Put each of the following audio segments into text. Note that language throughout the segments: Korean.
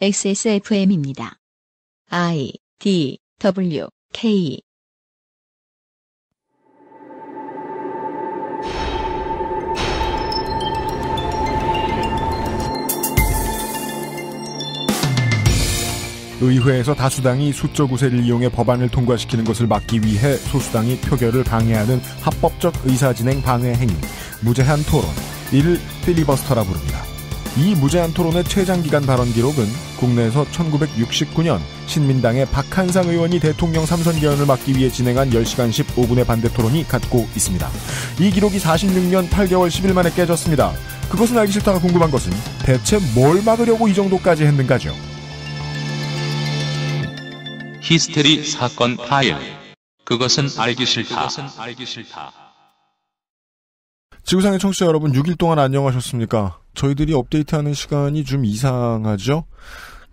XSFM입니다. I D W K 의회에서 다수당이 수적 우세를 이용해 법안을 통과시키는 것을 막기 위해 소수당이 표결을 방해하는 합법적 의사진행 방해 행위, 무제한 토론, 이를 필리버스터라 부릅니다. 이 무제한 토론의 최장기간 발언 기록은 국내에서 1969년 신민당의 박한상 의원이 대통령 3선 개헌을 막기 위해 진행한 10시간 15분의 반대 토론이 갖고 있습니다. 이 기록이 46년 8개월 10일 만에 깨졌습니다. 그것은 알기 싫다가 궁금한 것은 대체 뭘 막으려고 이 정도까지 했는가죠. 히스테리 사건 파일. 그것은 알기 싫다. 그것은 알기 싫다. 지구상의 청취자 여러분, 6일 동안 안녕하셨습니까? 저희들이 업데이트하는 시간이 좀 이상하죠?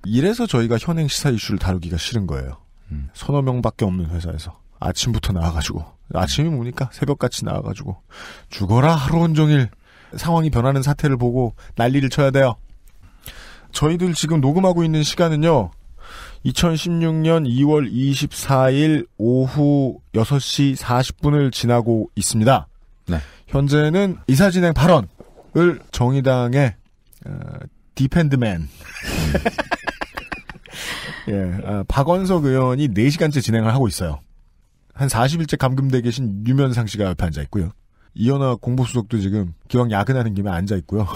이래서 저희가 현행 시사 이슈를 다루기가 싫은 거예요. 음. 서너 명밖에 없는 회사에서 아침부터 나와가지고 아침이 뭡니까? 새벽같이 나와가지고 죽어라 하루 온종일 상황이 변하는 사태를 보고 난리를 쳐야 돼요. 저희들 지금 녹음하고 있는 시간은요. 2016년 2월 24일 오후 6시 40분을 지나고 있습니다. 네. 현재는 이사진행 발언을 정의당의 어, 디펜드맨 예, 아, 박원석 의원이 4시간째 진행을 하고 있어요. 한 40일째 감금돼 계신 유면상 씨가 옆에 앉아 있고요. 이현아 공보수석도 지금 기왕 야근하는 김에 앉아 있고요.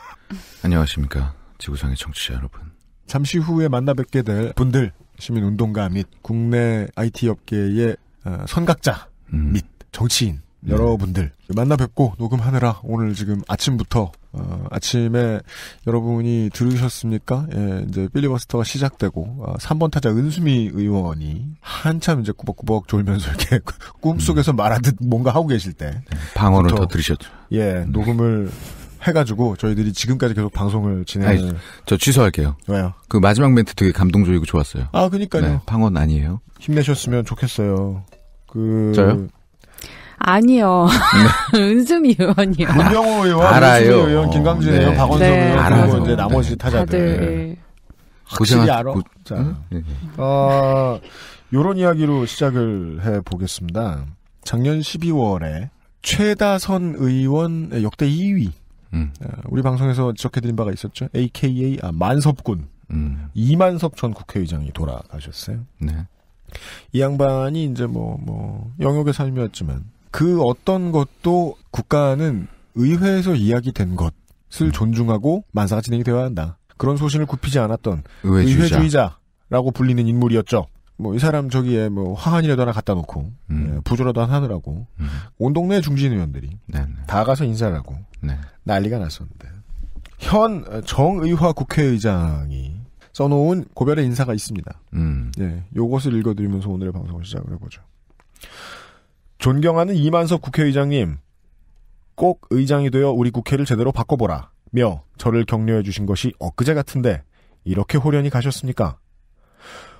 안녕하십니까. 지구상의 청취자 여러분. 잠시 후에 만나 뵙게 될 분들, 시민운동가 및 국내 IT 업계의 어, 선각자 음. 및 정치인 네. 여러분들 만나 뵙고 녹음하느라 오늘 지금 아침부터 어, 아침에 여러분이 들으셨습니까? 예, 이제 빌리버스터가 시작되고 어, 아, 3번 타자 은수미 의원이 한참 이제 꾸벅꾸벅 졸면서 이렇게 꿈속에서 음. 말하듯 뭔가 하고 계실 때 네, 방언을 더 들으셨죠. 예, 네. 녹음을 해가지고 저희들이 지금까지 계속 방송을 진행을 아니, 저 취소할게요. 왜요? 그 마지막 멘트 되게 감동적이고 좋았어요. 아, 그니까요. 네, 방언 아니에요. 힘내셨으면 좋겠어요. 그 저요? 아니요. 네. 은수미 의원이요. 문경호 의원, 알아요. 은수미 의원, 어, 김강진 네. 의원, 박원석 네. 의원 그리고 이제 나머지 네. 타자들. 네. 예. 확실히 고생하... 알아. 고... 그, 자, 음? 어, 요런 이야기로 시작을 해 보겠습니다. 작년 12월에 최다선 의원 역대 2위. 음. 우리 방송에서 지적해드린 바가 있었죠. AKA 아, 만섭군. 음. 이만섭 전 국회의장이 돌아가셨어요. 네. 이 양반이 이제 뭐, 뭐, 영역의 삶이었지만, 그 어떤 것도 국가는 의회에서 이야기된 것을 음. 존중하고 만사가 진행이 되어야 한다. 그런 소신을 굽히지 않았던 의회주의자. 라고 불리는 인물이었죠. 뭐 이 사람 저기에 뭐 화환이라도 하나 갖다 놓고 음. 네, 부조라도 하나 하느라고 음. 온 동네 중진 의원들이 네네. 네. 다 가서 인사를 하고 네. 난리가 났었는데 현 정의화 국회의장이 써놓은 고별의 인사가 있습니다. 음. 예, 요것을 읽어드리면서 오늘의 방송을 시작을 해보죠. 존경하는 이만석 국회의장님, 꼭 의장이 되어 우리 국회를 제대로 바꿔보라. 며 저를 격려해 주신 것이 엊그제 같은데 이렇게 호련히 가셨습니까?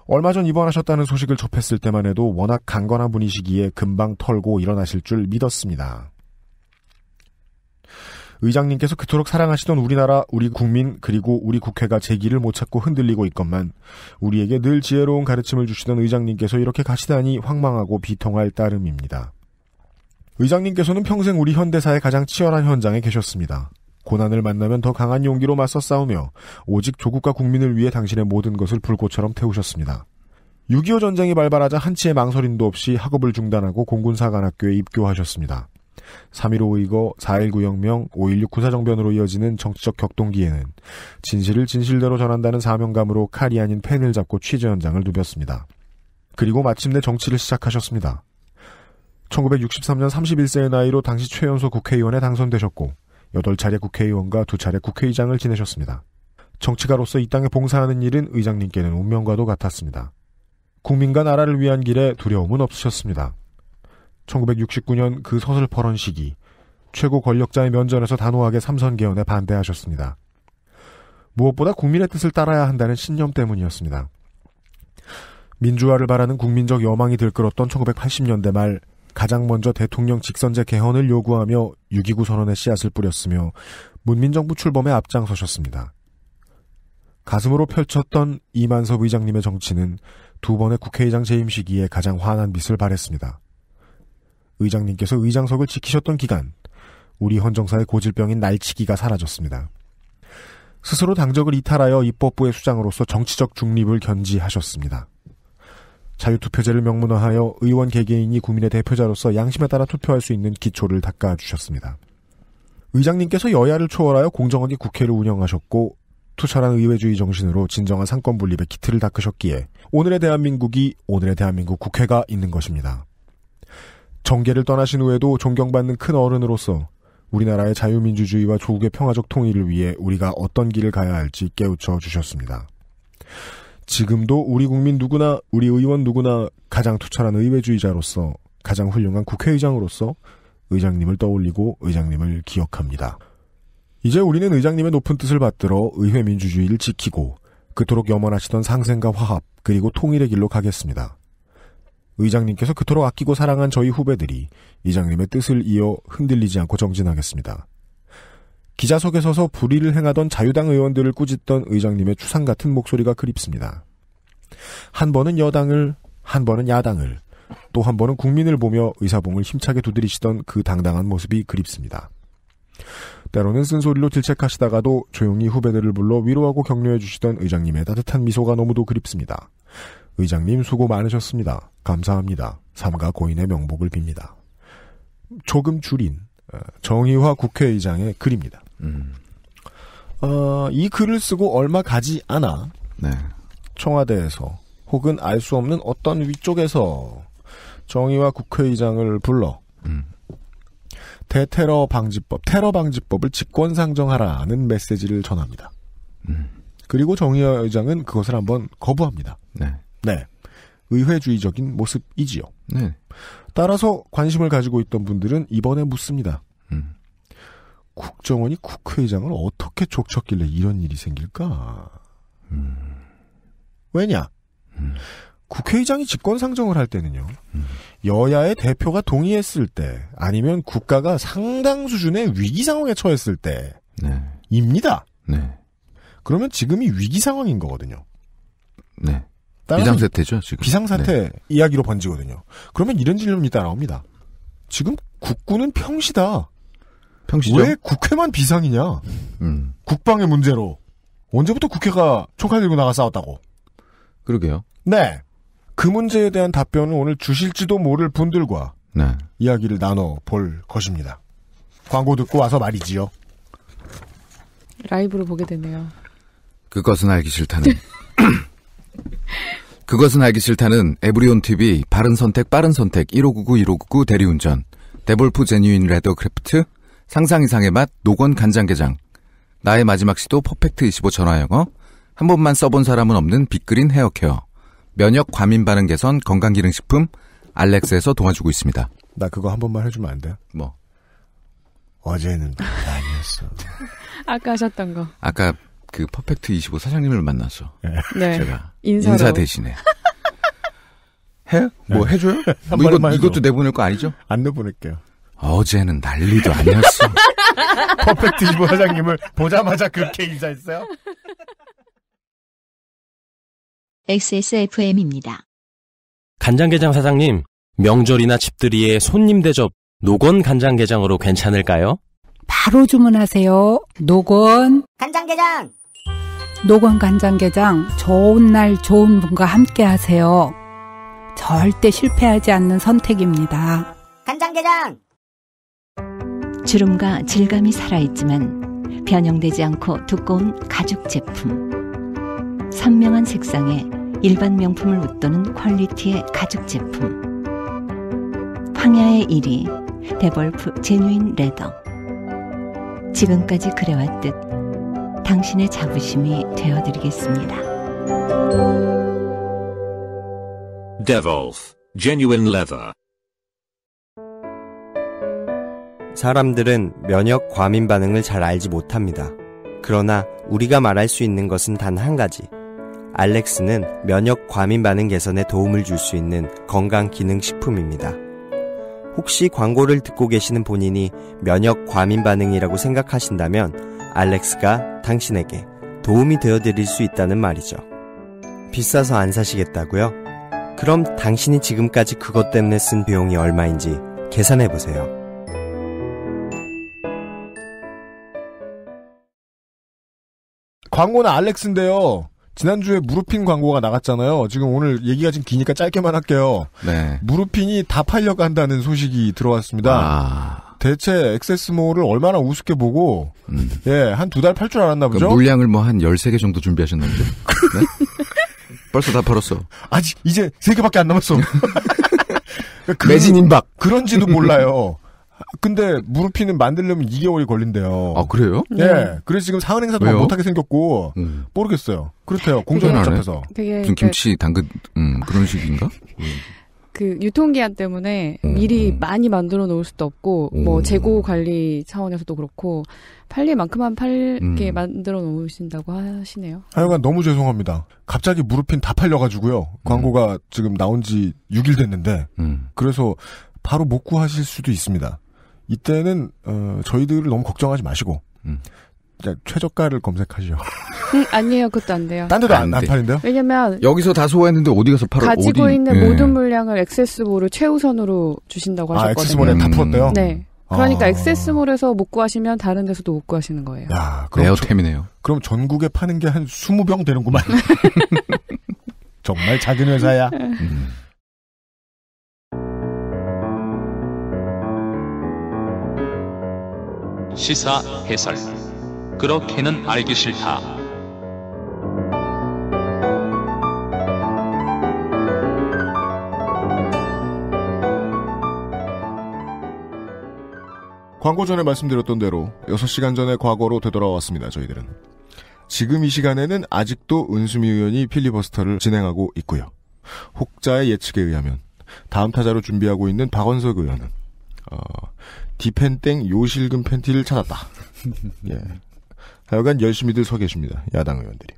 얼마 전 입원하셨다는 소식을 접했을 때만 해도 워낙 강건한 분이시기에 금방 털고 일어나실 줄 믿었습니다. 의장님께서 그토록 사랑하시던 우리나라, 우리 국민, 그리고 우리 국회가 제기를 못 찾고 흔들리고 있건만 우리에게 늘 지혜로운 가르침을 주시던 의장님께서 이렇게 가시다니 황망하고 비통할 따름입니다. 의장님께서는 평생 우리 현대사의 가장 치열한 현장에 계셨습니다. 고난을 만나면 더 강한 용기로 맞서 싸우며 오직 조국과 국민을 위해 당신의 모든 것을 불꽃처럼 태우셨습니다. 6.25 전쟁이 발발하자 한치의 망설임도 없이 학업을 중단하고 공군사관학교에 입교하셨습니다. 3.15 의거, 4.19 혁명, 5.16 군사정변으로 이어지는 정치적 격동기에는 진실을 진실대로 전한다는 사명감으로 칼이 아닌 펜을 잡고 취재 현장을 누볐습니다. 그리고 마침내 정치를 시작하셨습니다. 1963년 31세의 나이로 당시 최연소 국회의원에 당선되셨고 8차례 국회의원과 2차례 국회의장을 지내셨습니다. 정치가로서 이 땅에 봉사하는 일은 의장님께는 운명과도 같았습니다. 국민과 나라를 위한 길에 두려움은 없으셨습니다. 1969년 그서술퍼런 시기 최고 권력자의 면전에서 단호하게 삼선 개헌에 반대하셨습니다. 무엇보다 국민의 뜻을 따라야 한다는 신념 때문이었습니다. 민주화를 바라는 국민적 여망이 들끓었던 1980년대 말 가장 먼저 대통령 직선제 개헌을 요구하며 6.29 선언의 씨앗을 뿌렸으며 문민정부 출범에 앞장서셨습니다. 가슴으로 펼쳤던 이만섭 의장님의 정치는 두 번의 국회의장 재임 시기에 가장 환한 빛을 발했습니다. 의장님께서 의장석을 지키셨던 기간 우리 헌정사의 고질병인 날치기가 사라졌습니다. 스스로 당적을 이탈하여 입법부의 수장으로서 정치적 중립을 견지하셨습니다. 자유투표제를 명문화하여 의원 개개인이 국민의 대표자로서 양심에 따라 투표할 수 있는 기초를 닦아주셨습니다. 의장님께서 여야를 초월하여 공정하게 국회를 운영하셨고 투철한 의회주의 정신으로 진정한 상권 분립의 기틀을 닦으셨기에 오늘의 대한민국이 오늘의 대한민국 국회가 있는 것입니다. 정계를 떠나신 후에도 존경받는 큰 어른으로서 우리나라의 자유민주주의와 조국의 평화적 통일을 위해 우리가 어떤 길을 가야 할지 깨우쳐 주셨습니다. 지금도 우리 국민 누구나 우리 의원 누구나 가장 투철한 의회주의자로서 가장 훌륭한 국회의장으로서 의장님을 떠올리고 의장님을 기억합니다. 이제 우리는 의장님의 높은 뜻을 받들어 의회 민주주의를 지키고 그토록 염원하시던 상생과 화합 그리고 통일의 길로 가겠습니다. 의장님께서 그토록 아끼고 사랑한 저희 후배들이 이장님의 뜻을 이어 흔들리지 않고 정진하겠습니다. 기자석에 서서 불의를 행하던 자유당 의원들을 꾸짖던 의장님의 추상 같은 목소리가 그립습니다. 한 번은 여당을, 한 번은 야당을, 또 한 번은 국민을 보며 의사봉을 힘차게 두드리시던 그 당당한 모습이 그립습니다. 때로는 쓴소리로 질책하시다가도 조용히 후배들을 불러 위로하고 격려해 주시던 의장님의 따뜻한 미소가 너무도 그립습니다. 의장님 수고 많으셨습니다. 감사합니다. 삼가 고인의 명복을 빕니다. 조금 줄인 어, 정의화 국회의장의 글입니다. 음. 어, 이 글을 쓰고 얼마 가지 않아 네. 청와대에서 혹은 알 수 없는 어떤 위쪽에서 정의화 국회의장을 불러 음. 대테러 방지법, 테러 방지법을 직권 상정하라는 메시지를 전합니다. 음. 그리고 정의화 의장은 그것을 한번 거부합니다. 네. 네. 의회주의적인 모습이지요. 네. 따라서 관심을 가지고 있던 분들은 이번에 묻습니다. 음. 국정원이 국회의장을 어떻게 족쳤길래 이런 일이 생길까? 음. 왜냐? 음. 국회의장이 집권 상정을 할 때는요. 음. 여야의 대표가 동의했을 때 아니면 국가가 상당 수준의 위기 상황에 처했을 때입니다. 네. 네. 그러면 지금이 위기 상황인 거거든요. 네. 비상사태죠 지금. 비상사태 네. 이야기로 번지거든요. 그러면 이런 질문이 따라옵니다. 지금 국군은 평시다. 평시죠? 왜 국회만 비상이냐? 음. 국방의 문제로 언제부터 국회가 총칼 들고 나가 싸웠다고? 그러게요. 네. 그 문제에 대한 답변을 오늘 주실지도 모를 분들과 네. 이야기를 나눠 볼 것입니다. 광고 듣고 와서 말이지요. 라이브로 보게 되네요. 그것은 알기 싫다는. 그것은 알기 싫다는 에브리온 TV 바른 선택 빠른 선택 1599 1599 대리운전 데볼프 제뉴인 레더크래프트 상상 이상의 맛 노건 간장게장 나의 마지막 시도 퍼펙트 25 전화영어 한 번만 써본 사람은 없는 빅그린 헤어케어 면역 과민 반응 개선 건강기능식품 알렉스에서 도와주고 있습니다. 나 그거 한 번만 해주면 안 돼? 뭐 어제는 아니었어. 아까 하셨던 거. 아까 그 퍼펙트 25 사장님을 만났어. 네. 네. 제가 인사로. 인사 대신에 해? 뭐 네. 해줘요? 뭐 이거, 이것도 내보낼 거 아니죠? 안 내보낼게요. 어제는 난리도 아니었어. 퍼펙트 25 사장님을 보자마자 그렇게 인사했어요? XSFM입니다. 간장게장 사장님, 명절이나 집들이에 손님 대접 노건 간장게장으로 괜찮을까요? 바로 주문하세요. 노건 간장게장 노건 간장게장 좋은 날 좋은 분과 함께 하세요. 절대 실패하지 않는 선택입니다. 간장게장! 주름과 질감이 살아있지만 변형되지 않고 두꺼운 가죽 제품. 선명한 색상에 일반 명품을 웃도는 퀄리티의 가죽 제품. 황야의 1위, 데볼프 제뉴인 레더. 지금까지 그래왔듯 당신의 자부심이 되어드리겠습니다. Devolf Genuine Leather 사람들은 면역 과민 반응을 잘 알지 못합니다. 그러나 우리가 말할 수 있는 것은 단 한 가지. 알렉스는 면역 과민 반응 개선에 도움을 줄 수 있는 건강 기능 식품입니다. 혹시 광고를 듣고 계시는 본인이 면역 과민 반응이라고 생각하신다면 알렉스가 당신에게 도움이 되어 드릴 수 있다는 말이죠. 비싸서 안 사시겠다고요? 그럼 당신이 지금까지 그것 때문에 쓴 비용이 얼마인지 계산해 보세요. 광고는 알렉스인데요. 지난주에 무르핀 광고가 나갔잖아요. 지금 오늘 얘기가 좀 기니까 짧게만 할게요. 네. 무르핀이다 팔려간다는 소식이 들어왔습니다. 아... 대체 엑세스몰을 얼마나 우습게 보고 음. 예, 한 두 달 팔 줄 알았나 그러니까 보죠. 그러니까 물량을 뭐 한 13개 정도 준비하셨나 보죠. 네? 벌써 다 팔았어. 아직 이제 3개밖에 안 남았어. 그러니까 그, 매진 임박. 그런지도 몰라요. 근데 무릎피는 만들려면 2개월이 걸린대요. 아 그래요? 예. 네. 그래서 지금 사은 행사도 왜요? 못하게 생겼고 음. 모르겠어요. 그렇대요. 공정이 복잡해서. 무슨 그 김치 당근 음, 그런 식인가? 음. 그 유통기한 때문에 음, 미리 음. 많이 만들어 놓을 수도 없고 뭐 음. 뭐 재고 관리 차원에서도 그렇고 팔릴 만큼만 팔게 음. 만들어 놓으신다고 하시네요. 하여간 너무 죄송합니다. 갑자기 무릎핀 다 팔려가지고요. 음. 광고가 지금 나온 지 6일 됐는데 음. 그래서 바로 못 구하실 수도 있습니다. 이때는 어, 저희들을 너무 걱정하지 마시고 최저가를 검색하시죠. 음, 아니에요. 그것도 안 돼요. 딴 데도 안, 안, 안 파는데요? 왜냐면 여기서 다 소화했는데 어디 가서 팔아 가지고 어디? 있는 예. 모든 물량을 액세스몰을 최우선으로 주신다고 아, 하셨거든요. 아, 액세스몰에 음. 다 풀었대요? 네. 아. 그러니까 아. 액세스몰에서 못 구하시면 다른 데서도 못 구하시는 거예요. 야, 그럼 에어템이네요. 그럼 전국에 파는 게 한 20병 되는구만. 정말 작은 회사야. 네. 음. 시사 해설 그렇게는 알기 싫다. 광고 전에 말씀드렸던 대로 6시간 전에 과거로 되돌아왔습니다, 저희들은. 지금 이 시간에는 아직도 은수미 의원이 필리버스터를 진행하고 있고요. 혹자의 예측에 의하면 다음 타자로 준비하고 있는 박원석 의원은 어, 디펜땡 요실금 팬티를 찾았다. 예. 하여간 열심히들 서 계십니다. 야당 의원들이.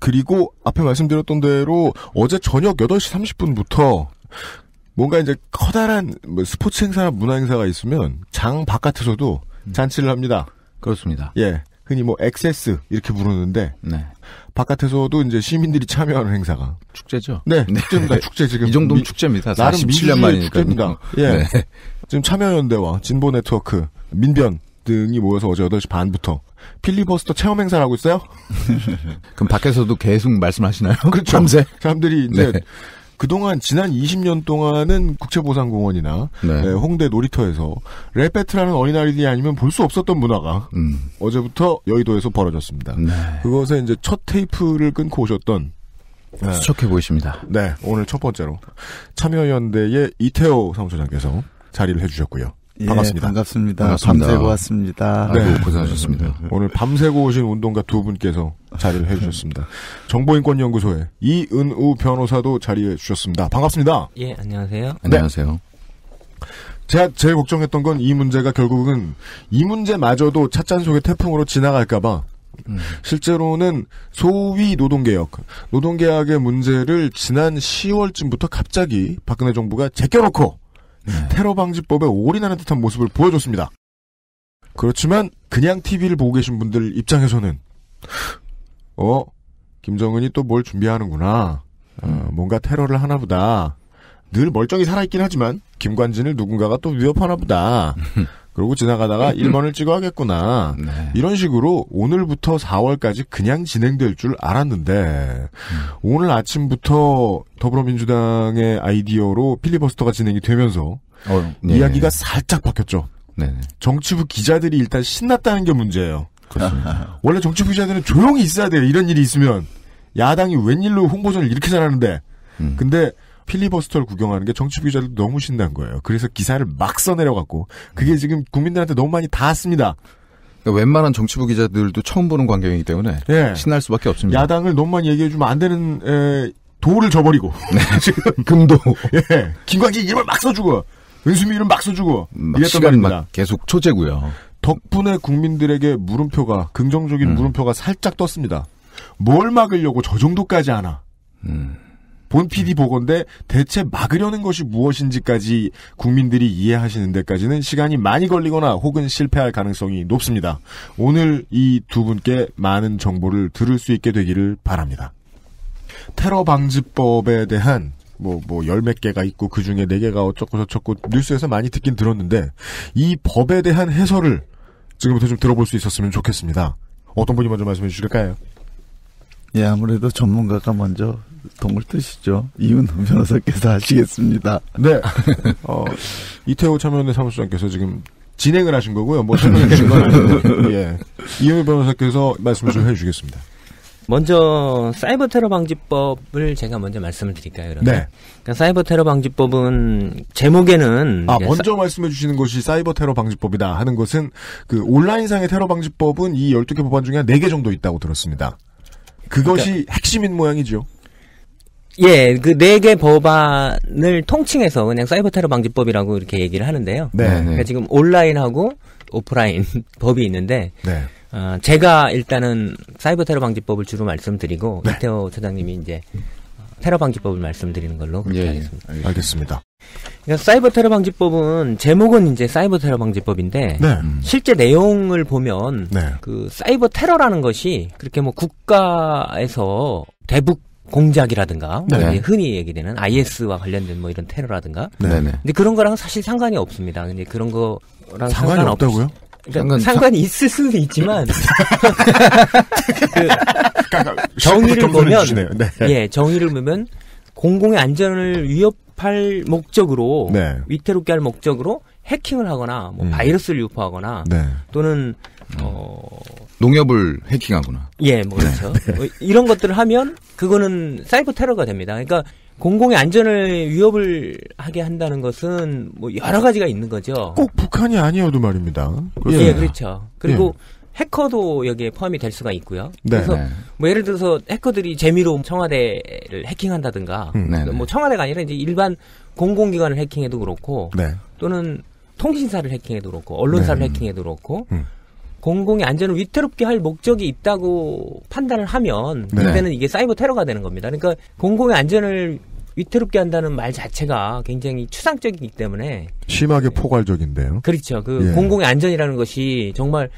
그리고 앞에 말씀드렸던 대로 어제 저녁 8시 30분부터 뭔가 이제 커다란 뭐 스포츠 행사나 문화 행사가 있으면 장 바깥에서도 음. 잔치를 합니다. 그렇습니다. 예. 흔히 뭐액세스 이렇게 부르는데 네. 바깥에서도 이제 시민들이 참여하는 행사가 축제죠. 네, 네. 축제입니다. 축제 지금 이 정도면 미, 축제입니다. 나름 47년 만이니까. 축제입니다. 예. 네. 지금 참여연대와 진보 네트워크 민변 등이 모여서 어제 8시 반부터 필리버스터 체험 행사를 하고 있어요? 그럼 밖에서도 계속 말씀하시나요? 그렇죠. 밤새? 사람들이 이제 네. 그동안 지난 20년 동안은 국채보상공원이나 네. 네. 홍대 놀이터에서 레페트라는 어린아이들이 아니면 볼 수 없었던 문화가 음. 어제부터 여의도에서 벌어졌습니다. 네. 그것에 이제 첫 테이프를 끊고 오셨던 네. 수척해 보이십니다. 네, 오늘 첫 번째로 참여연대의 이태호 사무처장께서 자리를 해주셨고요. 예, 반갑습니다. 반갑습니다. 반갑습니다. 밤새고 왔습니다. 아이고, 네. 고생하셨습니다. 네. 오늘 밤새고 오신 운동가 두 분께서 자리를 해주셨습니다. 정보인권연구소의 이은우 변호사도 자리해 주셨습니다. 반갑습니다. 예, 안녕하세요. 네. 안녕하세요. 제가 제일 걱정했던 건 이 문제가 결국은 이 문제마저도 찻잔 속의 태풍으로 지나갈까봐 음. 실제로는 소위 노동개혁, 노동개혁의 문제를 지난 10월쯤부터 갑자기 박근혜 정부가 제껴놓고 네. 테러 방지법에 올인하는 듯한 모습을 보여줬습니다. 그렇지만 그냥 TV를 보고 계신 분들 입장에서는 어 김정은이 또 뭘 준비하는구나 어, 뭔가 테러를 하나보다 늘 멀쩡히 살아있긴 하지만 김관진을 누군가가 또 위협하나보다 그리고 지나가다가 1번을 찍어하겠구나 네. 이런 식으로 오늘부터 4월까지 그냥 진행될 줄 알았는데 음. 오늘 아침부터 더불어민주당의 아이디어로 필리버스터가 진행이 되면서 어, 네. 이야기가 살짝 바뀌었죠. 네. 정치부 기자들이 일단 신났다는 게 문제예요. 그렇습니다. 원래 정치부 기자들은 조용히 있어야 돼요. 이런 일이 있으면 야당이 웬일로 홍보전을 이렇게 잘하는데 음. 근데 필리버스터를 구경하는 게 정치 기자들도 너무 신난 거예요. 그래서 기사를 막 써내려갖고 그게 지금 국민들한테 너무 많이 닿았습니다. 그러니까 웬만한 정치부 기자들도 처음 보는 광경이기 때문에 예. 신날 수밖에 없습니다. 야당을 너무 많이 얘기해주면 안 되는 에, 도를 저버리고 네. 지금 금도 예. 김광진 이름을 막 써주고 은수미 이름 막 써주고 막 이랬단 말입니다. 막 계속 초재고요. 덕분에 국민들에게 물음표가 긍정적인 음. 물음표가 살짝 떴습니다. 뭘 막으려고 저 정도까지 하나? 음. 본 PD 보건데 대체 막으려는 것이 무엇인지까지 국민들이 이해하시는 데까지는 시간이 많이 걸리거나 혹은 실패할 가능성이 높습니다. 오늘 이 두 분께 많은 정보를 들을 수 있게 되기를 바랍니다. 테러 방지법에 대한 뭐, 뭐, 열 몇 개가 있고, 그 중에 네 개가 어쩌고 저쩌고, 뉴스에서 많이 듣긴 들었는데, 이 법에 대한 해설을 지금부터 좀 들어볼 수 있었으면 좋겠습니다. 어떤 분이 먼저 말씀해 주실까요? 예, 아무래도 전문가가 먼저 동을 뜨시죠. 이윤호 변호사께서 하시겠습니다. 네. 어, 이태호 참여연대 사무소장께서 지금 진행을 하신 거고요. 뭐 설명해 주신 건 아니고. 예. 이윤호 변호사께서 말씀 을좀 해주시겠습니다. 먼저 사이버 테러 방지법을 제가 먼저 말씀을 드릴까요? 그러면? 네. 그러니까 사이버 테러 방지법은 제목에는 아 먼저 사... 말씀해 주시는 것이 사이버 테러 방지법이다 하는 것은 그 온라인상의 테러 방지법은 이 12개 법안 중에 4개 정도 있다고 들었습니다. 그것이 그러니까... 핵심인 모양이죠. 예, 그 네 개 법안을 통칭해서 그냥 사이버 테러 방지법이라고 이렇게 얘기를 하는데요. 네. 네. 그러니까 지금 온라인하고 오프라인 법이 있는데 네. 어, 제가 일단은 사이버 테러 방지법을 주로 말씀드리고 네. 이태호 처장님이 이제 테러 방지법을 말씀드리는 걸로 그렇게 예, 예, 하겠습니다. 예, 알겠습니다. 그러니까 사이버 테러 방지법은 제목은 이제 사이버 테러 방지법인데 네. 음. 실제 내용을 보면 네. 그 사이버 테러라는 것이 그렇게 뭐 국가에서 대북 공작이라든가 뭐 네. 흔히 얘기되는 IS와 관련된 뭐 이런 테러라든가 네네. 네. 근데 그런 거랑 사실 상관이 없습니다. 근데 그런 거랑 상관이 없다고요? 그러니까 상관... 이 있을 수는 있지만 그 정의를 보면 네. 예 정의를 보면 공공의 안전을 위협할 목적으로 네. 위태롭게 할 목적으로 해킹을 하거나 뭐 음. 바이러스를 유포하거나 네. 또는 어. 어... 농협을 해킹하거나. 예, 뭐 네. 그렇죠. 네. 이런 것들을 하면 그거는 사이버 테러가 됩니다. 그러니까 공공의 안전을 위협을 하게 한다는 것은 뭐 여러 가지가 있는 거죠. 꼭 북한이 아니어도 말입니다. 예, 그렇습니다. 예, 그렇죠. 그리고 예. 해커도 여기에 포함이 될 수가 있고요. 네. 그래서 네. 뭐 예를 들어서 해커들이 재미로 청와대를 해킹한다든가, 음. 네. 뭐 네. 청와대가 아니라 이제 일반 공공기관을 해킹해도 그렇고, 네. 또는 통신사를 해킹해도 그렇고, 언론사를 해킹해도 그렇고. 음. 공공의 안전을 위태롭게 할 목적이 있다고 판단을 하면 네. 그때는 이게 사이버 테러가 되는 겁니다. 그러니까 공공의 안전을 위태롭게 한다는 말 자체가 굉장히 추상적이기 때문에 심하게 포괄적인데요. 그렇죠. 그 예. 공공의 안전이라는 것이 정말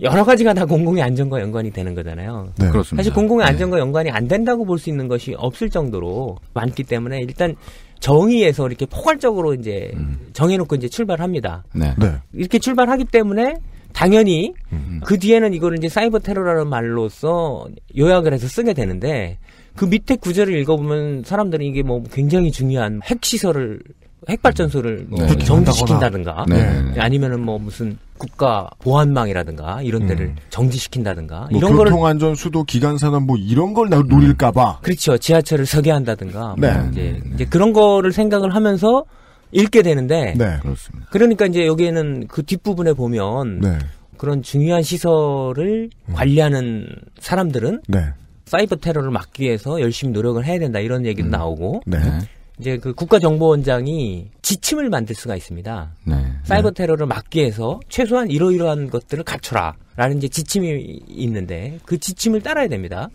여러 가지가 다 공공의 안전과 연관이 되는 거잖아요. 네, 그렇습니다. 사실 공공의 네. 안전과 연관이 안 된다고 볼 수 있는 것이 없을 정도로 많기 때문에 일단 정의에서 이렇게 포괄적으로 이제 음. 정해놓고 이제 출발합니다. 네. 네. 이렇게 출발하기 때문에 당연히 음. 그 뒤에는 이거를 이제 사이버 테러라는 말로써 요약을 해서 쓰게 되는데 그 밑에 구절을 읽어보면 사람들은 이게 뭐 굉장히 중요한 핵 시설을 핵 발전소를 음. 뭐 네. 정지시킨다든가 네. 네. 아니면은 뭐 무슨 국가 보안망이라든가 이런 음. 데를 음. 정지시킨다든가 뭐 이런 거를 통안전 수도 기간산업 뭐 이런 걸 노릴까봐 그렇죠 지하철을 서게 한다든가 뭐 네. 뭐 이제, 네. 이제 그런 거를 생각을 하면서 읽게 되는데 네, 그렇습니다. 그러니까 이제 여기에는 그 뒷부분에 보면 네. 그런 중요한 시설을 음. 관리하는 사람들은 네. 사이버 테러를 막기 위해서 열심히 노력을 해야 된다 이런 얘기도 음. 나오고 네. 이제 그 국가정보원장이 지침을 만들 수가 있습니다. 네. 사이버 네. 테러를 막기 위해서 최소한 이러이러한 것들을 갖춰라라는 이제 지침이 있는데 그 지침을 따라야 됩니다.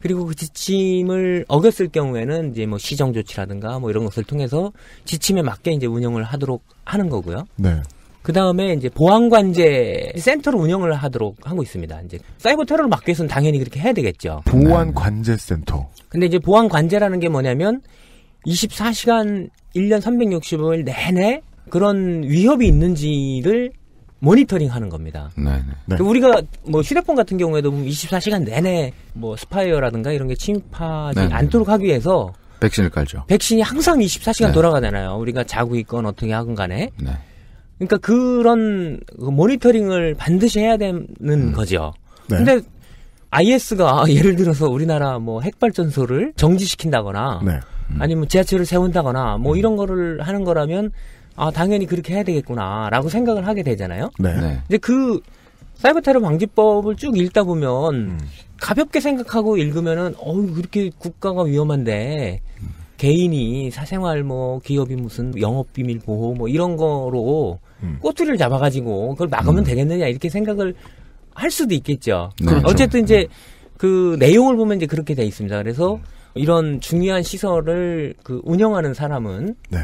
그리고 그 지침을 어겼을 경우에는 이제 뭐 시정 조치라든가 뭐 이런 것을 통해서 지침에 맞게 이제 운영을 하도록 하는 거고요. 네. 그 다음에 이제 보안관제 센터를 운영을 하도록 하고 있습니다. 이제 사이버 테러를 막기 위해서는 당연히 그렇게 해야 되겠죠. 보안관제 센터. 근데 이제 보안관제라는 게 뭐냐면 24시간 1년 3 6 5일 내내 그런 위협이 있는지를 모니터링 하는 겁니다. 네, 네. 네. 그 우리가 뭐 휴대폰 같은 경우에도 24시간 뭐 내내 뭐 스파이어라든가 이런 게 침입하지 네, 네, 않도록 하기 위해서 백신을 깔죠. 백신이 항상 24시간 돌아가잖아요. 우리가 자고 있건 어떻게 하건 간에. 그러니까 그런 그 모니터링을 반드시 해야 되는 음. 거죠. 근데 IS가 예를 들어서 우리나라 뭐 핵발전소를 정지시킨다거나 음. 아니면 지하철을 세운다거나 뭐 음. 이런 거를 하는 거라면 아 당연히 그렇게 해야 되겠구나라고 생각을 하게 되잖아요. 네. 네. 이제 그 사이버 테러 방지법을 쭉 읽다 보면 음. 가볍게 생각하고 읽으면은 어우 그렇게 국가가 위험한데 음. 개인이 사생활 뭐 기업이 무슨 영업 비밀 보호 뭐 이런 거로 음. 꼬투리를 잡아가지고 그걸 막으면 음. 되겠느냐 이렇게 생각을 할 수도 있겠죠. 네. 그렇죠. 어쨌든 이제 음. 그 내용을 보면 이제 그렇게 돼 있습니다. 그래서 이런 중요한 시설을 그 운영하는 사람은 네.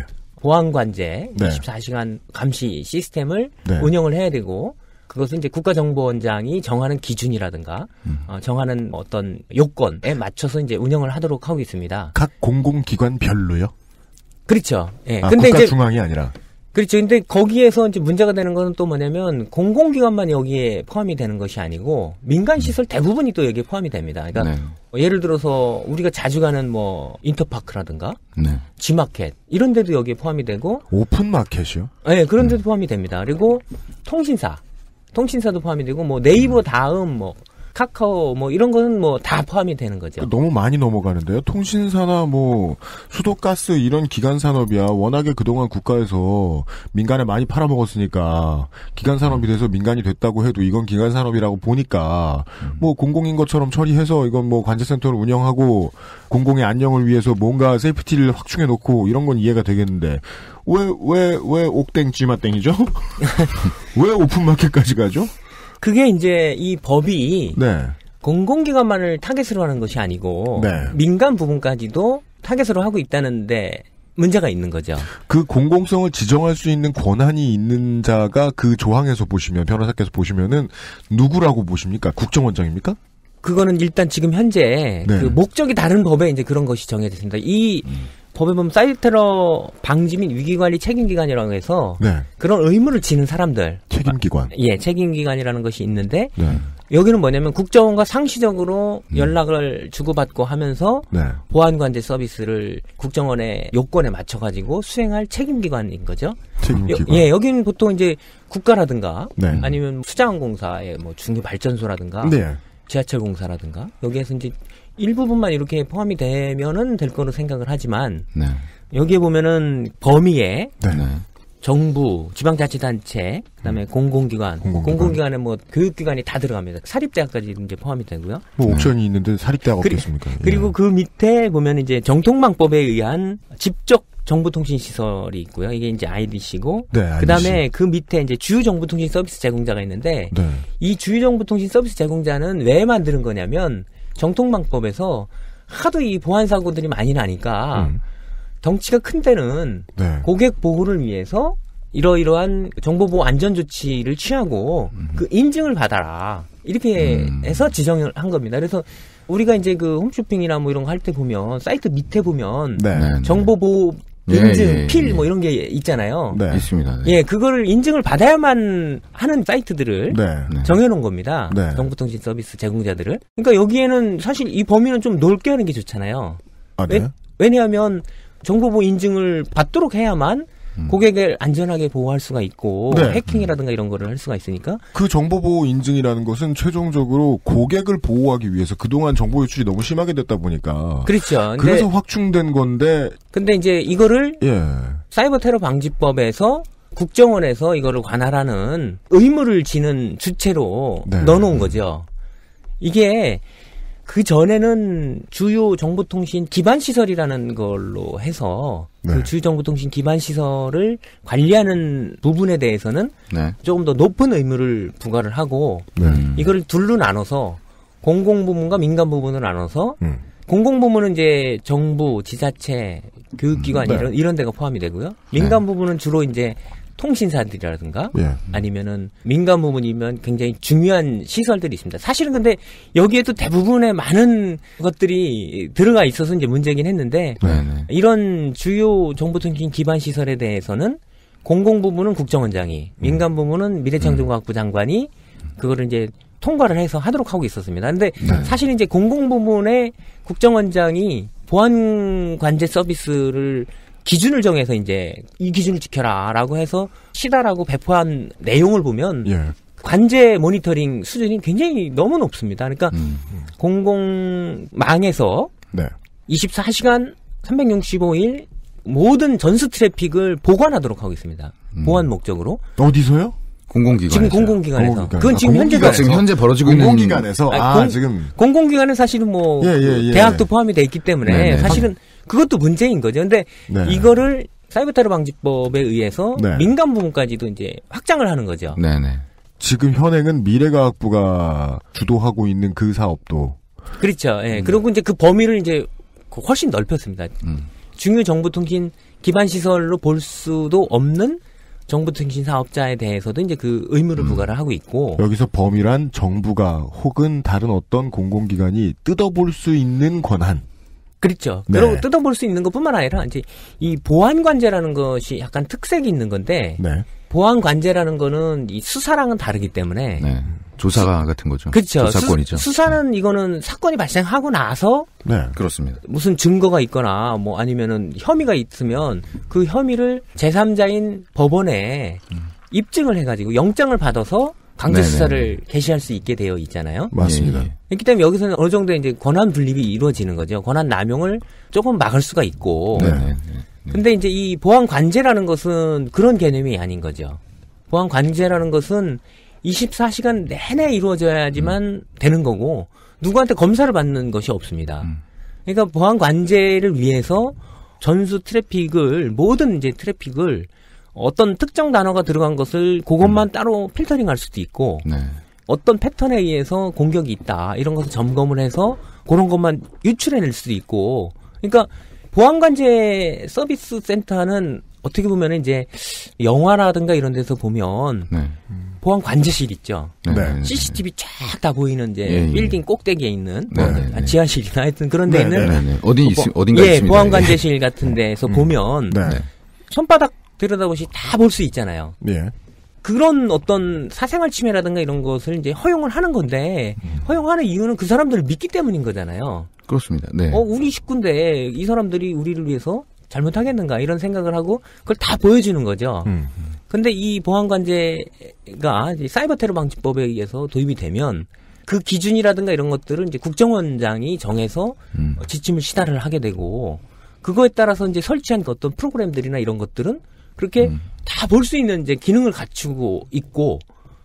보안관제 네. 24시간 감시 시스템을 네. 운영을 해야 되고 그것은 이제 국가정보원장이 정하는 기준이라든가 음. 어, 정하는 어떤 요건에 맞춰서 이제 운영을 하도록 하고 있습니다. 각 공공기관별로요? 그렇죠. 예. 아, 근데 국가 중앙이 아니라 그렇죠. 근데 거기에서 이제 문제가 되는 거는 또 뭐냐면 공공기관만 여기에 포함이 되는 것이 아니고 민간 시설 대부분이 또 여기에 포함이 됩니다. 그러니까 네. 뭐 예를 들어서 우리가 자주 가는 뭐 인터파크라든가 네. G마켓 이런 데도 여기에 포함이 되고 오픈 마켓이요? 네, 그런 네. 데도 네. 포함이 됩니다. 그리고 통신사, 통신사도 포함이 되고 뭐 네이버 음. 다음 뭐 카카오 뭐 이런 거는 뭐 다 포함이 되는 거죠. 그러니까 너무 많이 넘어가는데요. 통신사나 뭐 수도가스 이런 기간 산업이야 워낙에 그동안 국가에서 민간에 많이 팔아먹었으니까 기간 산업이 돼서 민간이 됐다고 해도 이건 기간 산업이라고 보니까 음. 뭐 공공인 것처럼 처리해서 이건 뭐 관제센터를 운영하고 공공의 안녕을 위해서 뭔가 세이프티를 확충해 놓고 이런 건 이해가 되겠는데 왜 왜 왜 옥땡 쥐마땡이죠? 왜 오픈마켓까지 가죠? 그게 이제 이 법이 네. 공공기관만을 타겟으로 하는 것이 아니고 네. 민간 부분까지도 타겟으로 하고 있다는데 문제가 있는 거죠. 그 공공성을 지정할 수 있는 권한이 있는 자가 그 조항에서 보시면 변호사께서 보시면은 누구라고 보십니까? 국정원장입니까? 그거는 일단 지금 현재 네. 그 목적이 다른 법에 이제 그런 것이 정해져있습니다이 음. 법에 보면 사이트 테러 방지 및 위기관리 책임기관이라고 해서 네. 그런 의무를 지는 사람들 책임기관 예 책임기관이라는 것이 있는데 네. 여기는 뭐냐면 국정원과 상시적으로 음. 연락을 주고받고 하면서 네. 보안관제 서비스를 국정원의 요건에 맞춰가지고 수행할 책임기관인 거죠. 책임기관. 여, 예, 여기는 보통 이제 국가라든가 네. 아니면 수자원공사의 뭐 중립발전소라든가 네. 지하철공사라든가 여기에서 이제 일부분만 이렇게 포함이 되면은 될 거로 생각을 하지만 네. 여기에 보면은 범위에 네. 정부, 지방자치단체, 그다음에 음. 공공기관, 공공기관, 에뭐 교육기관이 다 들어갑니다. 사립대학까지 이제 포함이 되고요. 뭐 네. 옵션이 네. 있는데 사립대학 그리, 없겠습니까? 예. 그리고 예. 그 밑에 보면 이제 정통망법에 의한 직접 정보통신시설이 있고요. 이게 이제 IDC고, 네, IDC. 그다음에 그 밑에 이제 주요정보통신 서비스 제공자가 있는데, 네. 이 주요정보통신 서비스 제공자는 왜 만드는 거냐면 정통 방법에서 하도 이 보안 사고들이 많이 나니까 음. 덩치가 큰때는 네. 고객 보호를 위해서 이러이러한 정보보호 안전 조치를 취하고 음. 그 인증을 받아라 이렇게 음. 해서 지정을 한 겁니다. 그래서 우리가 이제 그 홈쇼핑이나 뭐 이런 거 할 때 보면 사이트 밑에 보면 네. 정보보호 예, 인증, 예, 예, 필, 예. 뭐 이런 게 있잖아요. 네. 있습니다. 네. 예, 그거를 인증을 받아야만 하는 사이트들을 네. 네. 정해놓은 겁니다. 네. 정보통신 서비스 제공자들을. 그러니까 여기에는 사실 이 범위는 좀 넓게 하는 게 좋잖아요. 아, 네? 왜, 왜냐하면 정보보 인증을 받도록 해야만 음. 고객을 안전하게 보호할 수가 있고 네. 해킹이라든가 이런 거를 할 수가 있으니까 그 정보 보호 인증이라는 것은 최종적으로 고객을 보호하기 위해서 그동안 정보 유출이 너무 심하게 됐다 보니까 그렇죠. 그래서 확충된 건데 근데 이제 이거를 예. 사이버 테러 방지법에서 국정원에서 이거를 관할하는 의무를 지는 주체로 네. 넣어놓은 거죠. 이게 그 전에는 주요 정보통신 기반 시설이라는 걸로 해서 그 네. 그 주요 정보통신 기반 시설을 관리하는 부분에 대해서는 네. 조금 더 높은 의무를 부과를 하고 네. 이걸 둘로 나눠서 공공 부문과 민간 부문을 나눠서 음. 공공 부문은 이제 정부, 지자체, 교육기관 음, 네. 이런 이런 데가 포함이 되고요. 네. 민간 부분은 주로 이제 통신사들이라든가 예. 아니면은 민간 부문이면 굉장히 중요한 시설들이 있습니다. 사실은 근데 여기에도 대부분의 많은 것들이 들어가 있어서 이제 문제긴 했는데 네네. 이런 주요 정보통신 기반 시설에 대해서는 공공 부문은 국정원장이 음. 민간 부문은 미래창조과학부 음. 장관이 그거를 이제 통과를 해서 하도록 하고 있었습니다. 근데 네. 사실 이제 공공 부문의 국정원장이 보안 관제 서비스를 기준을 정해서 이제 이 기준을 지켜라라고 해서 시다라고 배포한 내용을 보면 예. 관제 모니터링 수준이 굉장히 너무 높습니다. 그러니까 음, 공공망에서 네. 24시간 365일 모든 전수 트래픽을 보관하도록 하고 있습니다. 음. 보안 목적으로. 어디서요? 공공기관 지금 공공기관에서 공공기관. 그건 아, 지금 아, 현재가 지금 현재 벌어지고 있는 공공기관에서 아, 공, 지금 공공기관은 사실은 뭐 예, 예, 예. 대학도 포함이 돼 있기 때문에 네네. 네. 사실은 한... 그것도 문제인 거죠. 근데 네. 이거를 사이버 테러 방지법에 의해서 네. 민간 부문까지도 이제 확장을 하는 거죠. 네, 네 지금 현행은 미래과학부가 주도하고 있는 그 사업도 그렇죠. 예. 음. 그리고 이제 그 범위를 이제 그 훨씬 넓혔습니다. 음. 중요 정보통신 기반 시설로 볼 수도 없는 정보통신 사업자에 대해서도 이제 그 의무를 음. 부과를 음. 하고 있고 여기서 범위란 정부가 혹은 다른 어떤 공공기관이 뜯어볼 수 있는 권한 그렇죠. 네. 그리고 뜯어볼 수 있는 것뿐만 아니라 이제 이 보안 관제라는 것이 약간 특색이 있는 건데 네. 보안 관제라는 거는 이 수사랑은 다르기 때문에 네. 조사가 같은 거죠. 그렇죠. 조사권이죠. 수, 사는 이거는 사건이 발생하고 나서 네 그렇습니다. 무슨 증거가 있거나 뭐 아니면은 혐의가 있으면 그 혐의를 제3자인 법원에 음. 입증을 해가지고 영장을 받아서 강제 수사를 네, 네, 네. 개시할 수 있게 되어 있잖아요. 맞습니다. 예, 예, 그렇기 때문에 여기서는 어느 정도 이제 권한 분립이 이루어지는 거죠. 권한 남용을 조금 막을 수가 있고. 네네. 근데 이제 이 보안 관제라는 것은 그런 개념이 아닌 거죠. 보안 관제라는 것은 24시간 내내 이루어져야지만 음. 되는 거고 누구한테 검사를 받는 것이 없습니다. 음. 그러니까 보안 관제를 위해서 전수 트래픽을 모든 이제 트래픽을 어떤 특정 단어가 들어간 것을 그것만 음. 따로 필터링할 수도 있고 네. 어떤 패턴에 의해서 공격이 있다 이런 것을 점검을 해서 그런 것만 유출해낼 수도 있고 그러니까 보안관제 서비스 센터는 어떻게 보면 이제 영화라든가 이런 데서 보면 네. 보안 관제실 있죠. 네. CCTV 네. 네. 쫙다 보이는 이제 예, 예, 빌딩 꼭대기에 있는 네, 뭐 지하실이나 하여튼 그런 데 있는 어디 어, 있, 뭐 어딘가 예, 있습니다. 보안 관제실 같은 데서 음. 보면 손바닥 들여다보시 다볼 수 있잖아요. 예. 그런 어떤 사생활 침해라든가 이런 것을 이제 허용을 하는 건데 음. 허용하는 이유는 그 사람들을 믿기 때문인 거잖아요. 그렇습니다. 네. 어 우리 식구인데 이 사람들이 우리를 위해서 잘못하겠는가 이런 생각을 하고 그걸 다 보여주는 거죠. 그런데이 음, 음. 보안관제가 사이버 테러 방지법에 의해서 도입이 되면 그 기준이라든가 이런 것들은 이제 국정원장이 정해서 음. 지침을 시달을 하게 되고 그거에 따라서 이제 설치한 그 어떤 프로그램들이나 이런 것들은 그렇게 음. 다볼 수 있는 이제 기능을 갖추고 있고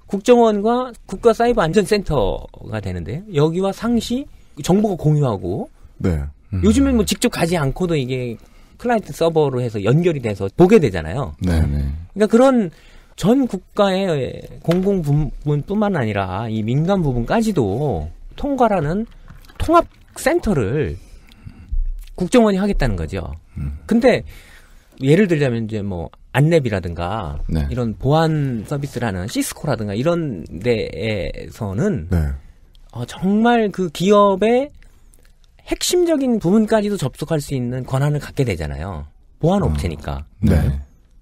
국정원과 국가 사이버 안전센터가 되는데 여기와 상시 정보가 공유하고 네. 음. 요즘에뭐 직접 가지 않고도 이게 클라이언트 서버로 해서 연결이 돼서 보게 되잖아요. 네, 네. 그러니까 그런 전 국가의 공공 부분뿐만 아니라 이 민간 부분까지도 통과라는 통합 센터를 국정원이 하겠다는 거죠. 음. 근데 예를 들자면 이제 뭐 안랩이라든가 네. 이런 보안 서비스라는 시스코라든가 이런 데에서는 네. 어, 정말 그 기업의 핵심적인 부분까지도 접속할 수 있는 권한을 갖게 되잖아요. 보안 업체니까. 어, 네.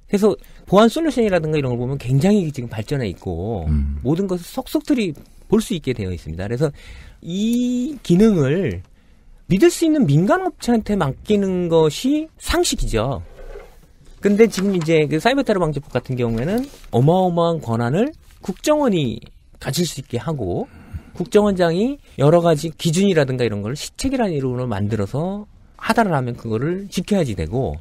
그래서 보안 솔루션이라든가 이런 걸 보면 굉장히 지금 발전해 있고 음. 모든 것을 속속들이 볼 수 있게 되어 있습니다. 그래서 이 기능을 믿을 수 있는 민간 업체한테 맡기는 것이 상식이죠. 근데 지금 이제 그 사이버 테러 방지법 같은 경우에는 어마어마한 권한을 국정원이 가질 수 있게 하고 국정원장이 여러 가지 기준이라든가 이런 걸 시책이라는 이름으로 만들어서 하달을 하면 그거를 지켜야지 되고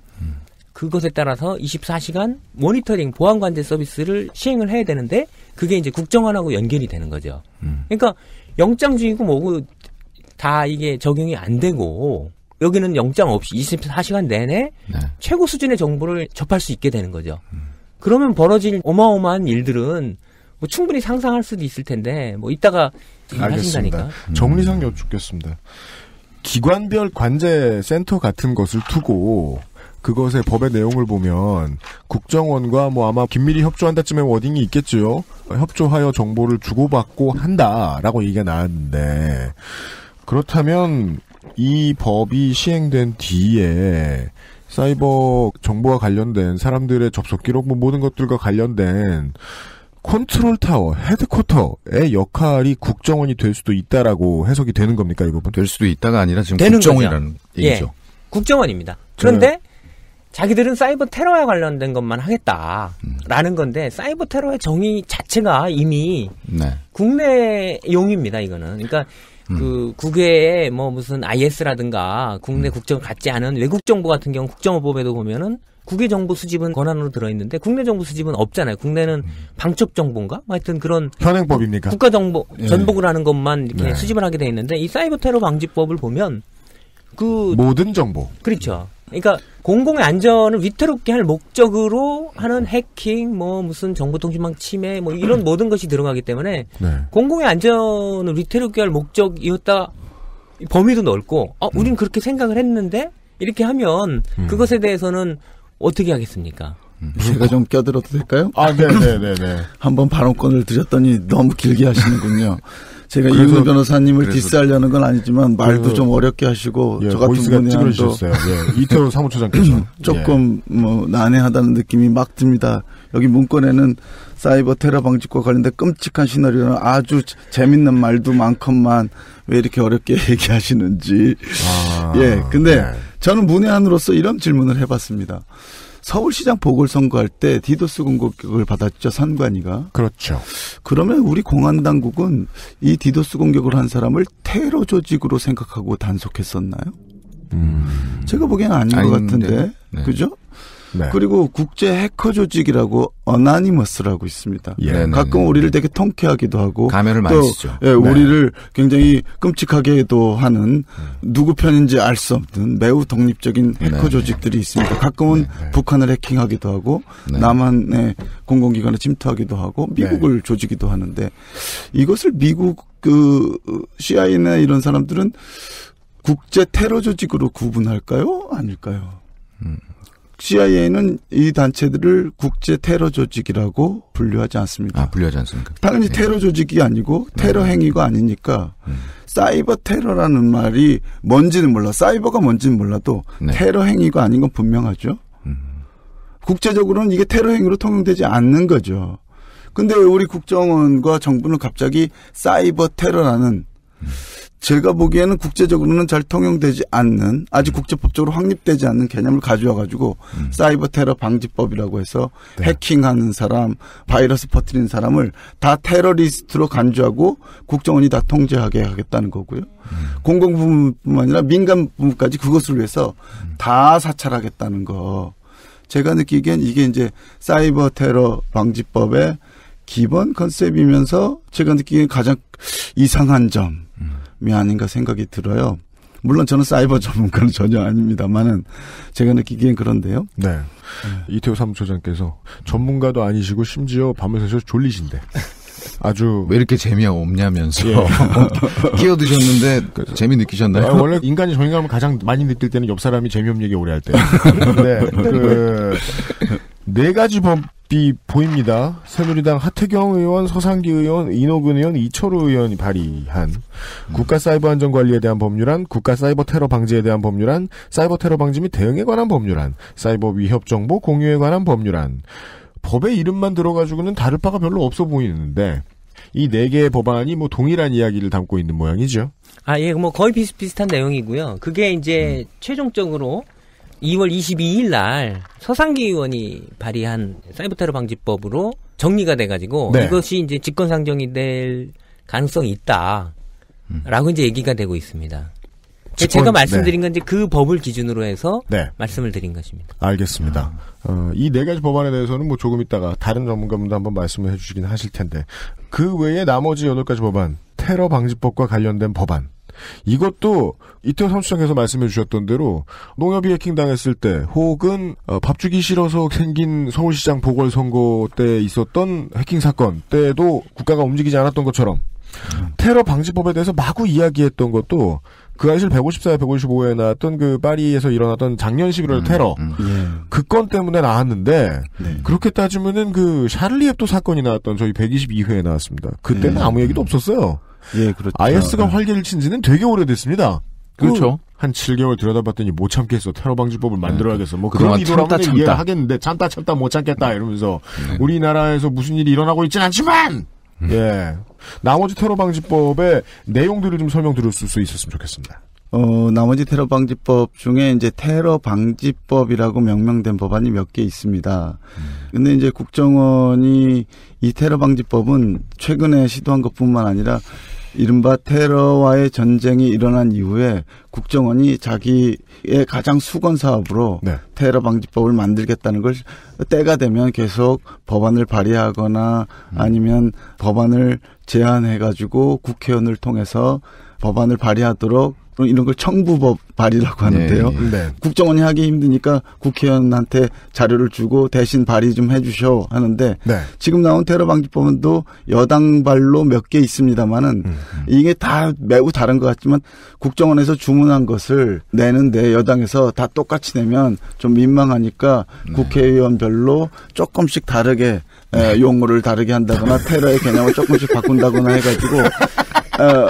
그것에 따라서 24시간 모니터링 보안 관제 서비스를 시행을 해야 되는데 그게 이제 국정원하고 연결이 되는 거죠. 음. 그러니까 영장중이고 뭐고 다 이게 적용이 안 되고 여기는 영장 없이 24시간 내내 네. 최고 수준의 정보를 접할 수 있게 되는 거죠. 음. 그러면 벌어질 어마어마한 일들은 뭐 충분히 상상할 수도 있을 텐데 뭐 이따가 알겠습니다. 정리상 음. 여쭙겠습니다. 기관별 관제 센터 같은 것을 두고 그것의 법의 내용을 보면 국정원과 뭐 아마 긴밀히 협조한다쯤의 워딩이 있겠지요. 협조하여 정보를 주고받고 한다라고 얘기가 나왔는데 그렇다면 이 법이 시행된 뒤에 사이버 정보와 관련된 사람들의 접속 기록 뭐 모든 것들과 관련된 컨트롤 타워 헤드쿼터의 역할이 국정원이 될 수도 있다라고 해석이 되는 겁니까 이 부분? 될 수도 있다가 아니라 지금 되는 국정원이라는 거죠. 예. 얘기죠. 예, 국정원입니다. 그런데 네. 자기들은 사이버 테러와 관련된 것만 하겠다라는 음. 건데 사이버 테러의 정의 자체가 이미 네. 국내용입니다 이거는. 그러니까 음. 그 국외에 뭐 무슨 IS라든가 국내 음. 국정을 갖지 않은 외국 정부 같은 경우 국정원법에도 보면은 국외 정보 수집은 권한으로 들어있는데 국내 정보 수집은 없잖아요. 국내는 음. 방첩 정보인가? 뭐 하여튼 그런 현행법입니까? 국가 정보 예. 전복을 예. 하는 것만 이렇게 네. 수집을 하게 돼 있는데 이 사이버 테러 방지법을 보면 그 모든 정보 그렇죠. 그러니까 공공의 안전을 위태롭게 할 목적으로 하는 해킹, 뭐 무슨 정보통신망 침해, 뭐 이런 모든 것이 들어가기 때문에 네. 공공의 안전을 위태롭게 할 목적이었다. 범위도 넓고, 아, 우린 음. 그렇게 생각을 했는데 이렇게 하면 음. 그것에 대해서는 어떻게 하겠습니까? 음. 제가 좀 껴들어도 될까요? 아, 네네네네. 네, 네, 네. 한 번 발언권을 드렸더니 너무 길게 하시는군요. 제가 이분 변호사님을 디스하려는 건 아니지만 말도 그 좀 어렵게 하시고 예, 저 같은 분이 찌그러셨어요. 예, 이태원 사무처장께서 조금 예. 뭐 난해하다는 느낌이 막 듭니다. 여기 문건에는 사이버 테러 방지과 관련된 끔찍한 시나리오는 아주 재밌는 말도 많건만 왜 이렇게 어렵게 얘기하시는지. 아, 예, 근데 네. 저는 문외한으로서 이런 질문을 해봤습니다. 서울시장 보궐선거할 때 디도스 공격을 받았죠 선관위가. 그렇죠. 그러면 우리 공안 당국은 이 디도스 공격을 한 사람을 테러 조직으로 생각하고 단속했었나요? 음... 제가 보기에는 아닌 아닌데. 것 같은데, 네. 그죠? 네. 그리고 국제 해커 조직이라고 어나니머스라고 있습니다. 예. 네, 네, 네, 가끔 우리를 되게 통쾌하기도 하고 가면을 많이 쓰죠. 예, 우리를 굉장히 끔찍하게도 하는 누구 편인지 알 수 없는 매우 독립적인 해커 조직들이 있습니다. 가끔은 북한을 해킹하기도 하고 남한의 공공기관을 침투하기도 하고 미국을 조직이기도 하는데 이것을 미국 그 CIA나 이런 사람들은 국제 테러 조직으로 구분할까요? 아닐까요? 음. CIA는 이 단체들을 국제 테러 조직이라고 분류하지 않습니다. 아, 분류하지 않습니까? 당연히 네. 테러 조직이 아니고 네. 테러 행위가 아니니까 음. 사이버 테러라는 말이 뭔지는 몰라. 사이버가 뭔지는 몰라도 네. 테러 행위가 아닌 건 분명하죠. 음. 국제적으로는 이게 테러 행위로 통용되지 않는 거죠. 근데 우리 국정원과 정부는 갑자기 사이버 테러라는 음. 제가 보기에는 국제적으로는 잘 통용되지 않는 아직 음. 국제법적으로 확립되지 않는 개념을 가져와 가지고 음. 사이버 테러 방지법이라고 해서 네. 해킹하는 사람, 바이러스 퍼뜨리는 사람을 다 테러리스트로 간주하고 국정원이 다 통제하게 하겠다는 거고요. 음. 공공 부문뿐만 아니라 민간 부문까지 그것을 위해서 음. 다 사찰하겠다는 거. 제가 느끼기엔 이게 이제 사이버 테러 방지법의 기본 컨셉이면서 제가 느끼기엔 가장 이상한 점. 아닌가 생각이 들어요. 물론 저는 사이버 전문가는 전혀 아닙니다만은 제가 느끼기엔 그런데요. 네. 네. 이태호 사무처장께서 전문가도 아니시고 심지어 밤을 새서 졸리신데. 아주 왜 이렇게 재미 없냐면서 예. 끼어드셨는데 재미 느끼셨나요? 아 원래 인간이 정의감을 가장 많이 느낄 때는 옆 사람이 재미없는 얘기 오래 할 때. 네. 그네 가지 법이 보입니다. 새누리당 하태경 의원, 서상기 의원, 이노근 의원, 이철우 의원이 발의한 국가 사이버 안전 관리에 대한 법률안, 국가 사이버 테러 방지에 대한 법률안, 사이버 테러 방지 및 대응에 관한 법률안, 사이버 위협 정보 공유에 관한 법률안. 법의 이름만 들어가지고는 다를 바가 별로 없어 보이는데 이 네 개의 법안이 뭐 동일한 이야기를 담고 있는 모양이죠. 아, 예, 뭐 거의 비슷비슷한 내용이고요. 그게 이제 음. 최종적으로 2월 22일 날 서상기 의원이 발의한 사이버 테러 방지법으로 정리가 돼가지고 네. 이것이 이제 직권 상정이 될 가능성이 있다라고 음. 이제 얘기가 되고 있습니다. 직권, 그 제가 네. 말씀드린 건지그 법을 기준으로 해서 네. 말씀을 드린 것입니다. 알겠습니다. 아. 어, 이 네 가지 법안에 대해서는 뭐 조금 있다가 다른 전문가분도 한번 말씀을 해주시긴 하실 텐데 그 외에 나머지 여덟 가지 법안, 테러 방지법과 관련된 법안. 이것도 이태호 삼수장께서 말씀해 주셨던 대로 농협이 해킹당했을 때 혹은 어, 밥 주기 싫어서 생긴 서울시장 보궐선거 때 있었던 해킹 사건 때도 국가가 움직이지 않았던 것처럼 테러 방지법에 대해서 마구 이야기했던 것도 그 아이실 154회, 1 5 5에 나왔던 그 파리에서 일어났던 작년 11월 음, 테러 음. 예. 그건 때문에 나왔는데 네. 그렇게 따지면은 그샤리 앱도 사건이 나왔던 저희 122회에 나왔습니다. 그때는 예. 아무 얘기도 없었어요. 예, 그렇죠. IS가 네. 활개를 친지는 되게 오래됐습니다. 그 그렇죠. 그한 7개월 들여다봤더니 못 참겠어. 테러 방지법을 네. 만들어야겠어. 뭐 그런 이도라면 이해하겠는데 참다 참다 못 참겠다 이러면서 네. 우리나라에서 무슨 일이 일어나고 있진 않지만 음. 예. 나머지 테러 방지법의 내용들을 좀 설명드릴 수 있었으면 좋겠습니다. 어, 나머지 테러 방지법 중에 이제 테러 방지법이라고 명명된 법안이 몇 개 있습니다. 음. 근데 이제 국정원이 이 테러 방지법은 최근에 시도한 것뿐만 아니라 이른바 테러와의 전쟁이 일어난 이후에 국정원이 자기의 가장 수건 사업으로 네. 테러 방지법을 만들겠다는 걸 때가 되면 계속 법안을 발의하거나 아니면 법안을 제안해가지고 국회의원을 통해서 법안을 발의하도록 이런 걸 청부법 발의라고 하는데요. 네, 네. 국정원이 하기 힘드니까 국회의원한테 자료를 주고 대신 발의 좀 해주셔 하는데 네. 지금 나온 테러 방지법은도 여당 발로 몇 개 있습니다만은 음, 음. 이게 다 매우 다른 것 같지만 국정원에서 주문한 것을 내는데 여당에서 다 똑같이 내면 좀 민망하니까 네. 국회의원별로 조금씩 다르게 에, 네. 용어를 다르게 한다거나 테러의 개념을 조금씩 바꾼다거나 해가지고. 어,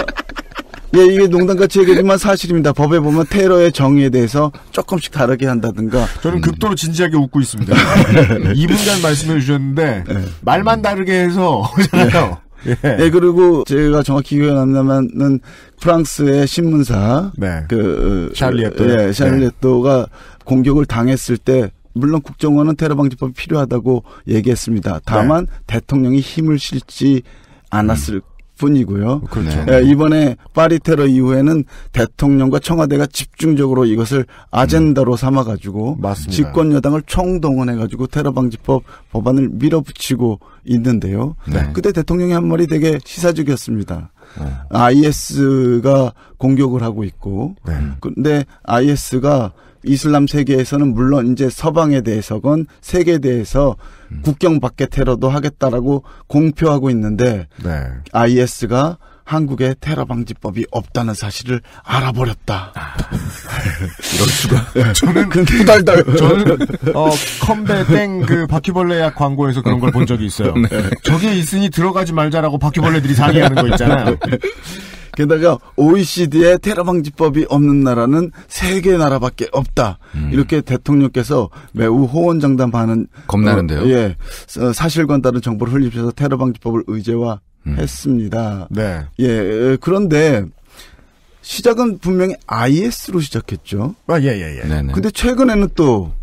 예, 이게 농담같이 얘기지만 하 사실입니다. 법에 보면 테러의 정의에 대해서 조금씩 다르게 한다든가. 저는 극도로 진지하게 웃고 있습니다. 2분간 말씀해 주셨는데 네. 말만 다르게 해서 오잖아요. 네. 예. 예. 그리고 제가 정확히 기억이 안 나면은 프랑스의 신문사 네. 그 샬리에토 그, 예, 샬리에토가 네. 공격을 당했을 때 물론 국정원은 테러 방지법이 필요하다고 얘기했습니다. 다만 네. 대통령이 힘을 실지 않았을 음. 뿐이고요. 어, 그렇죠. 네. 이번에 파리 테러 이후에는 대통령과 청와대가 집중적으로 이것을 아젠다로 음. 삼아 가지고 집권 여당을 총동원해 가지고 테러 방지법 법안을 밀어붙이고 있는데요. 네. 그때 대통령이 한 말이 되게 시사적이었습니다. 네. IS가 공격을 하고 있고, 네. 근데 IS가 이슬람 세계에서는 물론 이제 서방에 대해서건 세계에 대해서 음. 국경 밖에 테러도 하겠다라고 공표하고 있는데 네. IS가 한국에 테러 방지법이 없다는 사실을 알아버렸다. 아, 이럴 수가. 네. 저는 근 후달달. 저는 어, 컴백땡그 바퀴벌레 약 광고에서 그런 걸 본 적이 있어요. 네. 저게 있으니 들어가지 말자라고 바퀴벌레들이 상의하는 거 있잖아요. 네. 게다가 OECD에 테러 방지법이 없는 나라는 세계 나라밖에 없다. 음. 이렇게 대통령께서 매우 호언장담하는 겁나는데요. 어, 예, 어, 사실과 다른 정보를 흘리셔서 테러 방지법을 의제화 음. 했습니다. 네. 예, 그런데 시작은 분명히 IS로 시작했죠. 아, 예, 예, 예. 네네. 근데 최근에는 또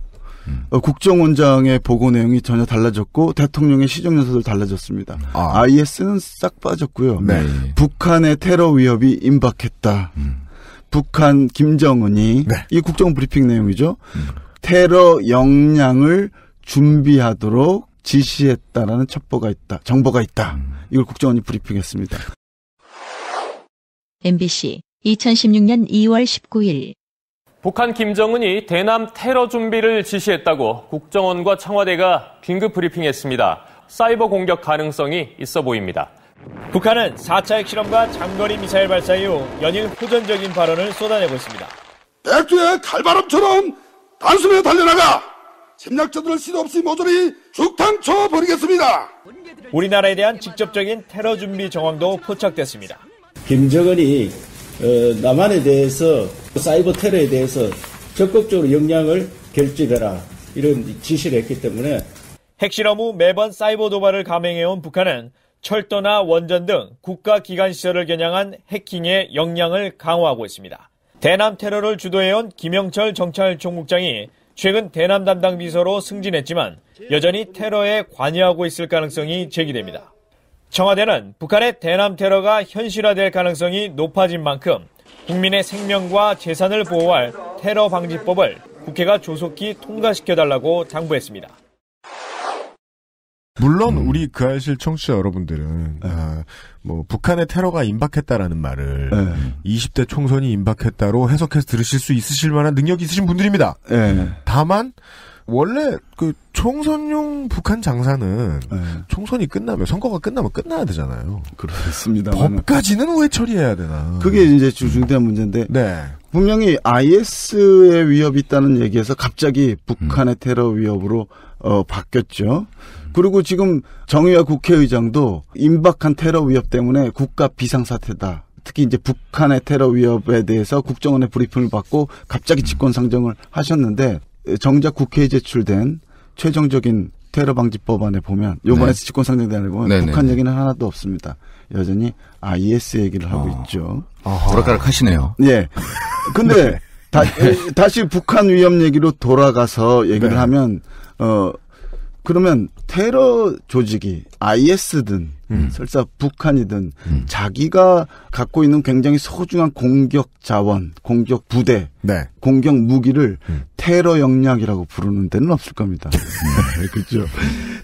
음. 국정원장의 보고 내용이 전혀 달라졌고 대통령의 시정연설도 달라졌습니다. 아. IS는 싹 빠졌고요. 네. 북한의 테러 위협이 임박했다. 음. 북한 김정은이 네. 이 국정 브리핑 내용이죠. 음. 테러 역량을 준비하도록 지시했다라는 첩보가 있다. 정보가 있다. 음. 이걸 국정원이 브리핑했습니다. MBC 2016년 2월 19일 북한 김정은이 대남 테러 준비를 지시했다고 국정원과 청와대가 긴급 브리핑했습니다. 사이버 공격 가능성이 있어 보입니다. 북한은 4차 핵실험과 장거리 미사일 발사 이후 연일 호전적인 발언을 쏟아내고 있습니다. 백두의 칼바람처럼 단숨에 달려나가 침략자들을 시도 없이 모조리 죽탕쳐 버리겠습니다. 우리나라에 대한 직접적인 테러 준비 정황도 포착됐습니다. 김정은이 어, 남한에 대해서 사이버 테러에 대해서 적극적으로 역량을 결집해라 이런 지시를 했기 때문에 핵실험 후 매번 사이버 도발을 감행해온 북한은 철도나 원전 등 국가기관 시설을 겨냥한 해킹의 역량을 강화하고 있습니다. 대남 테러를 주도해온 김영철 정찰총국장이 최근 대남 담당 비서로 승진했지만 여전히 테러에 관여하고 있을 가능성이 제기됩니다. 청와대는 북한의 대남 테러가 현실화될 가능성이 높아진 만큼 국민의 생명과 재산을 보호할 테러 방지법을 국회가 조속히 통과시켜달라고 당부했습니다. 물론 우리 그아실 청취자 여러분들은 네. 아, 뭐 북한의 테러가 임박했다라는 말을 네. 20대 총선이 임박했다로 해석해서 들으실 수 있으실 만한 능력이 있으신 분들입니다. 네. 다만 원래 그 총선용 북한 장사는 네. 총선이 끝나면 선거가 끝나면 끝나야 되잖아요. 그렇습니다. 법까지는 왜 처리해야 되나? 그게 이제 중대한 문제인데. 네. 분명히 IS의 위협이 있다는 얘기에서 갑자기 북한의 음. 테러 위협으로 어, 바뀌었죠. 그리고 지금 정의와 국회의장도 임박한 테러 위협 때문에 국가 비상사태다. 특히 이제 북한의 테러 위협에 대해서 국정원의 브리핑을 받고 갑자기 집권 상정을 하셨는데 정작 국회에 제출된 최종적인 테러 방지법안에 보면 요번에 네. 집권상정단에 보면 네네. 북한 네. 얘기는 하나도 없습니다. 여전히 IS 얘기를 하고 어. 있죠. 오락가락 아, 하시네요. 예. 근데 네. 다, 네. 시 북한 위협 얘기로 돌아가서 얘기를 네. 하면 어 그러면 테러 조직이 IS든 음. 설사 북한이든 음. 자기가 갖고 있는 굉장히 소중한 공격 자원, 공격 부대, 네. 공격 무기를 음. 테러 역량이라고 부르는 데는 없을 겁니다. 네, 그렇죠.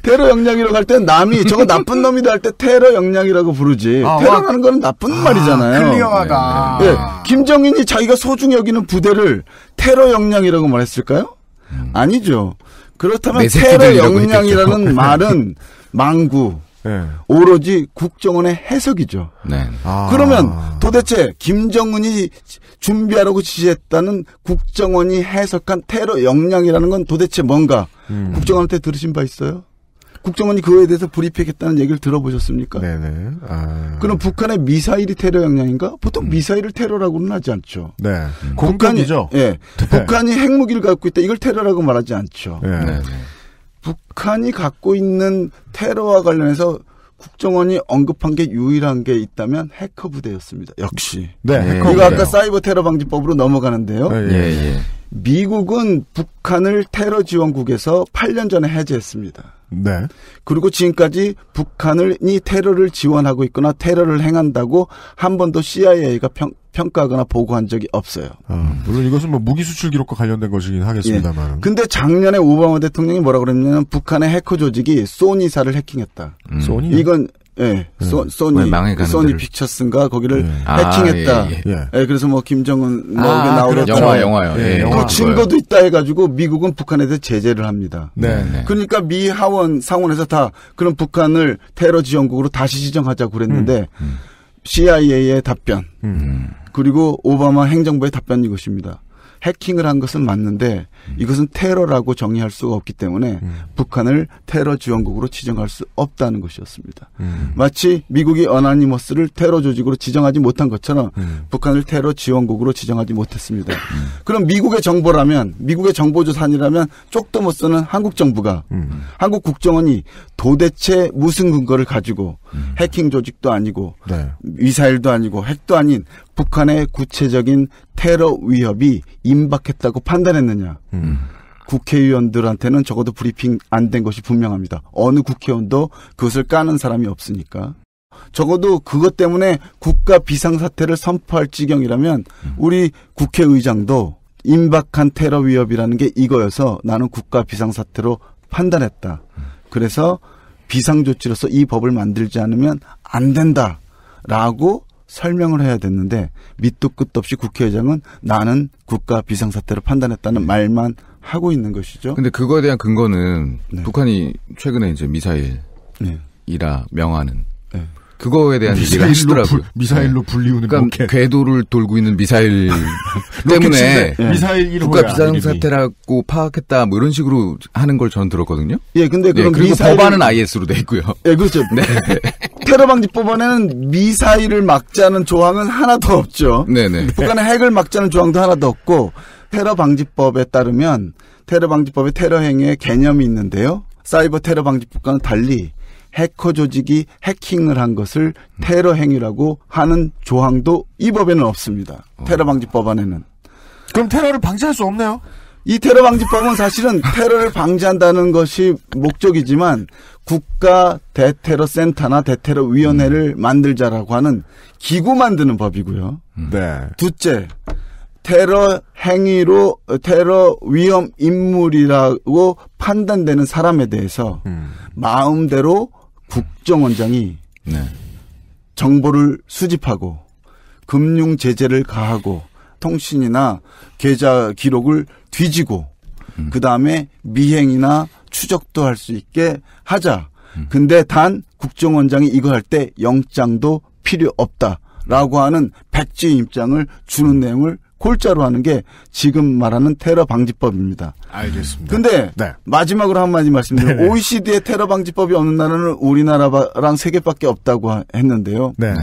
테러 역량이라고 할 때 남이 저거 나쁜 놈이다 할 때 테러 역량이라고 부르지. 아, 테러라는 거는 나쁜 아, 말이잖아요. 클리어하다. 네, 네. 김정인이 자기가 소중히 여기는 부대를 테러 역량이라고 말했을까요? 음. 아니죠. 그렇다면 테러 역량이라는 말은 망구, 네. 오로지 국정원의 해석이죠. 네. 아. 그러면 도대체 김정은이 준비하라고 지시했다는 국정원이 해석한 테러 역량이라는 건 도대체 뭔가 음. 국정원한테 들으신 바 있어요? 국정원이 그거에 대해서 브리핑했다는 얘기를 들어보셨습니까? 네네. 네. 아... 그럼 북한의 미사일이 테러 역량인가? 보통 음. 미사일을 테러라고는 하지 않죠. 네. 음. 북한이죠. 예. 네. 북한이 핵무기를 갖고 있다. 이걸 테러라고 말하지 않죠. 네. 네. 네. 북한이 갖고 있는 테러와 관련해서 국정원이 언급한 게 유일한 게 있다면 해커 부대였습니다. 역시. 네. 네 이거 아까 사이버 테러 방지법으로 넘어가는데요. 네, 예. 예, 예. 미국은 북한을 테러 지원국에서 8년 전에 해제했습니다. 네. 그리고 지금까지 북한을 이 테러를 지원하고 있거나 테러를 행한다고 한 번도 CIA가 평, 평가하거나 보고한 적이 없어요. 아, 물론 이것은 뭐 무기 수출 기록과 관련된 것이긴 하겠습니다만. 예. 근데 작년에 오바마 대통령이 뭐라 그랬냐면 북한의 해커 조직이 소니사를 해킹했다. 음. 소니? 이건 예, 그 소, 소니 망해가는 소니 픽처스인가 거기를 음. 아, 해킹했다. 아, 예, 예. 예, 그래서 뭐 김정은 뭐 아, 나오려고 그렇죠. 영화 영화요. 예, 예 영화. 뭐 증거도 있다 해가지고 미국은 북한에 대해 제재를 합니다. 네, 네, 네. 그러니까 미 하원 상원에서 다 그런 북한을 테러 지원국으로 다시 지정하자고 그랬는데 음, 음. CIA의 답변 음. 그리고 오바마 행정부의 답변이 것입니다. 해킹을 한 것은 맞는데 이것은 테러라고 정의할 수가 없기 때문에 음. 북한을 테러 지원국으로 지정할 수 없다는 것이었습니다. 음. 마치 미국이 어나니머스를 테러 조직으로 지정하지 못한 것처럼 음. 북한을 테러 지원국으로 지정하지 못했습니다. 음. 그럼 미국의 정보라면 미국의 정보조사니라면 쪽도 못 쓰는 한국 정부가 음. 한국 국정원이 도대체 무슨 근거를 가지고 음. 해킹 조직도 아니고 네. 미사일도 아니고 핵도 아닌 북한의 구체적인 테러 위협이 임박했다고 판단했느냐. 음. 국회의원들한테는 적어도 브리핑 안 된 것이 분명합니다. 어느 국회의원도 그것을 까는 사람이 없으니까. 적어도 그것 때문에 국가 비상사태를 선포할 지경이라면 음. 우리 국회의장도 임박한 테러 위협이라는 게 이거여서 나는 국가 비상사태로 판단했다. 음. 그래서 비상조치로서 이 법을 만들지 않으면 안 된다. 라고 설명을 해야 됐는데 밑도 끝도 없이 국회의장은 나는 국가 비상사태로 판단했다는 말만 하고 있는 것이죠. 근데 그거에 대한 근거는 네. 북한이 최근에 이제 미사일이라 네. 명하는 네. 그거에 대한 얘기가 하시더라고요. 미사일로 네. 불리우는 그러니까 궤도를 돌고 있는 미사일 때문에 미사일 국가 비상사태라고 파악했다 뭐 이런 식으로 하는 걸 저는 들었거든요. 예, 근데 그럼 예, 그리고 미사일 법안은 IS로 돼 있고요. 예, 그렇죠. 네. 테러 방지 법안에는 미사일을 막자는 조항은 하나도 없죠. 네네. 네. 북한의 핵을 막자는 조항도 하나도 없고 테러 방지법에 따르면 테러 방지법의 테러 행위의 개념이 있는데요. 사이버 테러 방지법과는 달리 해커 조직이 해킹을 한 것을 테러 행위라고 하는 조항도 이 법에는 없습니다. 어. 테러 방지 법안에는. 그럼 테러를 방지할 수 없네요. 이 테러 방지법은 사실은 테러를 방지한다는 것이 목적이지만 국가 대테러 센터나 대테러 위원회를 음. 만들자라고 하는 기구 만드는 법이고요. 음. 네. 둘째, 테러 행위로 테러 위험 인물이라고 판단되는 사람에 대해서 음. 마음대로 국정원장이 네. 정보를 수집하고 금융 제재를 가하고 통신이나 계좌 기록을 뒤지고 음. 그 다음에 미행이나 추적도 할 수 있게 하자. 음. 근데 단 국정원장이 이거 할 때 영장도 필요 없다라고 하는 백지 입장을 주는 내용을 골자로 하는 게 지금 말하는 테러 방지법입니다. 알겠습니다. 근데 네. 마지막으로 한마디 말씀드리면 네네. OECD의 테러 방지법이 없는 나라는 우리나라랑 세 개밖에 없다고 했는데요. 네.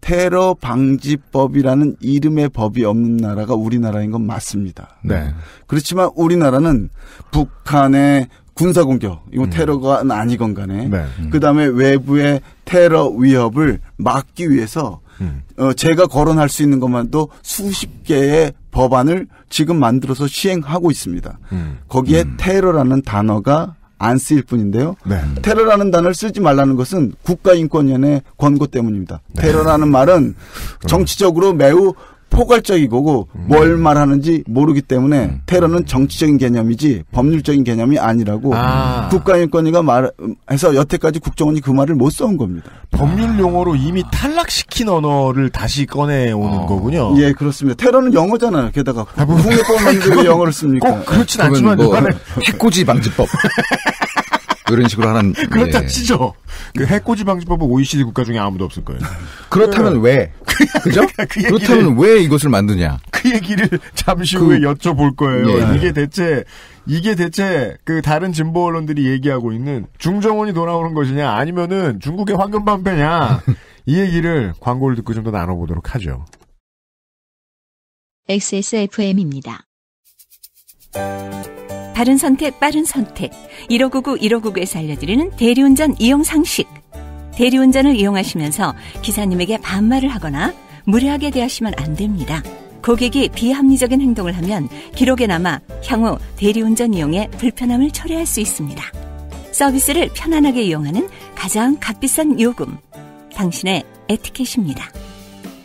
테러 방지법이라는 이름의 법이 없는 나라가 우리나라인 건 맞습니다. 네. 그렇지만 우리나라는 북한의 군사 공격, 이거 음. 테러가 아니건 간에 네. 음. 그다음에 외부의 테러 위협을 막기 위해서 음. 어, 제가 거론할 수 있는 것만도 수십 개의 법안을 지금 만들어서 시행하고 있습니다. 음. 거기에 테러라는 단어가 안 쓰일 뿐인데요. 네. 테러라는 단어를 쓰지 말라는 것은 국가인권위원회 권고 때문입니다. 네. 테러라는 말은 정치적으로 매우 포괄적이고 음. 뭘 말하는지 모르기 때문에 음. 테러는 정치적인 개념이지 법률적인 개념이 아니라고 아. 국가인권위가 말해서 여태까지 국정원이 그 말을 못 써온 겁니다. 법률 아. 용어로 이미 탈락시킨 언어를 다시 꺼내오는 어. 거군요. 예, 그렇습니다. 테러는 영어잖아요. 게다가 아, 뭐. 국내법 만들고 영어를 씁니까? 꼭 그렇진 않지만 뭐 해코지 방지법. 이런 식으로 하는. 그렇다 예. 치죠. 그 해코지 방지법은 OECD 국가 중에 아무도 없을 거예요. 그렇다면 왜? 그죠? 그러니까 그 그렇다면 왜 이것을 만드냐? 그 얘기를 잠시 그 후에 여쭤볼 거예요. 예. 이게 대체 이게 대체 그 다른 진보 언론들이 얘기하고 있는 중정원이 돌아오는 것이냐 아니면은 중국의 황금방패냐 이 얘기를 광고를 듣고 좀 더 나눠보도록 하죠. XSFM입니다. 바른 선택, 빠른 선택. 1599, 1599에서 알려드리는 대리운전 이용 상식. 대리운전을 이용하시면서 기사님에게 반말을 하거나 무례하게 대하시면 안 됩니다. 고객이 비합리적인 행동을 하면 기록에 남아 향후 대리운전 이용에 불편함을 초래할 수 있습니다. 서비스를 편안하게 이용하는 가장 값비싼 요금. 당신의 에티켓입니다.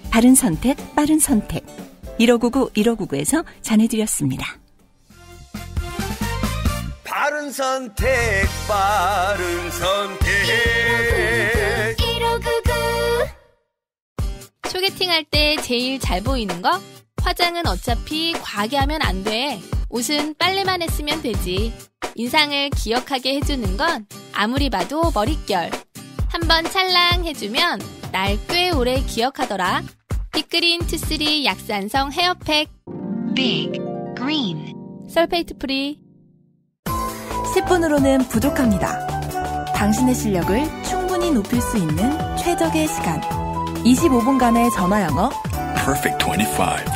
바른 선택, 빠른 선택. 1599, 1599에서 전해드렸습니다. 바른 선택, 바른 선택. 1599. 소개팅 할 때 제일 잘 보이는 거? 화장은 어차피 과하게 하면 안 돼. 옷은 빨래만 했으면 되지. 인상을 기억하게 해주는 건 아무리 봐도 머릿결. 한번 찰랑 해주면 날 꽤 오래 기억하더라. 빅그린 투쓰리 약산성 헤어팩. 빅 그린. 설페이트 프리. 10분으로는 부족합니다. 당신의 실력을 충분히 높일 수 있는 최적의 시간. 25분간의 전화 영어. Perfect 25.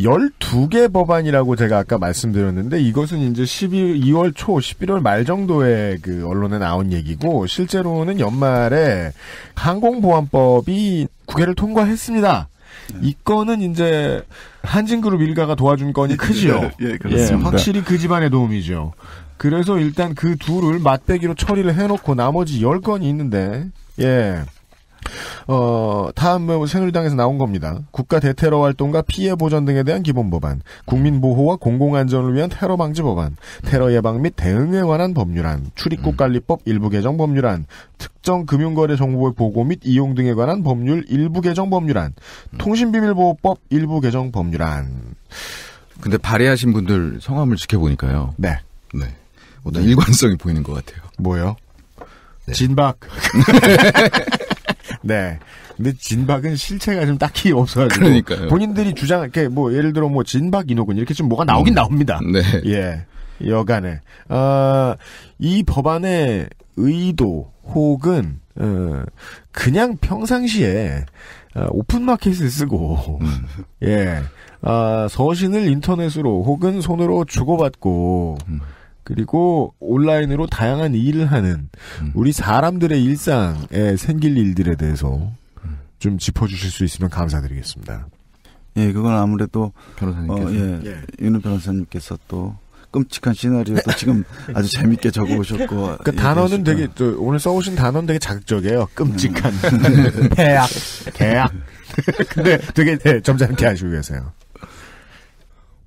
열두 개 법안이라고 제가 아까 말씀드렸는데 이것은 이제 12, 2월 초, 11월 말 정도에 그 언론에 나온 얘기고 실제로는 연말에 항공보안법이 국회를 통과했습니다. 네. 이 건은 이제 한진그룹 일가가 도와준 건이 예, 크지요. 예, 예, 그렇습니다. 예, 확실히 그 집안의 도움이죠. 그래서 일단 그 둘을 맞대기로 처리를 해놓고 나머지 열건이 있는데, 예. 어, 다음은 뭐 새누리당에서 나온 겁니다. 국가 대테러 활동과 피해 보전 등에 대한 기본 법안, 국민 보호와 공공 안전을 위한 테러 방지 법안, 테러 예방 및 대응에 관한 법률안, 출입국 음. 관리법 일부 개정 법률안, 특정 금융거래 정보의 보고 및 이용 등에 관한 법률 일부 개정 법률안, 음. 통신비밀보호법 일부 개정 법률안. 근데 발의하신 분들 성함을 지켜보니까요. 네. 네. 어떤 일관성이 보이는 것 같아요. 뭐요? 네. 진박. 네. 근데 진박은 실체가 좀 딱히 없어가지고 그러니까요. 본인들이 주장 이렇게 뭐 예를 들어 뭐 진박 인호군 이렇게 좀 뭐가 나오긴 음. 나옵니다. 네. 예. 여간에 어, 이 법안의 의도 혹은 어, 그냥 평상시에 어, 오픈마켓을 쓰고 음. 예 아, 서신을 인터넷으로 혹은 손으로 주고받고 음. 그리고 온라인으로 다양한 일을 하는 음. 우리 사람들의 일상에 생길 일들에 대해서 음. 좀 짚어주실 수 있으면 감사드리겠습니다. 예, 그건 아무래도 변호사님께서 어, 예, 예. 윤 변호사님께서 또 끔찍한 시나리오도 지금 아주 재밌게 적어오셨고. 그 단어는 되게 오늘 써오신 단어는 되게 자극적이에요. 끔찍한 대학 음. 대학. 근데 되게 네, 점잖게 하시고 계세요.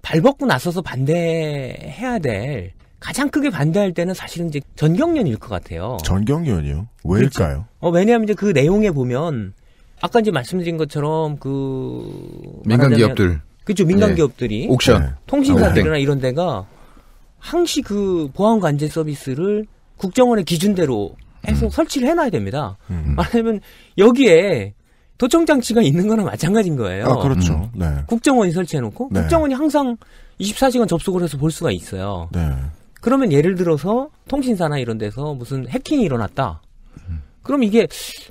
발벗고 나서서 반대해야 될 가장 크게 반대할 때는 사실은 이제 전경련일 것 같아요. 전경련이요? 왜일까요? 그렇죠. 어, 왜냐하면 이제 그 내용에 보면 아까 이제 말씀드린 것처럼 그 민간 기업들 그죠 민간 네. 기업들이 옥션 네. 통신사들이나 네. 이런 데가 항시 그 보안 관제 서비스를 국정원의 기준대로 해서 음. 설치를 해놔야 됩니다. 음. 말하자면 여기에 도청 장치가 있는 거나 마찬가지인 거예요. 아, 그렇죠. 음. 네. 국정원이 설치해놓고 네. 국정원이 항상 24시간 접속을 해서 볼 수가 있어요. 네. 그러면 예를 들어서 통신사나 이런 데서 무슨 해킹이 일어났다. 그럼 이게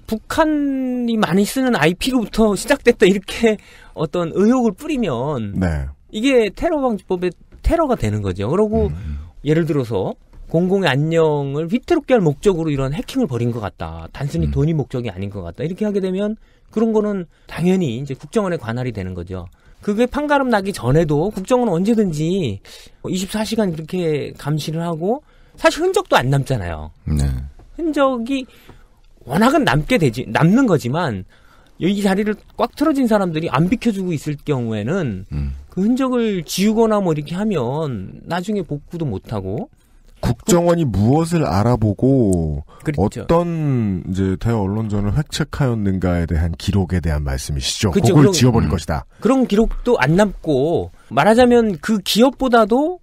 북한이 많이 쓰는 IP로부터 시작됐다 이렇게 어떤 의혹을 뿌리면 네. 이게 테러 방지법에 테러가 되는 거죠. 그러고 음, 음. 예를 들어서 공공의 안녕을 위태롭게 할 목적으로 이런 해킹을 벌인 것 같다. 단순히 음. 돈이 목적이 아닌 것 같다. 이렇게 하게 되면 그런 거는 당연히 이제 국정원의 관할이 되는 거죠. 그게 판가름 나기 전에도 국정은 언제든지 24시간 뭐 이렇게 감시를 하고 사실 흔적도 안 남잖아요. 네. 흔적이 워낙은 남게 되지 남는 거지만 여기 자리를 꽉 틀어진 사람들이 안 비켜주고 있을 경우에는 음. 그 흔적을 지우거나 뭐 이렇게 하면 나중에 복구도 못하고 국정원이 무엇을 알아보고 그렇죠. 어떤 이제 대여 언론전을 획책하였는가에 대한 기록에 대한 말씀이시죠. 그렇죠. 그걸 그런, 지워버릴 음. 것이다. 그런 기록도 안 남고 말하자면 그 기업보다도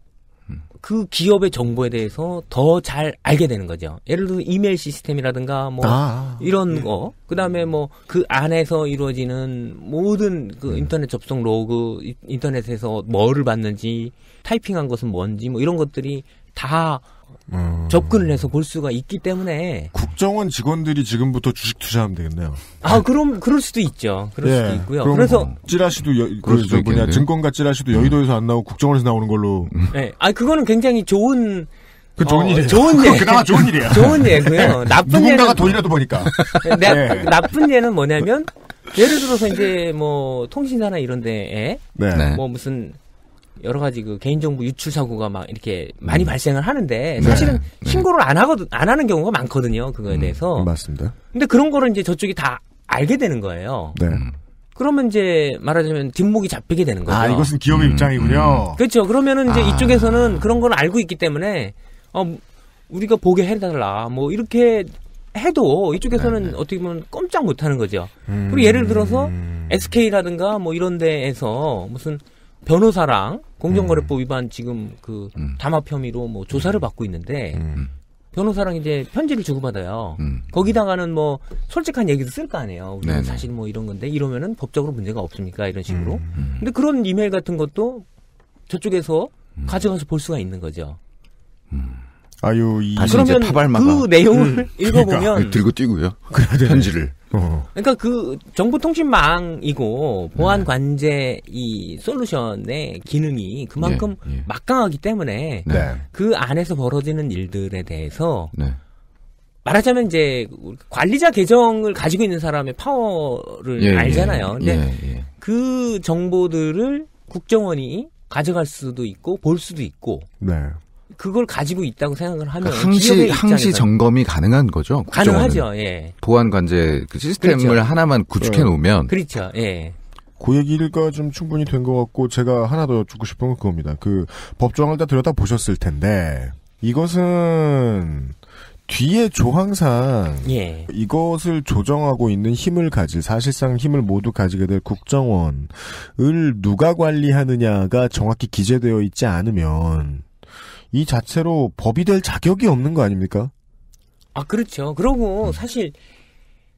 음. 그 기업의 정보에 대해서 더 잘 알게 되는 거죠. 예를 들어 이메일 시스템이라든가 뭐 아, 이런 네. 거, 뭐 그 다음에 뭐 그 안에서 이루어지는 모든 그 음. 인터넷 접속 로그, 인터넷에서 뭐를 봤는지 타이핑한 것은 뭔지 뭐 이런 것들이 다 음... 접근을 해서 볼 수가 있기 때문에 국정원 직원들이 지금부터 주식 투자하면 되겠네요. 아 그럼 그럴 수도 있죠. 그럴 예, 수도 있고요. 그래서 찌라시도 여, 그저 그 뭐냐 증권가 찌라시도 여의도에서 안 나오고 국정원에서 나오는 걸로. 네, 아 그거는 굉장히 좋은 그 좋은 어, 일이에요. 좋은 예. 그나마 좋은 일이에 좋은 예고요. 예. 나쁜 누군가가 돈이라도 버니까. 네, 나, 네. 나쁜 예는 뭐냐면 예를 들어서 이제 뭐 통신사나 이런 데에 네. 뭐 무슨 여러 가지 그 개인정보 유출 사고가 막 이렇게 많이 음. 발생을 하는데 네. 사실은 네. 신고를 안 하거든 안 하는 경우가 많거든요 그거에 음. 대해서 맞습니다. 근데 그런 거를 이제 저쪽이 다 알게 되는 거예요. 네. 그러면 이제 말하자면 뒷목이 잡히게 되는 거죠. 아 이것은 기업의 음. 입장이군요. 음. 그렇죠. 그러면은 이제 아. 이쪽에서는 그런 걸 알고 있기 때문에 어 우리가 보게 해달라 뭐 이렇게 해도 이쪽에서는 네네. 네. 어떻게 보면 꼼짝 못하는 거죠. 음. 그리고 예를 들어서 SK라든가 뭐 이런 데에서 무슨 변호사랑 공정거래법 위반 지금 그 음. 담합 혐의로 뭐 조사를 음. 받고 있는데 음. 변호사랑 이제 편지를 주고받아요. 음. 거기다가는 뭐 솔직한 얘기도 쓸 거 아니에요. 사실 뭐 이런 건데 이러면은 법적으로 문제가 없습니까? 이런 식으로. 음, 근데 그런 이메일 같은 것도 저쪽에서 가져가서 볼 수가 있는 거죠. 아유, 이 그러면 그 내용을 읽어보면 그러니까, 들고 뛰고요. 편지를 어. 그러니까 그정보 통신망이고 보안 네. 관제 이 솔루션의 기능이 그만큼 예, 예. 막강하기 때문에 네. 그 안에서 벌어지는 일들에 대해서 네. 말하자면 이제 관리자 계정을 가지고 있는 사람의 파워를 예, 예. 알잖아요. 근데 예, 예. 그 정보들을 국정원이 가져갈 수도 있고 볼 수도 있고 네. 그걸 가지고 있다고 생각을 하면 그러니까 항시 항시 점검이 가능한 거죠. 국정원은. 가능하죠. 예. 보안 관제 그 시스템을 그렇죠. 하나만 구축해 네. 놓으면 예. 그렇죠. 예. 고그 얘기가 좀 충분히 된 것 같고 제가 하나 더주고 싶은 건 그겁니다. 그 법조항을 다 들여다 보셨을 텐데 이것은 뒤에 조항상 예. 이것을 조정하고 있는 힘을 가질 사실상 힘을 모두 가지게 될 국정원을 누가 관리하느냐가 정확히 기재되어 있지 않으면 이 자체로 법이 될 자격이 없는 거 아닙니까? 아 그렇죠. 그러고 음. 사실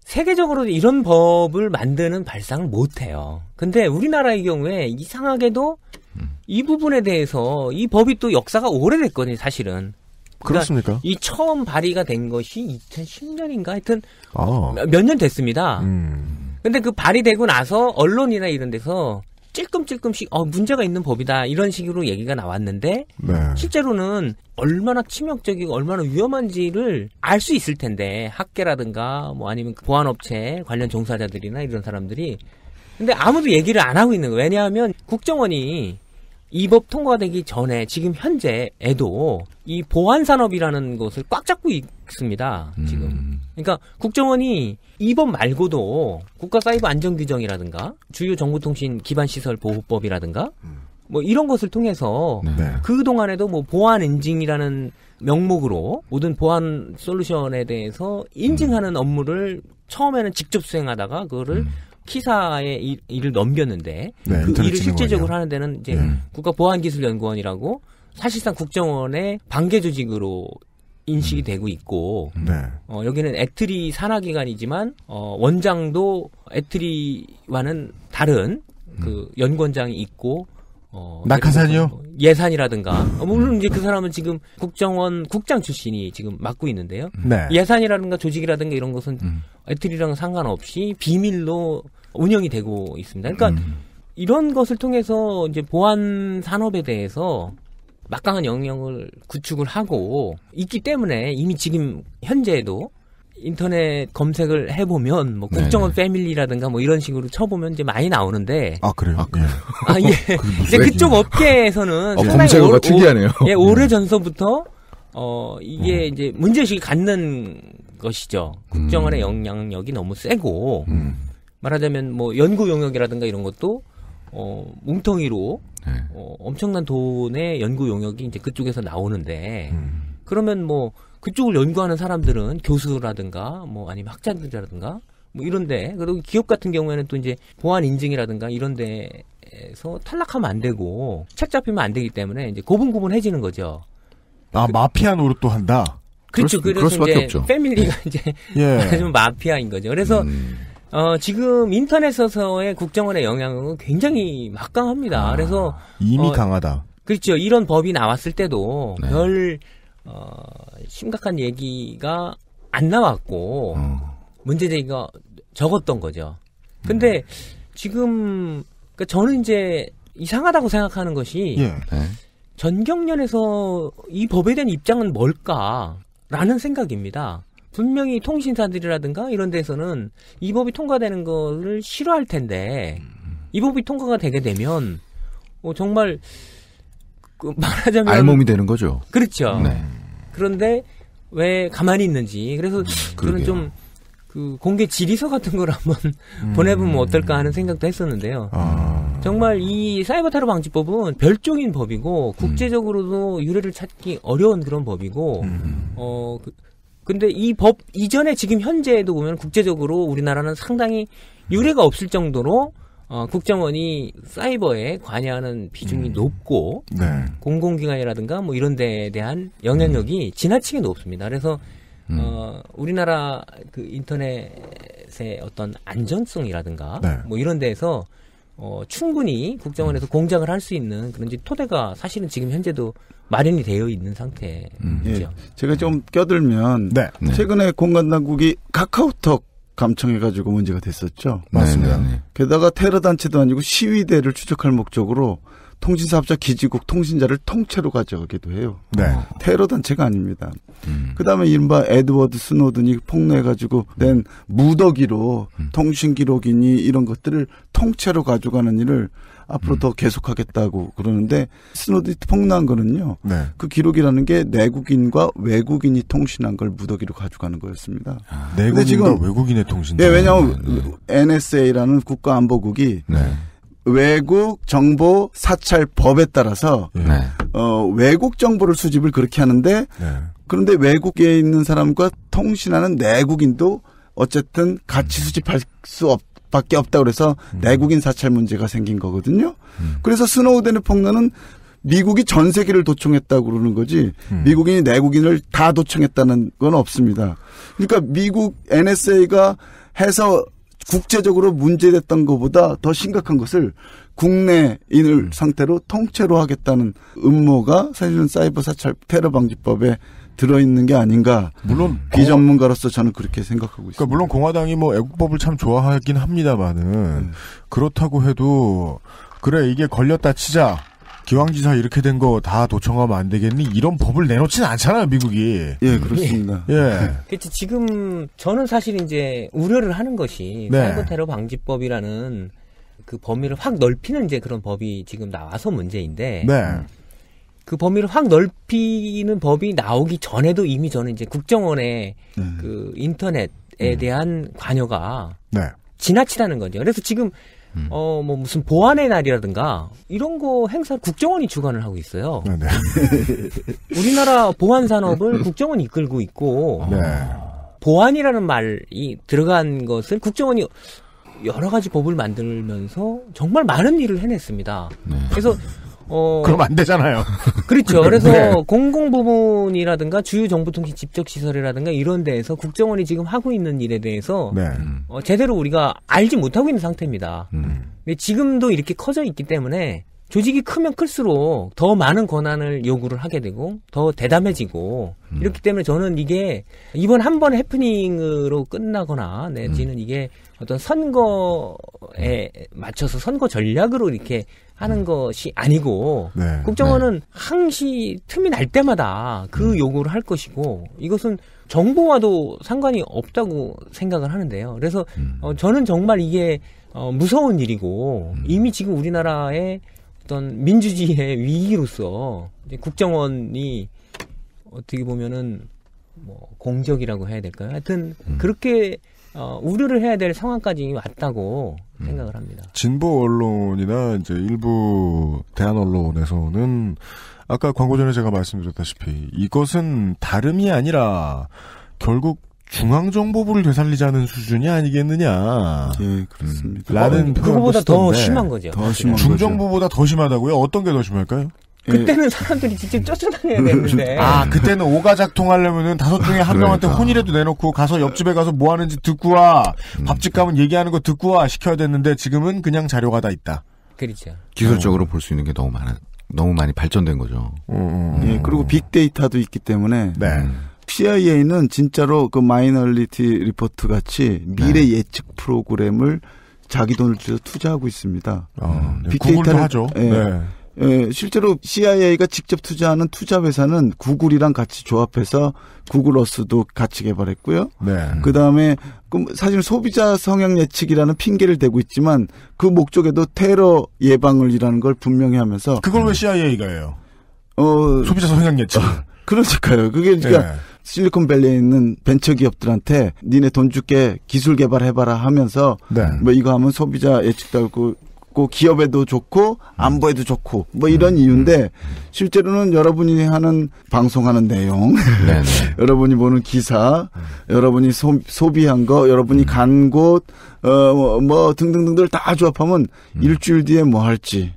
세계적으로 이런 법을 만드는 발상을 못 해요. 근데 우리나라의 경우에 이상하게도 음. 이 부분에 대해서 이 법이 또 역사가 오래됐거든요, 사실은. 그러니까 그렇습니까? 이 처음 발의가 된 것이 2010년인가 하여튼 아. 몇년 됐습니다. 음. 근데 그 발의되고 나서 언론이나 이런 데서 찔끔찔끔씩 어 문제가 있는 법이다 이런 식으로 얘기가 나왔는데 네. 실제로는 얼마나 치명적이고 얼마나 위험한지를 알 수 있을 텐데 학계라든가 뭐 아니면 그 보안업체 관련 종사자들이나 이런 사람들이 근데 아무도 얘기를 안 하고 있는 거예요 왜냐하면 국정원이 이 법 통과되기 전에 지금 현재에도 이 보안 산업이라는 것을 꽉 잡고 있습니다 지금 음. 그러니까 국정원이 이번 말고도 국가 사이버 안전 규정이라든가 주요 정보통신 기반 시설 보호법이라든가 음. 뭐 이런 것을 통해서 네. 네. 그 동안에도 뭐 보안 엔진이라는 명목으로 모든 보안 솔루션에 대해서 인증하는 음. 업무를 처음에는 직접 수행하다가 그거를 음. 키사에 일, 일을 넘겼는데 네, 그 일을 실제적으로 하는 데는 이제 네. 국가보안기술연구원이라고 사실상 국정원의 방개 조직으로 인식이 되고 있고 음. 네. 어, 여기는 애트리 산하기관이지만 어, 원장도 애트리와는 다른 음. 그 연구원장이 있고 어, 낙하산이요? 뭐 예산이라든가 어, 물론 이제 그 사람은 지금 국정원 국장 출신이 지금 맡고 있는데요. 음. 네. 예산이라든가 조직이라든가 이런 것은 음. 애트리랑 상관없이 비밀로 운영이 되고 있습니다. 그러니까 음. 이런 것을 통해서 이제 보안 산업에 대해서 막강한 영역을 구축을 하고 있기 때문에 이미 지금 현재에도 인터넷 검색을 해보면 뭐 네. 국정원 네네. 패밀리라든가 뭐 이런 식으로 쳐보면 이제 많이 나오는데 아 그래요 아, 그래요 아예 이제 그쪽 업계에서는 어, 검색어가 오, 특이하네요 예 오래 네. 전서부터 어 이게 음. 이제 문제의식이 갖는 것이죠 국정원의 음. 영향력이 너무 세고 음. 말하자면 뭐 연구 용역이라든가 이런 것도 어, 뭉텅이로 네. 어, 엄청난 돈의 연구 용역이 이제 그쪽에서 나오는데 음. 그러면 뭐 그쪽을 연구하는 사람들은 교수라든가 뭐 아니면 학자들이라든가 뭐 이런데 그리고 기업 같은 경우에는 또 이제 보안 인증이라든가 이런데에서 탈락하면 안 되고 책 잡히면 안 되기 때문에 이제 고분고분해지는 거죠. 아 그, 마피아 노릇도 한다. 그렇죠. 그래서 그럴 수밖에 이제 없죠. 패밀리가 네. 예. 이제 예. 마피아인 거죠. 그래서 음. 어, 지금 인터넷에서의 국정원의 영향은 굉장히 막강합니다. 아, 그래서 이미 어, 강하다. 그렇죠. 이런 법이 나왔을 때도 네. 별 어, 심각한 얘기가 안 나왔고 어. 문제 제기가 적었던 거죠. 근데 음. 지금 그러니까 저는 이제 이상하다고 생각하는 것이 예. 네. 전경련에서 이 법에 대한 입장은 뭘까라는 생각입니다. 분명히 통신사들이라든가 이런 데서는 이 법이 통과되는 거를 싫어할 텐데 음. 이 법이 통과가 되게 되면 어, 정말 그 말하자면 알몸이 되는 거죠. 그렇죠. 네. 그런데 왜 가만히 있는지 그래서 음, 저는 좀그 공개 질의서 같은 걸 한번 음. 보내보면 어떨까 하는 생각도 했었는데요. 아. 정말 이 사이버 테러 방지법은 별종인 법이고 음. 국제적으로도 유례를 찾기 어려운 그런 법이고 음. 어. 그 근데 이 법 이전에 지금 현재에도 보면 국제적으로 우리나라는 상당히 유례가 없을 정도로 어, 국정원이 사이버에 관여하는 비중이 음. 높고 네. 공공기관이라든가 뭐 이런 데에 대한 영향력이 음. 지나치게 높습니다. 그래서 음. 어, 우리나라 그 인터넷의 어떤 안전성이라든가 네. 뭐 이런 데에서 어, 충분히 국정원에서 음. 공작을 할 수 있는 그런지 토대가 사실은 지금 현재도 마련이 되어 있는 상태죠. 음. 예. 제가 좀 껴들면 네. 네. 최근에 공간당국이 카카오톡 감청해가지고 문제가 됐었죠. 맞습니다. 네, 네, 네. 게다가 테러 단체도 아니고 시위대를 추적할 목적으로 통신사업자 기지국 통신자를 통째로 가져가기도 해요. 네. 어, 테러 단체가 아닙니다. 음. 그다음에 이른바 에드워드 스노든이 폭로해가지고 음. 낸 무더기로 음. 통신 기록이니 이런 것들을 통째로 가져가는 일을 앞으로 음. 더 계속하겠다고 그러는데 스노든이 폭로한 거는요. 네. 그 기록이라는 게 내국인과 외국인이 통신한 걸 무더기로 가져가는 거였습니다. 아, 내국인과 지금, 외국인의 통신. 네, 왜냐하면 네. 그 NSA라는 국가안보국이 네. 외국 정보 사찰법에 따라서 예. 네. 어, 외국 정보를 수집을 그렇게 하는데 네. 그런데 외국에 있는 사람과 통신하는 내국인도 어쨌든 같이 수집할 수 없. 밖에 없다 그래서 음. 내국인 사찰 문제가 생긴 거거든요. 음. 그래서 스노우덴의 폭로는 미국이 전 세계를 도청했다고 그러는 거지 음. 미국인이 내국인을 다 도청했다는 건 없습니다. 그러니까 미국 NSA가 해서 국제적으로 문제됐던 것보다 더 심각한 것을 국내인을 음. 상태로 통째로 하겠다는 음모가 사실은 사이버 사찰 테러 방지법에 들어있는 게 아닌가. 물론 음. 비전문가로서 저는 그렇게 생각하고 있습니다. 그러니까 물론 공화당이 뭐 애국법을 참 좋아하긴 합니다만은 음. 그렇다고 해도 그래 이게 걸렸다 치자 기왕지사 이렇게 된 거 다 도청하면 안 되겠니? 이런 법을 내놓진 않잖아요, 미국이. 예, 그렇습니다. 예. 예. 예. 그치, 지금 저는 사실 이제 우려를 하는 것이 네. 사이버 테러 방지법이라는 그 범위를 확 넓히는 이제 그런 법이 지금 나와서 문제인데. 네. 그 범위를 확 넓히는 법이 나오기 전에도 이미 저는 이제 국정원의 음. 그 인터넷에 음. 대한 관여가 네. 지나치다는 거죠. 그래서 지금 음. 어, 뭐 무슨 보안의 날이라든가 이런 거 행사 국정원이 주관을 하고 있어요. 아, 네. 우리나라 보안 산업을 국정원이 이끌고 있고 아. 네. 보안이라는 말이 들어간 것을 국정원이 여러 가지 법을 만들면서 정말 많은 일을 해냈습니다. 네. 그래서 어. 그럼 안 되잖아요. 그렇죠. 네. 그래서 네. 공공부문이라든가 주요정보통신 집적시설이라든가 이런 데에서 국정원이 지금 하고 있는 일에 대해서 네. 어, 제대로 우리가 알지 못하고 있는 상태입니다. 음. 근데 지금도 이렇게 커져 있기 때문에 조직이 크면 클수록 더 많은 권한을 요구를 하게 되고 더 대담해지고 음. 이렇기 때문에 저는 이게 이번 한 번의 해프닝으로 끝나거나 내지는 음. 이게 어떤 선거에 음. 맞춰서 선거 전략으로 이렇게 하는 것이 아니고 네, 국정원은 네. 항시 틈이 날 때마다 그 음. 요구를 할 것이고 이것은 정보와도 상관이 없다고 생각을 하는데요. 그래서 음. 어, 저는 정말 이게 어, 무서운 일이고 음. 이미 지금 우리나라의 어떤 민주주의의 위기로서 이제 국정원이 어떻게 보면은 뭐 공적이라고 해야 될까요? 하여튼 음. 그렇게 어, 우려를 해야 될 상황까지 왔다고 음. 생각을 합니다. 진보 언론이나 이제 일부 대한 언론에서는 아까 광고 전에 제가 말씀드렸다시피 이것은 다름이 아니라 결국 중앙정보부를 되살리자는 수준이 아니겠느냐. 예, 그렇습니다. 라는 그거보다 더 심한 거죠. 더 심한 중정부보다 더 심하다고요? 어떤 게 더 심할까요? 그, 그때는 사람들이 직접 쫓아다녀야 음. 되는데. 아, 그때는 오가작통 하려면은 다섯 중에 한 그러니까. 명한테 혼이라도 내놓고 가서 옆집에 가서 뭐 하는지 듣고 와. 음. 밥집 가면 얘기하는 거 듣고 와. 시켜야 되는데 지금은 그냥 자료가 다 있다. 그렇죠. 기술적으로 어. 볼수 있는 게 너무 많아, 너무 많이 발전된 거죠. 음. 음, 음. 예, 그리고 빅데이터도 있기 때문에. 네. CIA는 진짜로 그 마이너리티 리포트 같이 미래 네. 예측 프로그램을 자기 돈을 들여 투자하고 있습니다. 아, 네. 빅데이터를 하죠. 예, 네. 예, 실제로 CIA가 직접 투자하는 투자 회사는 구글이랑 같이 조합해서 구글어스도 같이 개발했고요. 네. 그다음에 사실 소비자 성향 예측이라는 핑계를 대고 있지만 그 목적에도 테러 예방을이라는 걸 분명히 하면서 그걸 왜 CIA가 해요? 어 소비자 성향 예측. 어, 그러니까요. 그게 그러니까 네. 실리콘밸리에 있는 벤처 기업들한테 니네 돈 줄게 기술 개발해봐라 하면서 네. 뭐 이거 하면 소비자 예측도 하고 좋고 기업에도 좋고 안보에도 좋고 뭐 이런 음, 이유인데 음. 실제로는 여러분이 하는 방송하는 내용, 네, 네. 여러분이 보는 기사, 음. 여러분이 소, 비한거 여러분이 간 곳, 어, 뭐, 뭐 등등등들 다 조합하면 일주일 뒤에 뭐 할지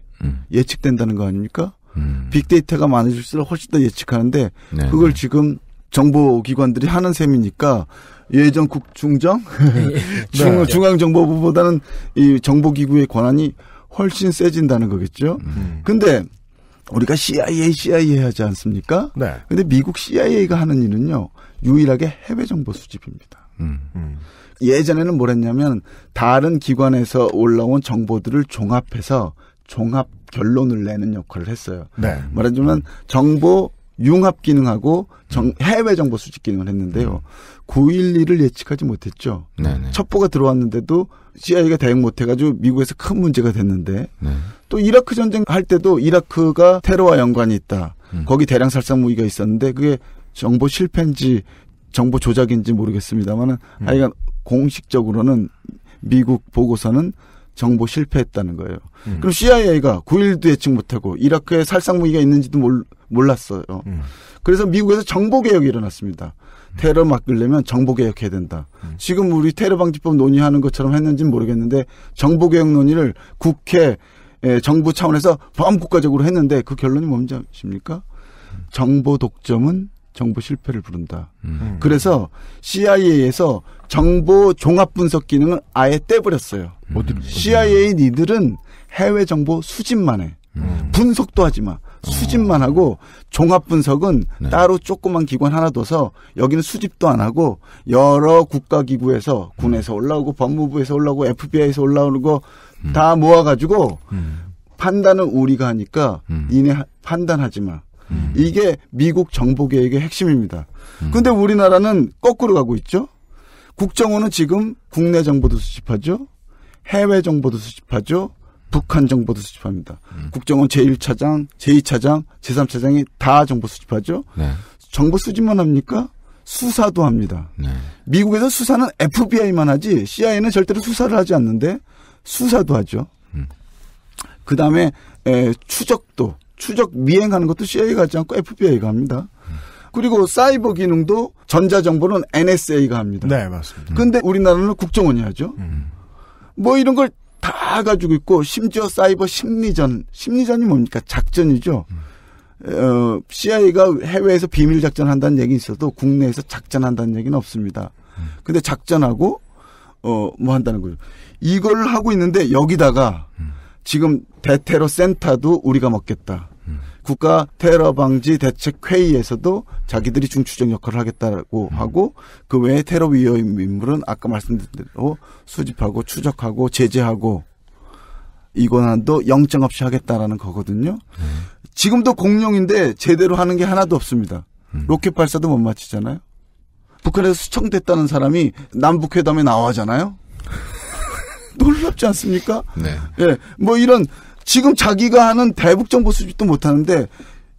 예측된다는 거 아닙니까? 음. 빅데이터가 많아질수록 훨씬 더 예측하는데 네네. 그걸 네. 지금 정보기관들이 하는 셈이니까 예전 국중정 중, 네. 중앙정보부보다는 이 정보기구의 권한이 훨씬 세진다는 거겠죠. 음. 근데 우리가 CIA, CIA 하지 않습니까? 네. 근데 미국 CIA가 하는 일은요, 유일하게 해외 정보 수집입니다. 음, 음. 예전에는 뭘 했냐면, 다른 기관에서 올라온 정보들을 종합해서 종합 결론을 내는 역할을 했어요. 네. 말하자면, 정보 융합 기능하고 정, 해외 정보 수집 기능을 했는데요. 9 음. 1리를 예측하지 못했죠. 네네. 첩보가 들어왔는데도 CIA가 대응 못해가지고 미국에서 큰 문제가 됐는데 네. 또 이라크 전쟁 할 때도 이라크가 테러와 연관이 있다. 음. 거기 대량 살상 무기가 있었는데 그게 정보 실패인지 정보 조작인지 모르겠습니다만은 음. 하여간 공식적으로는 미국 보고서는 정보 실패했다는 거예요. 음. 그럼 CIA가 9일도 예측 못하고 이라크에 살상무기가 있는지도 몰, 몰랐어요. 음. 그래서 미국에서 정보개혁이 일어났습니다. 음. 테러 막으려면 정보개혁해야 된다. 음. 지금 우리 테러방지법 논의하는 것처럼 했는지 모르겠는데 정보개혁 논의를 국회, 에, 정부 차원에서 범국가적으로 했는데 그 결론이 뭔지 아십니까? 정보 독점은 정보 실패를 부른다. 음. 그래서 CIA에서 정보 종합 분석 기능을 아예 떼버렸어요. 음. CIA 니들은 해외 정보 수집만 해. 음. 분석도 하지 마. 어. 수집만 하고 종합 분석은 네. 따로 조그만 기관 하나 둬서 여기는 수집도 안 하고 여러 국가 기구에서 군에서 음. 올라오고 법무부에서 올라오고 FBI에서 올라오고 음. 다 모아 가지고 음. 판단은 우리가 하니까 음. 니네 판단하지 마. 음. 이게 미국 정보 계획의 핵심입니다. 음. 근데 우리나라는 거꾸로 가고 있죠. 국정원은 지금 국내 정보도 수집하죠. 해외 정보도 수집하죠. 북한 정보도 수집합니다. 음. 국정원 제1차장, 제2차장, 제3차장이 다 정보 수집하죠. 네. 정보 수집만 합니까? 수사도 합니다. 네. 미국에서 수사는 FBI만 하지 CIA는 절대로 수사를 하지 않는데 수사도 하죠. 음. 그 다음에 에, 추적도 추적 미행하는 것도 CIA가 하지 않고 FBI가 합니다. 그리고 사이버 기능도 전자정보는 NSA가 합니다. 네, 맞습니다. 근데 우리나라는 국정원이 하죠. 음. 뭐 이런 걸 다 가지고 있고 심지어 사이버 심리전, 심리전이 뭡니까? 작전이죠. 음. 어, CIA가 해외에서 비밀 작전 한다는 얘기 있어도 국내에서 작전한다는 얘기는 없습니다. 음. 근데 작전하고 어, 뭐 한다는 거죠. 이걸 하고 있는데 여기다가 음. 지금 대테러 센터도 우리가 먹겠다. 음. 국가 테러 방지 대책 회의에서도 자기들이 중추적 역할을 하겠다고 음. 하고 그 외에 테러 위험 인물은 아까 말씀드린 대로 수집하고 추적하고 제재하고 이권한도 영장 없이 하겠다라는 거거든요. 음. 지금도 공룡인데 제대로 하는 게 하나도 없습니다. 음. 로켓 발사도 못마치잖아요 북한에서 수청됐다는 사람이 남북 회담에 나와잖아요. 놀랍지 않습니까? 네. 예. 네, 뭐 이런 지금 자기가 하는 대북 정보 수집도 못 하는데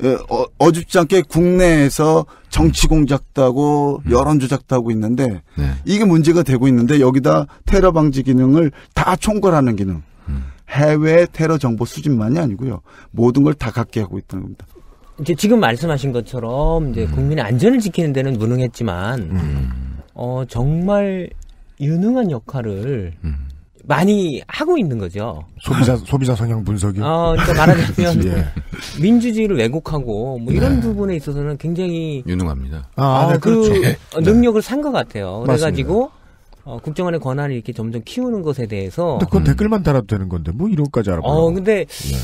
예, 어, 어줍지 않게 국내에서 정치 공작도하고 음. 여론 조작도하고 있는데 네. 이게 문제가 되고 있는데 여기다 테러 방지 기능을 다 총괄하는 기능. 음. 해외 테러 정보 수집만이 아니고요. 모든 걸 다 갖게 하고 있다는 겁니다. 이제 지금 말씀하신 것처럼 이제 음. 국민의 안전을 지키는 데는 무능했지만 음. 어 정말 유능한 역할을 음. 많이 하고 있는 거죠. 소비자 소비자 성향 분석이. 어, 그러니까 말하자면 예. 민주주의를 왜곡하고 뭐 이런 네. 부분에 있어서는 굉장히 유능합니다. 아, 아 네, 그렇죠 그 네. 능력을 산 것 같아요. 그래가지고 어, 국정원의 권한을 이렇게 점점 키우는 것에 대해서. 근데 그건 음. 댓글만 달아도 되는 건데, 뭐 이런 것까지 알아봐요. 어, 근데, 네.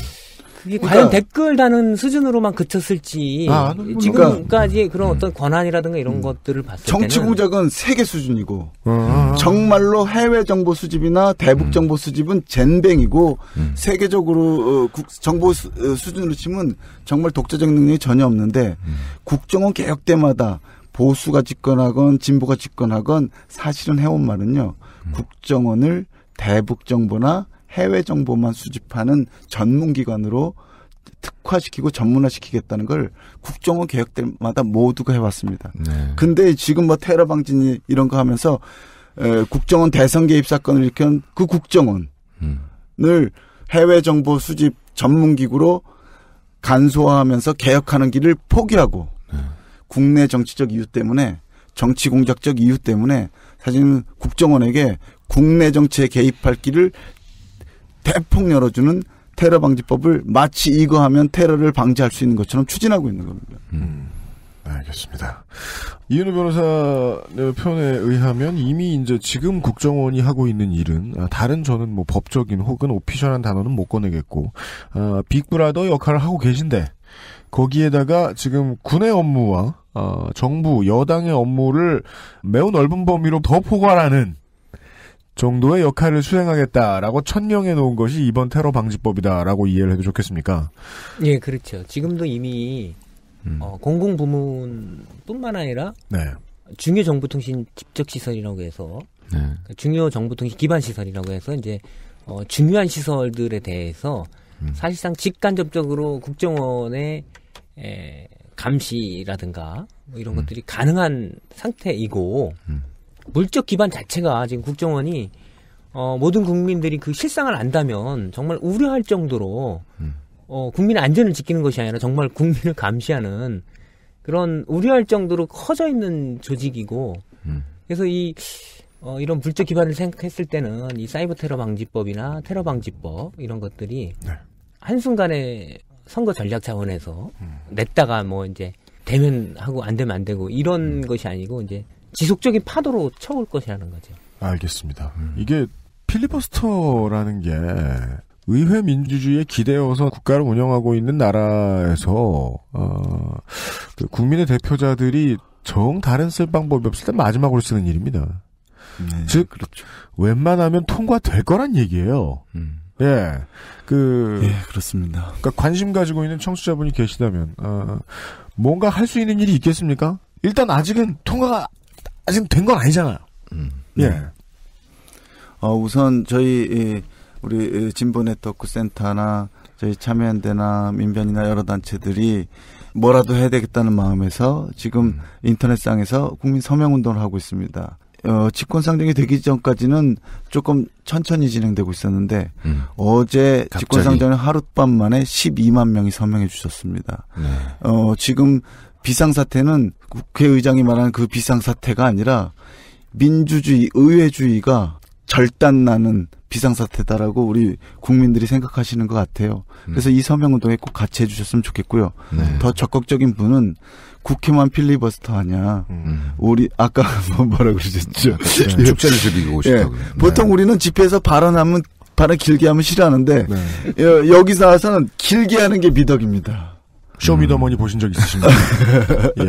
그게 그러니까, 과연 댓글 다는 수준으로만 그쳤을지 아, 아 지금까지의 그러니까 그런 음. 어떤 권한이라든가 이런 음. 것들을 봤을 정치 때는 정치 공작은 세계 수준이고 음. 정말로 해외 정보 수집이나 대북 음. 정보 수집은 젠뱅이고 음. 세계적으로 어, 국, 정보 수, 어, 준으로 치면 정말 독자적 능력이 전혀 없는데 국정원 개혁 때마다 보수가 집권하건 진보가 집권하건 사실은 해온 말은요 국정원을 대북 정보나 해외 정보만 수집하는 전문기관으로 특화시키고 전문화시키겠다는 걸 국정원 개혁 때마다 모두가 해왔습니다. 네. 근데 지금 뭐 테러 방진이 이런 거 하면서 에, 국정원 대선 개입 사건을 일으킨 그 국정원을 해외 정보 수집 전문기구로 간소화하면서 개혁하는 길을 포기하고 네. 국내 정치적 이유 때문에 정치 공작적 이유 때문에 사실은 국정원에게 국내 정치에 개입할 길을 대폭 열어주는 테러 방지법을 마치 이거 하면 테러를 방지할 수 있는 것처럼 추진하고 있는 겁니다. 음, 알겠습니다. 이은우 변호사의 표현에 의하면 이미 이제 지금 국정원이 하고 있는 일은 아, 다른 저는 뭐 법적인 혹은 오피셜한 단어는 못 꺼내겠고 어, 아, 빅브라더 역할을 하고 계신데 거기에다가 지금 군의 업무와 어, 정부 여당의 업무를 매우 넓은 범위로 더 포괄하는 정도의 역할을 수행하겠다라고 천명해 놓은 것이 이번 테러 방지법이다라고 이해를 해도 좋겠습니까? 예, 그렇죠. 지금도 이미 음. 어, 공공 부문뿐만 아니라 네. 중요 정보통신 집적 시설이라고 해서 네. 그러니까 중요 정보통신 기반 시설이라고 해서 이제 어, 중요한 시설들에 대해서 음. 사실상 직간접적으로 국정원의 에, 감시라든가 뭐 이런 음. 것들이 가능한 상태이고 음. 물적 기반 자체가 지금 국정원이 어, 모든 국민들이 그 실상을 안다면 정말 우려할 정도로 음. 어, 국민의 안전을 지키는 것이 아니라 정말 국민을 감시하는 그런 우려할 정도로 커져 있는 조직이고 음. 그래서 이 어, 이런 물적 기반을 생각했을 때는 이 사이버 테러 방지법이나 테러 방지법 이런 것들이 네. 한순간에 선거 전략 차원에서 음. 냈다가 뭐 이제 되면 하고 안 되면 안 되고 이런 음. 것이 아니고 이제 지속적인 파도로 쳐올 것이라는 거죠. 알겠습니다. 음. 이게 필리버스터라는 게 의회 민주주의에 기대어서 국가를 운영하고 있는 나라에서 어, 그 국민의 대표자들이 정 다른 쓸 방법이 없을 때 마지막으로 쓰는 일입니다. 네, 즉 그렇죠. 웬만하면 통과될 거란 얘기예요. 음. 예, 그 예, 그렇습니다. 그러니까 관심 가지고 있는 청취자분이 계시다면 어, 뭔가 할 수 있는 일이 있겠습니까? 일단 아직은 통과가 아직 된건 아니잖아요. 음. 예. 음. 어, 우선 저희 우리 진보 네트워크 센터나 저희 참여연대나 민변이나 여러 단체들이 뭐라도 해야 되겠다는 마음에서 지금 음. 인터넷상에서 국민 서명 운동을 하고 있습니다. 어, 직권 상정이 되기 전까지는 조금 천천히 진행되고 있었는데 음. 어제 직권 상정이 하룻밤 만에 12만 명이 서명해 주셨습니다. 네. 어, 지금 비상사태는 국회의장이 말하는 그 비상사태가 아니라 민주주의, 의회주의가 절단나는 비상사태다라고 우리 국민들이 생각하시는 것 같아요. 음. 그래서 음. 이 서명운동에 꼭 같이 해주셨으면 좋겠고요. 네. 더 적극적인 분은 국회만 필리버스터 하냐. 음. 우리 아까 뭐 뭐라 고 그러셨죠. 네. 예. 축제를 즐기고 싶다고 예. 네. 보통 우리는 집회에서 발언하면 발언 길게 하면 싫어하는데 네. 여, 여기서 와서는 길게 하는 게 미덕입니다. 쇼미더머니 음. 보신 적 있으십니까?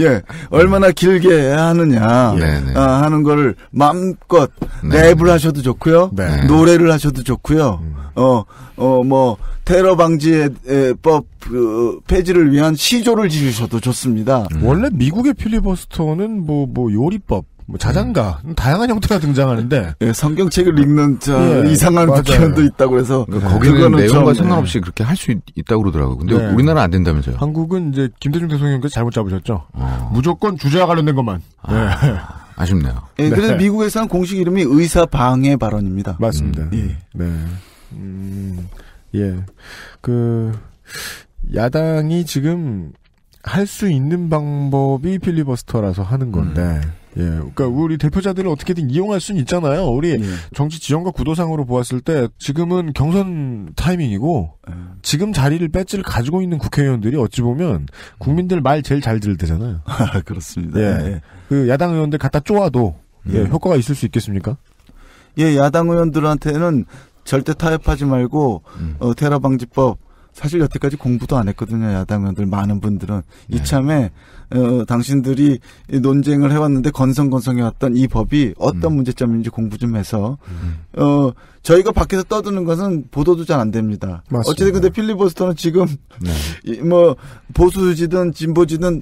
예. 예. 얼마나 음. 길게 하느냐 네, 네 아, 하는 거를 마음껏 네 랩을 하셔도 좋고요. 네. 노래를 하셔도 좋고요. 음. 어, 어, 뭐 테러 방지법 의 그, 어, 폐지를 위한 시조를 지으셔도 좋습니다. 음. 원래 미국의 필리버스터는 뭐뭐 뭐 요리법 뭐 자장가 음. 다양한 형태가 등장하는데 예, 성경책을 읽는 저 예, 이상한 표현도 있다고 해서 네. 그러니까 거기는 내용과 네. 상관없이 그렇게 할 수 있다고 그러더라고요. 근데 네. 우리나라 안 된다면서요? 한국은 이제 김대중 대통령께서 잘못 잡으셨죠. 어. 무조건 주제와 관련된 것만. 아, 네. 아쉽네요. 예, 그래서 네. 미국에서는 공식 이름이 의사 방해 발언입니다. 맞습니다. 음. 예. 네. 음, 예. 그 야당이 지금 할 수 있는 방법이 필리버스터라서 하는 건데. 음. 예, 그러니까 우리 대표자들을 어떻게든 이용할 수는 있잖아요. 우리 예. 정치 지형과 구도상으로 보았을 때 지금은 경선 타이밍이고 예. 지금 자리를 배지를 가지고 있는 국회의원들이 어찌 보면 국민들 말 제일 잘 들을 때잖아요. 아, 그렇습니다. 예. 예, 그 야당 의원들 갖다 쪼아도 예, 예. 효과가 있을 수 있겠습니까? 예, 야당 의원들한테는 절대 타협하지 말고 음. 어, 테러 방지법 사실 여태까지 공부도 안 했거든요. 야당 의원들 많은 분들은 네. 이참에 어, 당신들이 논쟁을 해왔는데 건성건성해왔던 이 법이 어떤 음. 문제점인지 공부 좀 해서 음. 어 저희가 밖에서 떠드는 것은 보도도 잘 안 됩니다. 맞습니다. 어쨌든 근데 필리버스터는 지금 네. 뭐 보수지든 진보지든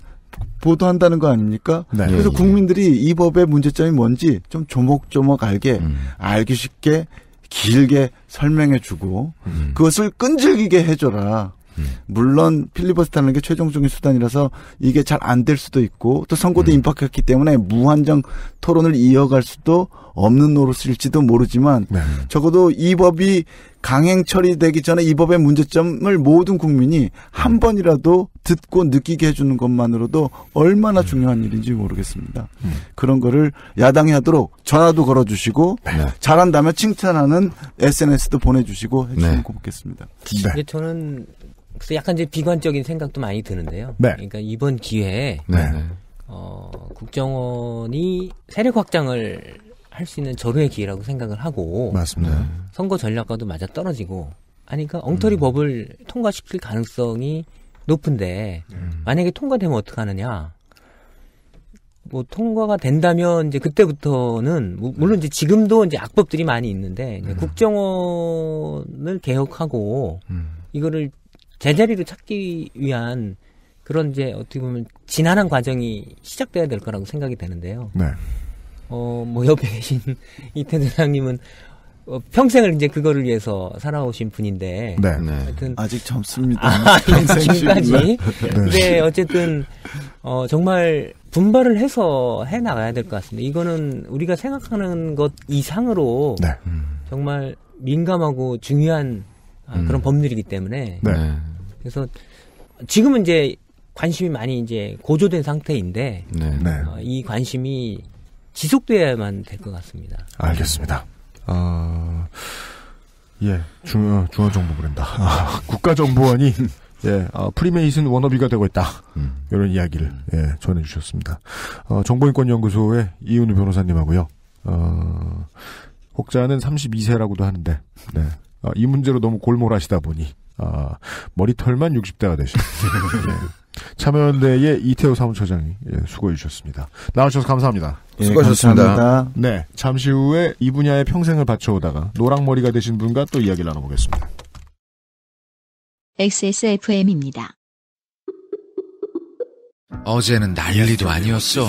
보도한다는 거 아닙니까? 네. 그래서 예, 예. 국민들이 이 법의 문제점이 뭔지 좀 조목조목 알게 음. 알기 쉽게 길게 설명해주고 음. 그것을 끈질기게 해줘라. 음. 물론 필리버스터라는 게 최종적인 수단이라서 이게 잘 안 될 수도 있고 또선거도 음. 임박했기 때문에 무한정 토론을 이어갈 수도 없는 노릇일지도 모르지만 네. 적어도 이 법이 강행 처리되기 전에 이 법의 문제점을 모든 국민이 한 음. 번이라도 듣고 느끼게 해주는 것만으로도 얼마나 음. 중요한 일인지 모르겠습니다. 음. 그런 거를 야당이 하도록 전화도 걸어주시고 네. 잘한다면 칭찬하는 SNS도 보내주시고 해주면 시 네. 고맙겠습니다. 네. 저는 그래서 약간 이제 비관적인 생각도 많이 드는데요. 네. 그러니까 이번 기회에 네. 어, 국정원이 세력 확장을 할 수 있는 절호의 기회라고 생각을 하고 맞습니다. 음. 선거 전략과도 맞아 떨어지고 하니까 엉터리 음. 법을 통과시킬 가능성이 높은데 음. 만약에 통과되면 어떡하느냐? 뭐 통과가 된다면 이제 그때부터는 물론 이제 지금도 이제 악법들이 많이 있는데 음. 국정원을 개혁하고 음. 이거를 제자리를 찾기 위한 그런 이제 어떻게 보면 진화한 과정이 시작돼야 될 거라고 생각이 되는데요. 네. 어, 뭐 옆에 계신 이태준 장님은 어, 평생을 이제 그거를 위해서 살아오신 분인데. 네. 네. 하여튼 아직 젊습니다. 아, 지금까지. 네. 근데 네. 어쨌든 어, 정말 분발을 해서 해 나가야 될 것 같습니다. 이거는 우리가 생각하는 것 이상으로 네. 음. 정말 민감하고 중요한 아, 그런 음. 법률이기 때문에 네. 그래서 지금은 이제 관심이 많이 이제 고조된 상태인데 네. 네. 어, 이 관심이 지속돼야만 될 것 같습니다. 알겠습니다. 어... 예, 중요 중앙 정보부랜다. 아, 국가정보원이 예, 어, 프리메이슨 워너비가 되고 있다. 음. 이런 이야기를 예, 전해 주셨습니다. 어, 정보인권연구소의 이은우 변호사님하고요. 어, 혹자는 32세라고도 하는데, 네. 어, 이 문제로 너무 골몰하시다 보니 아, 머리털만 60대가 되신 네. 참여연대의 이태호 사무처장이 예, 수고해 주셨습니다. 나와주셔서 감사합니다. 예, 수고하셨습니다. 감사합니다. 네, 잠시 후에 이분야의 평생을 바쳐오다가 노랑머리가 되신 분과 또 이야기를 나눠보겠습니다. XSFM입니다. 어제는 난리도 아니었어.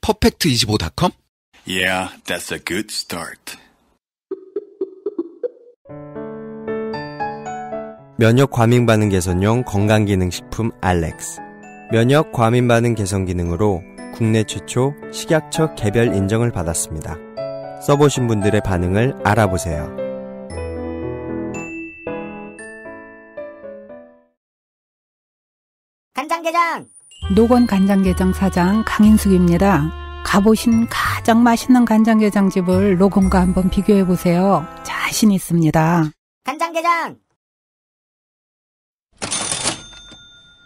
퍼펙트25.com? Yeah, that's a good start. 면역 과민 반응 개선용 건강 기능 식품 알렉스. 면역 과민 반응 개선 기능으로 국내 최초 식약처 개별 인정을 받았습니다. 써보신 분들의 반응을 알아보세요. 간장게장! 노건 간장게장 사장 강인숙입니다. 가보신 가장 맛있는 간장게장집을 노건과 한번 비교해 보세요. 자신 있습니다. 간장게장!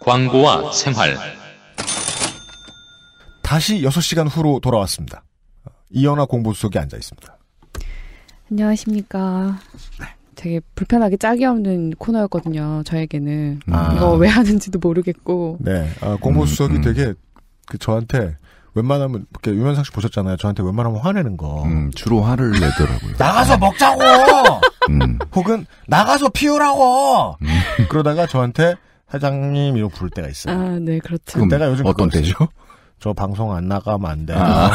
광고와 생활 다시 6시간 후로 돌아왔습니다. 이연아 공보수석이 앉아 있습니다. 안녕하십니까. 네. 되게 불편하게 짝이 없는 코너였거든요. 저에게는 아. 이거 왜 하는지도 모르겠고. 네, 아, 공보수석이 음, 음. 되게 그 저한테 웬만하면 이렇게 유면상 씨 보셨잖아요. 저한테 웬만하면 화내는 거. 음, 주로 화를 내더라고요. 나가서 음. 먹자고. 음. 혹은 나가서 피우라고. 음. 그러다가 저한테 사장님 이러고 부를 때가 있어요. 아, 네, 그렇죠. 그때가 요즘 어떤 때죠? 저 방송 안 나가면 안 돼. 아.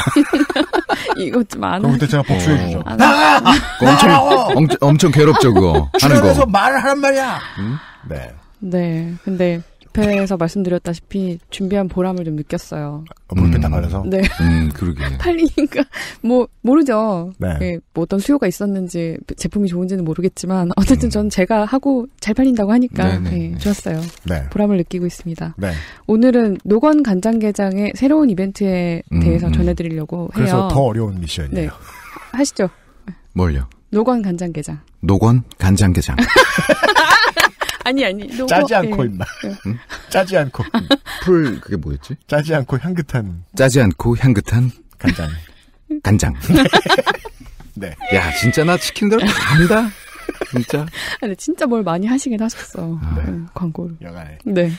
이것 좀 안. 그때 제가 복수해주죠. 어. 아, 나 그 엄청, 엄청, 엄청 괴롭죠, 그거. 하는 거. 출연해서 말을 하란 말이야! 음? 네. 네. 근데, 앞에서 말씀드렸다시피 준비한 보람을 좀 느꼈어요. 볼펜 음. 나가서 네. 음, 그러게. 팔리니까, 뭐, 모르죠. 네. 예, 뭐 어떤 수요가 있었는지, 제품이 좋은지는 모르겠지만, 어쨌든 음. 저는 제가 하고 잘 팔린다고 하니까, 네, 네, 예, 네. 좋았어요. 네. 보람을 느끼고 있습니다. 네. 오늘은 노건 간장게장의 새로운 이벤트에 음, 대해서 음. 전해드리려고 해요. 그래서 더 어려운 미션이에요. 네. 하시죠. 뭘요? 노건 간장게장. 노건 간장게장. 아니 아니 너무, 뭐, 예. 예. 짜지 않고 임마 짜지 않고 풀 그게 뭐였지? 짜지 않고 향긋한 짜지 않고 향긋한 간장 간장 네. 야 진짜 나치킨 대로 다 한다 진짜. 아니 진짜 뭘 많이 하시긴 하셨어 아, 네. 광고를. 여간에. 네.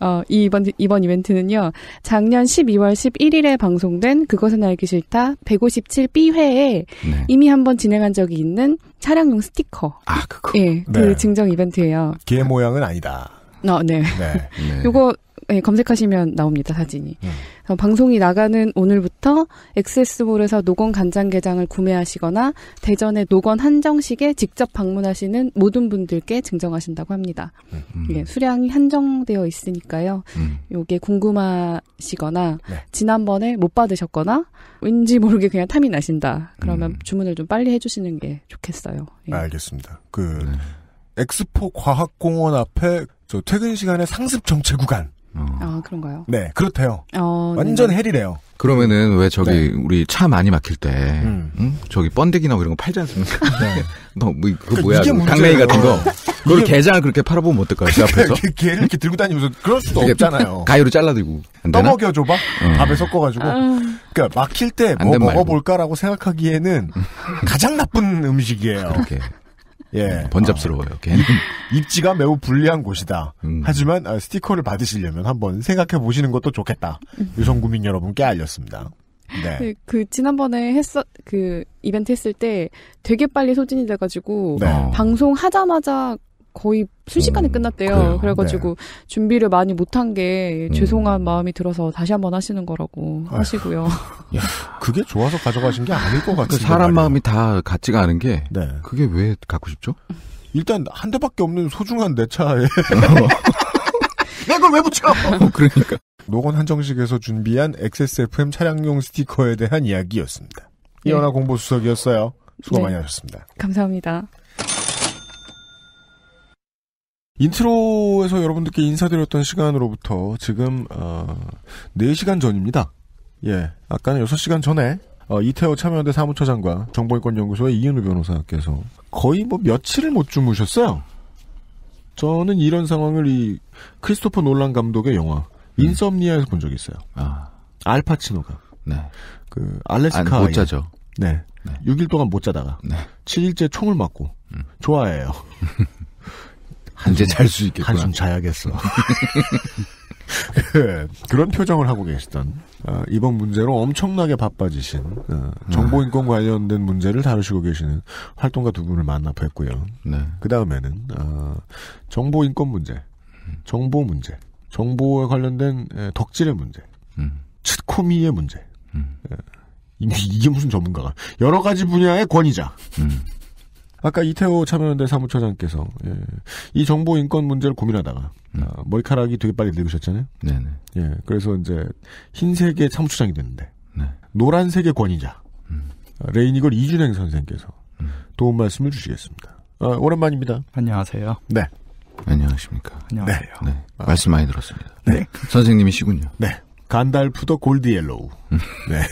어, 이 이번, 이번 이벤트는요, 작년 12월 11일에 방송된 그것은 알기 싫다 157B회에 네. 이미 한 번 진행한 적이 있는 차량용 스티커. 아, 그거? 예, 그 네. 그 증정 이벤트예요. 개 모양은 아니다. 어, 네. 네. 요거 네, 검색하시면 나옵니다 사진이. 음. 방송이 나가는 오늘부터 엑세스몰에서 노건 간장게장을 구매하시거나 대전의 노건 한정식에 직접 방문하시는 모든 분들께 증정하신다고 합니다. 음. 네, 수량이 한정되어 있으니까요. 음. 요게 궁금하시거나 네. 지난번에 못 받으셨거나 왠지 모르게 그냥 탐이 나신다. 그러면 음. 주문을 좀 빨리 해주시는 게 좋겠어요. 예. 알겠습니다. 그 음. 엑스포 과학공원 앞에 저 퇴근 시간에 상습 정체 구간 어. 아 그런가요? 네 그렇대요. 어, 네. 완전 네. 헬이래요. 그러면은 왜 저기 네. 우리 차 많이 막힐 때 음. 응? 저기 번데기나 뭐 이런 거 팔지 않습니까? 네. 너뭐 그러니까 그 뭐야? 강냉이 같은 거. 그걸 게장을 그렇게 팔아보면 어떨까요? 그 앞에서 걔 이렇게 들고 다니면서 그럴 수도 없잖아요. 가위로 잘라들고 떠먹여줘봐. 어. 밥에 섞어가지고. 아. 그러니까 막힐 때 뭐 먹어볼까라고 생각하기에는 가장 나쁜 음식이에요. 그렇게. 예. 네, 번잡스러워요. 어. 걔는 입지가 매우 불리한 곳이다. 음. 하지만 아, 스티커를 받으시려면 한번 생각해 보시는 것도 좋겠다. 유성구민 여러분께 알렸습니다. 네. 네. 그 지난번에 했었 그 이벤트 했을 때 되게 빨리 소진이 돼가지고 네. 어. 방송 하자마자 거의 순식간에 음, 끝났대요. 그래요. 그래가지고 네. 준비를 많이 못한 게 음. 죄송한 음. 마음이 들어서 다시 한번 하시는 거라고 아휴. 하시고요. 야, 예, 그게 좋아서 가져가신 게 아닐 것 그 같아요. 사람 마음이 다 같지가 않은 게 네. 그게 왜 갖고 싶죠? 일단 한 대밖에 없는 소중한 내 차에 내걸왜 붙여? 어, 그러니까 노건 한정식에서 준비한 XSFM 차량용 스티커에 대한 이야기였습니다. 이현아 네. 공보수석이었어요. 수고 네. 많이 하셨습니다. 감사합니다. 인트로에서 여러분들께 인사드렸던 시간으로부터 지금 어, 4시간 전입니다. 예, 아까는 6시간 전에 어, 이태호 참여연대 사무처장과 정보인권연구소의 이은우 변호사께서 거의 뭐 며칠을 못 주무셨어요. 저는 이런 상황을 이 크리스토퍼 놀란 감독의 영화 음. 인썸니아에서 본 적이 있어요. 아. 알파치노가. 네. 그 알래스카 못 자죠. 예. 네. 네. 6일 동안 못 자다가 네. 7일째 총을 맞고 음. 좋아해요. 한숨 잘수 있겠구나. 한숨 자야겠어. 네, 그런 표정을 하고 계시던 어, 이번 문제로 엄청나게 바빠지신 어, 정보인권 관련된 문제를 다루시고 계시는 활동가 두 분을 만나 뵙고요. 네. 그 다음에는 어, 정보인권 문제, 정보 문제, 정보에 관련된 에, 예, 덕질의 문제, 음. 츠코미의 문제. 음. 에, 예, 이게 무슨 전문가가 여러 가지 분야의 권위자. 음. 아까 이태호 참여연대 사무처장께서 예, 이 정보 인권 문제를 고민하다가 음. 아, 머리카락이 되게 빨리 늙으셨잖아요. 네네. 예, 그래서 이제 흰색의 사무처장이 됐는데 네. 노란색의 권위자 음. 레이니걸 이준행 선생께서 음. 도움 말씀을 주시겠습니다. 아, 오랜만입니다. 안녕하세요. 네. 안녕하십니까. 안녕하세요. 네. 네. 말씀 많이 들었습니다. 네. 네. 선생님이시군요. 네. 간달프도 골드 옐로우. 음. 네.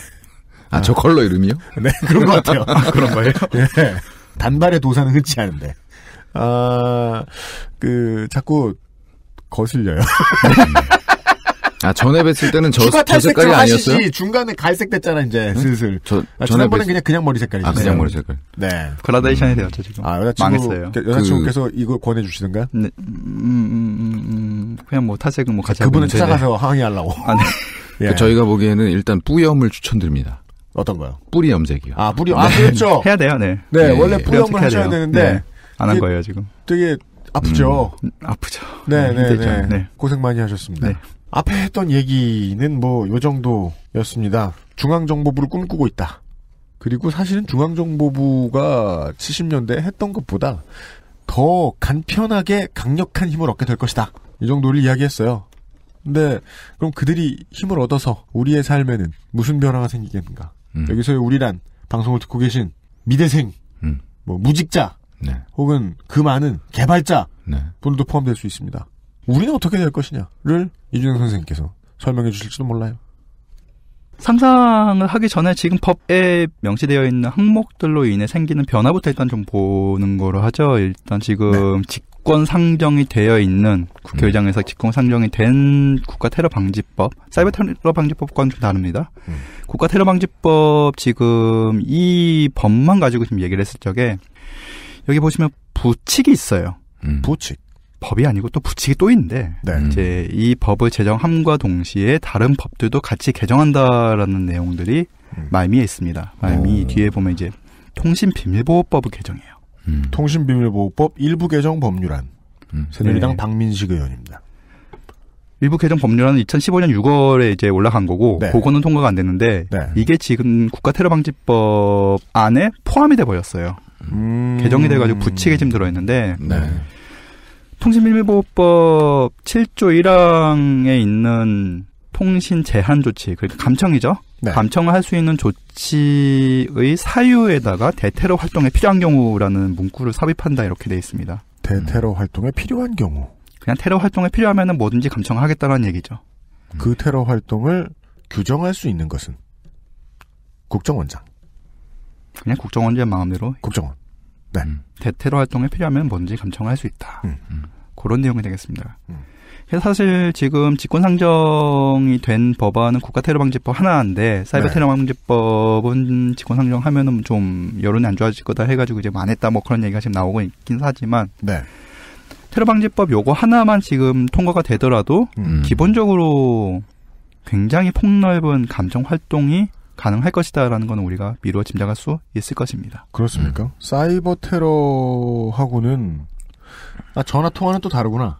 아, 저 컬러 이름이요? 네, 그런 것 같아요. 아, 그런 거예요? 네. 단발의 도사는 흔치 않은데. 아, 그, 자꾸, 거슬려요. 아 전에 뵀을 때는 저, 저 색깔이 아니었어요? 하시지. 중간에 갈색 됐잖아 이제 슬슬. 저 아, 전에 번엔 그냥 그냥 머리 색깔이죠. 아 그냥 머리 색깔. 네. 그라데이션이 음. 되었죠 지금. 아 여자친구 망했어요. 그 여자친구께서 그... 이거 권해 주시던가 네. 음 음, 음, 음, 그냥 뭐 타색은 뭐 가장. 그분은 찾아가서 네. 항의하려고. 아, 네. 예. 그 저희가 보기에는 일단 뿌염을 추천드립니다. 어떤 거요? 뿌리 염색이요. 아, 뿌리 네. 염색. 아, 그렇죠. 해야 돼요, 네. 네, 네 원래 예. 뿌리 염색을 하셔야 돼요. 되는데. 네, 안한 거예요, 지금. 되게 아프죠? 음, 아프죠. 네, 네, 네, 네. 네. 고생 많이 하셨습니다. 앞에 했던 얘기는 뭐, 요 정도였습니다. 중앙정보부를 꿈꾸고 있다. 그리고 사실은 중앙정보부가 70년대 했던 것보다 더 간편하게 강력한 힘을 얻게 될 것이다. 이 정도를 이야기했어요. 근데 그럼 그들이 힘을 얻어서 우리의 삶에는 무슨 변화가 생기겠는가? 음. 여기서의 우리란 방송을 듣고 계신 미대생, 음. 뭐 무직자, 네. 혹은 그 많은 개발자 네. 분들도 포함될 수 있습니다. 우리는 어떻게 될 것이냐를 이준영 선생님께서 설명해 주실지도 몰라요. 상상을 하기 전에 지금 법에 명시되어 있는 항목들로 인해 생기는 변화부터 일단 좀 보는 거로 하죠. 일단 지금 네. 직 직권 상정이 되어 있는 국회의장에서 음. 직권 상정이 된 국가 테러 방지법, 사이버 음. 테러 방지법과는 좀 다릅니다. 음. 국가 테러 방지법 지금 이 법만 가지고 지금 얘기를 했을 적에 여기 보시면 부칙이 있어요. 음. 부칙. 법이 아니고 또 부칙이 또 있는데 네. 음. 이제 이 법을 제정함과 동시에 다른 법들도 같이 개정한다라는 내용들이 말미에 있습니다. 말미 뒤에 보면 이제 통신비밀보호법을 개정해요. 통신비밀보호법 일부 개정 법률안 음. 새누리당 네. 박민식 의원입니다. 일부 개정 법률안은 2015년 6월에 이제 올라간 거고 네. 그거는 통과가 안 됐는데 네. 이게 지금 국가 테러 방지법 안에 포함이 돼 버렸어요. 음. 개정이 돼가지고 부칙에 지금 들어있는데 네. 통신비밀보호법 7조 1항에 있는 통신 제한 조치 그러니까 감청이죠. 네. 감청을 할 수 있는 조치의 사유에다가 대테러 활동에 필요한 경우라는 문구를 삽입한다 이렇게 돼 있습니다. 대테러 음. 활동에 필요한 경우. 그냥 테러 활동에 필요하면은 뭐든지 감청하겠다는 얘기죠. 음. 그 테러 활동을 규정할 수 있는 것은 국정원장. 그냥 국정원장 마음대로. 국정원. 네. 음. 대테러 활동에 필요하면 뭔지 감청할 수 있다. 음. 그런 내용이 되겠습니다. 음. 사실 지금 직권 상정이 된 법안은 국가 테러 방지법 하나인데 사이버 테러 방지법은 네. 직권 상정하면은 좀 여론이 안 좋아질 거다 해가지고 이제 만 했다 뭐 그런 얘기가 지금 나오고 있긴 하지만 네. 테러 방지법 요거 하나만 지금 통과가 되더라도 음. 기본적으로 굉장히 폭넓은 감정 활동이 가능할 것이다라는 건 우리가 미루어 짐작할 수 있을 것입니다. 그렇습니까? 음. 사이버 테러하고는 아, 전화 통화는 또 다르구나.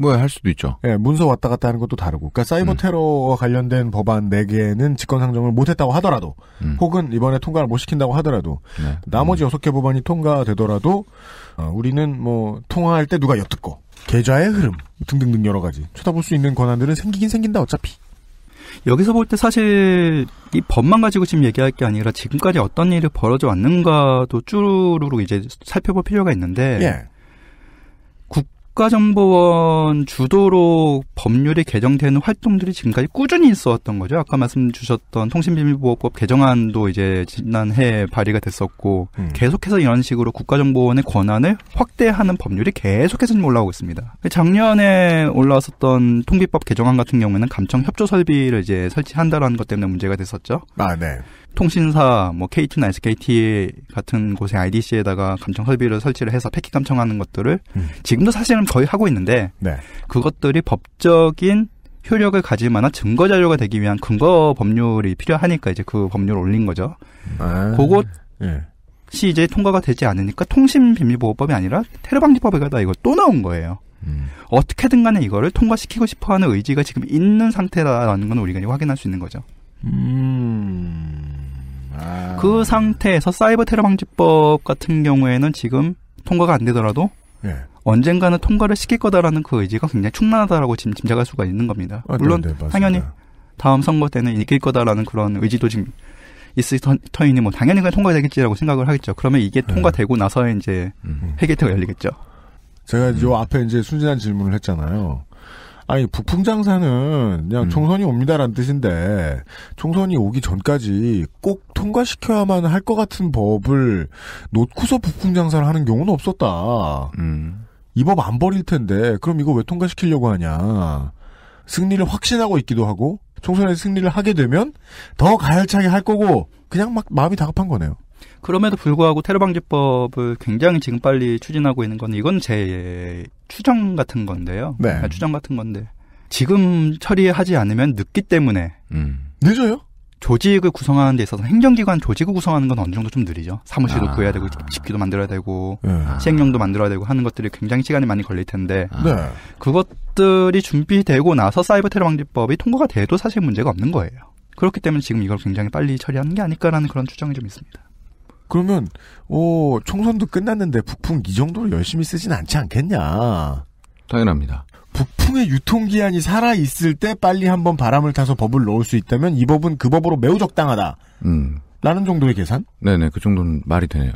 뭐할 수도 있죠. 예, 문서 왔다 갔다 하는 것도 다르고. 그러니까 사이버 음. 테러와 관련된 법안 4개는 직권 상정을 못 했다고 하더라도 음. 혹은 이번에 통과를 못 시킨다고 하더라도 네. 나머지 음. 6개 법안이 통과되더라도 어, 우리는 뭐 통화할 때 누가 엿듣고 계좌의 흐름 등등등 여러 가지 쳐다볼 수 있는 권한들은 생기긴 생긴다 어차피. 여기서 볼 때 사실 이 법만 가지고 지금 얘기할 게 아니라 지금까지 어떤 일이 벌어져 왔는가도 쭈루루 이제 살펴볼 필요가 있는데 예. 국가정보원 주도로 법률이 개정되는 활동들이 지금까지 꾸준히 있어왔던 거죠. 아까 말씀 주셨던 통신비밀보호법 개정안도 이제 지난해 발의가 됐었고 음. 계속해서 이런 식으로 국가정보원의 권한을 확대하는 법률이 계속해서 올라오고 있습니다. 작년에 올라왔었던 통비법 개정안 같은 경우에는 감청 협조 설비를 이제 설치한다라는 것 때문에 문제가 됐었죠. 아, 네. 통신사 뭐 KT나 SKT 같은 곳에 IDC에다가 감청 설비를 설치를 해서 패킷 감청하는 것들을 음. 지금도 사실은 거의 하고 있는데 네. 그것들이 법적인 효력을 가질 만한 증거 자료가 되기 위한 근거 법률이 필요하니까 이제 그 법률을 올린 거죠. 아, 그것이 예. 이제 통과가 되지 않으니까 통신비밀보호법이 아니라 테러방지법에 가다 이거 또 나온 거예요. 음. 어떻게든 간에 이거를 통과시키고 싶어 하는 의지가 지금 있는 상태라는 건 우리가 확인할 수 있는 거죠. 음. 아. 그 상태에서 사이버 테러 방지법 같은 경우에는 지금 통과가 안 되더라도 예. 언젠가는 통과를 시킬 거다라는 그 의지가 굉장히 충만하다라고 지금 짐작할 수가 있는 겁니다. 아, 네, 물론 네, 네, 당연히 다음 선거 때는 이길 거다라는 그런 의지도 지금 있을 터이니 뭐 당연히 그냥 통과되겠지라고 생각을 하겠죠. 그러면 이게 네. 통과되고 나서 이제 회계태가 음. 열리겠죠. 제가 음. 요 앞에 이제 순진한 질문을 했잖아요. 아니 북풍 장사는 그냥 음. 총선이 옵니다라는 뜻인데 총선이 오기 전까지 꼭 통과시켜야만 할 것 같은 법을 놓고서 북풍 장사를 하는 경우는 없었다. 음. 이법 안 버릴 텐데 그럼 이거 왜 통과시키려고 하냐. 승리를 확신하고 있기도 하고 총선에 승리를 하게 되면 더 가열차게 할 거고 그냥 막 마음이 다급한 거네요. 그럼에도 불구하고 테러 방지법을 굉장히 지금 빨리 추진하고 있는 건 이건 제 추정 같은 건데요. 네. 아, 추정 같은 건데 지금 처리하지 않으면 늦기 때문에 음. 늦어요? 조직을 구성하는 데 있어서 행정기관 조직을 구성하는 건 어느 정도 좀 느리죠. 사무실도 아. 구해야 되고 집기도 만들어야 되고 아. 시행령도 만들어야 되고 하는 것들이 굉장히 시간이 많이 걸릴 텐데 아. 네. 그것들이 준비되고 나서 사이버 테러 방지법이 통과가 돼도 사실 문제가 없는 거예요. 그렇기 때문에 지금 이걸 굉장히 빨리 처리하는 게 아닐까라는 그런 추정이 좀 있습니다. 그러면 어 총선도 끝났는데 북풍 이 정도로 열심히 쓰진 않지 않겠냐? 당연합니다. 북풍의 유통기한이 살아있을 때 빨리 한번 바람을 타서 법을 넣을 수 있다면 이 법은 그 법으로 매우 적당하다. 음. 라는 정도의 계산? 네네, 그 정도는 말이 되네요.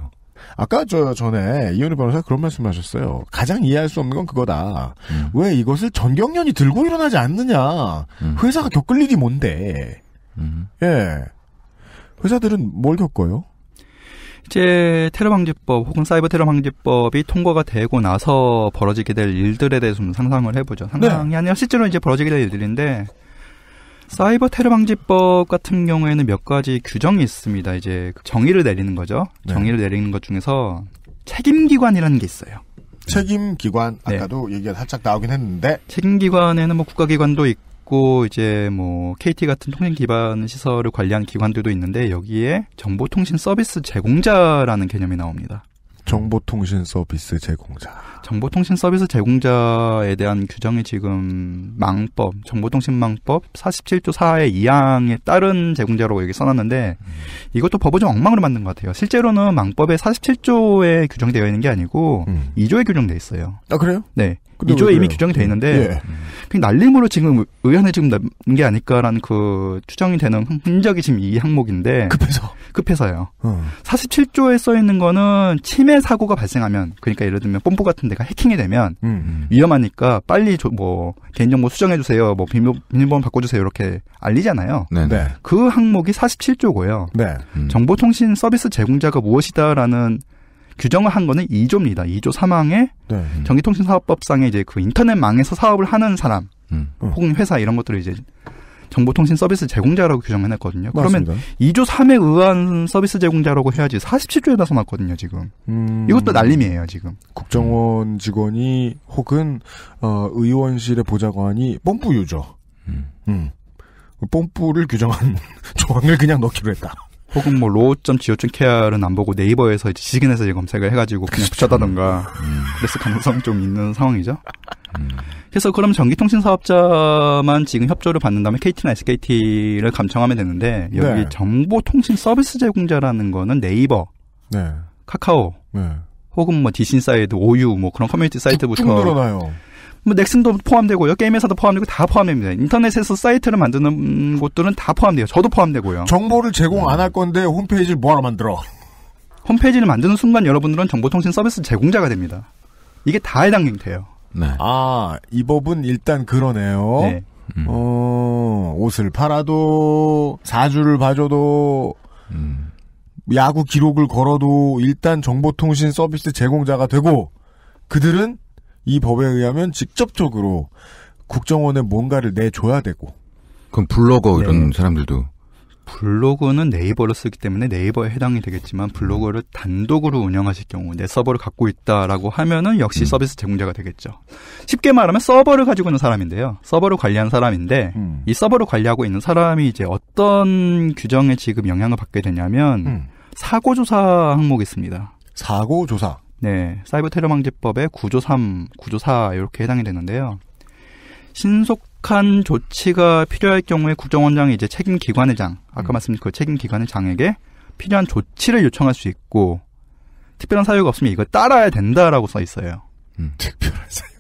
아까 저 전에 이현우 변호사 그런 말씀 하셨어요. 가장 이해할 수 없는 건 그거다. 음. 왜 이것을 전경련이 들고 일어나지 않느냐. 음. 회사가 겪을 일이 뭔데. 음. 예. 회사들은 뭘 겪어요? 이제 테러 방지법 혹은 사이버 테러 방지법이 통과가 되고 나서 벌어지게 될 일들에 대해서 좀 상상을 해보죠. 상상이 네. 아니라 실제로 이제 벌어지게 될 일들인데 사이버 테러 방지법 같은 경우에는 몇 가지 규정이 있습니다. 이제 그 정의를 내리는 거죠. 네. 정의를 내리는 것 중에서 책임기관이라는 게 있어요. 책임기관 네. 아까도 네. 얘기가 살짝 나오긴 했는데 책임기관에는 뭐 국가기관도 있고 있고 이제 뭐 KT 같은 통신 기반 시설을 관리하는 기관들도 있는데 여기에 정보통신 서비스 제공자라는 개념이 나옵니다. 정보통신 서비스 제공자. 정보통신 서비스 제공자에 대한 규정이 지금 망법, 정보통신망법 47조 4의 2항에 따른 제공자로 여기 써놨는데 음. 이것도 법을 좀 엉망으로 만든 것 같아요. 실제로는 망법에 47조에 규정되어 있는 게 아니고 음. 2조에 규정돼 있어요. 아 그래요? 네. 2조에 이미 규정이 돼 있는데 예. 그 날림으로 지금 의원에 지금 남게 아닐까라는 그 추정이 되는 흔적이 지금 이 항목인데 급해서 급해서요. 어. 47조에 써 있는 거는 침해 사고가 발생하면 그러니까 예를 들면 뽐뿌 같은 데가 해킹이 되면 음, 음. 위험하니까 빨리 조, 뭐 개인정보 수정해 주세요. 뭐 비밀, 번호 바꿔 주세요. 이렇게 알리잖아요. 네네. 네. 네. 그 항목이 47조고요. 네. 음. 정보통신 서비스 제공자가 무엇이다라는 규정을 한 거는 2조입니다. 2조 3항에 네. 전기통신사업법상에 이제 그 인터넷망에서 사업을 하는 사람 음. 음. 혹은 회사 이런 것들을 이제 정보통신 서비스 제공자라고 규정을했거든요 그러면 맞습니다. 2조 3에 의한 서비스 제공자라고 해야지 47조에 나서맞거든요 지금 음... 이것도 날림이에요. 지금 국정원 음. 직원이 혹은 어, 의원실의 보좌관이 뽐뿌 유저, 음. 음. 뽐뿌를 규정한 조항을 그냥 넣기로 했다. 혹은 뭐 로우.지오.케어는 안 보고 네이버에서 지식인에서 검색을 해가지고 그냥 붙였다던가 음. 그랬을 가능성 좀 있는 상황이죠. 그래서 그럼 전기통신 사업자만 지금 협조를 받는 다면에 KT나 SKT를 감청하면 되는데 여기 네. 정보통신 서비스 제공자라는 거는 네이버, 네. 카카오, 네. 혹은 뭐 디신 사이드, 오유 뭐 그런 커뮤니티 사이트부터 늘어나요. 뭐 넥슨도 포함되고요. 게임 회사도 포함되고 다 포함됩니다. 인터넷에서 사이트를 만드는 곳들은 다 포함돼요. 저도 포함되고요. 정보를 제공 안 할 건데 홈페이지를 뭐하러 만들어? 홈페이지를 만드는 순간 여러분들은 정보통신 서비스 제공자가 됩니다. 이게 다 해당 형태예요. 네. 아, 이 법은 일단 그러네요. 네. 음. 어, 옷을 팔아도, 사주를 봐줘도, 음. 야구 기록을 걸어도 일단 정보통신 서비스 제공자가 되고, 그들은 이 법에 의하면 직접적으로 국정원에 뭔가를 내줘야 되고. 그럼 블로거 이런 네. 사람들도 블로그는 네이버를 쓰기 때문에 네이버에 해당이 되겠지만 블로그를 단독으로 운영하실 경우 내 서버를 갖고 있다라고 하면은 역시 음. 서비스 제공자가 되겠죠. 쉽게 말하면 서버를 가지고 있는 사람인데요. 서버를 관리한 사람인데 음. 이 서버를 관리하고 있는 사람이 이제 어떤 규정에 지금 영향을 받게 되냐면 음. 사고 조사 항목이 있습니다. 사고 조사. 네, 사이버 테러 방지법의 구조 3, 구조 4 이렇게 해당이 되는데요. 신속 신속한 조치가 필요할 경우에 국정원장이 이제 책임 기관의 장, 아까 음. 말씀드린 그 책임 기관의 장에게 필요한 조치를 요청할 수 있고 특별한 사유가 없으면 이걸 따라야 된다라고 써 있어요. 음. 특별한 사유.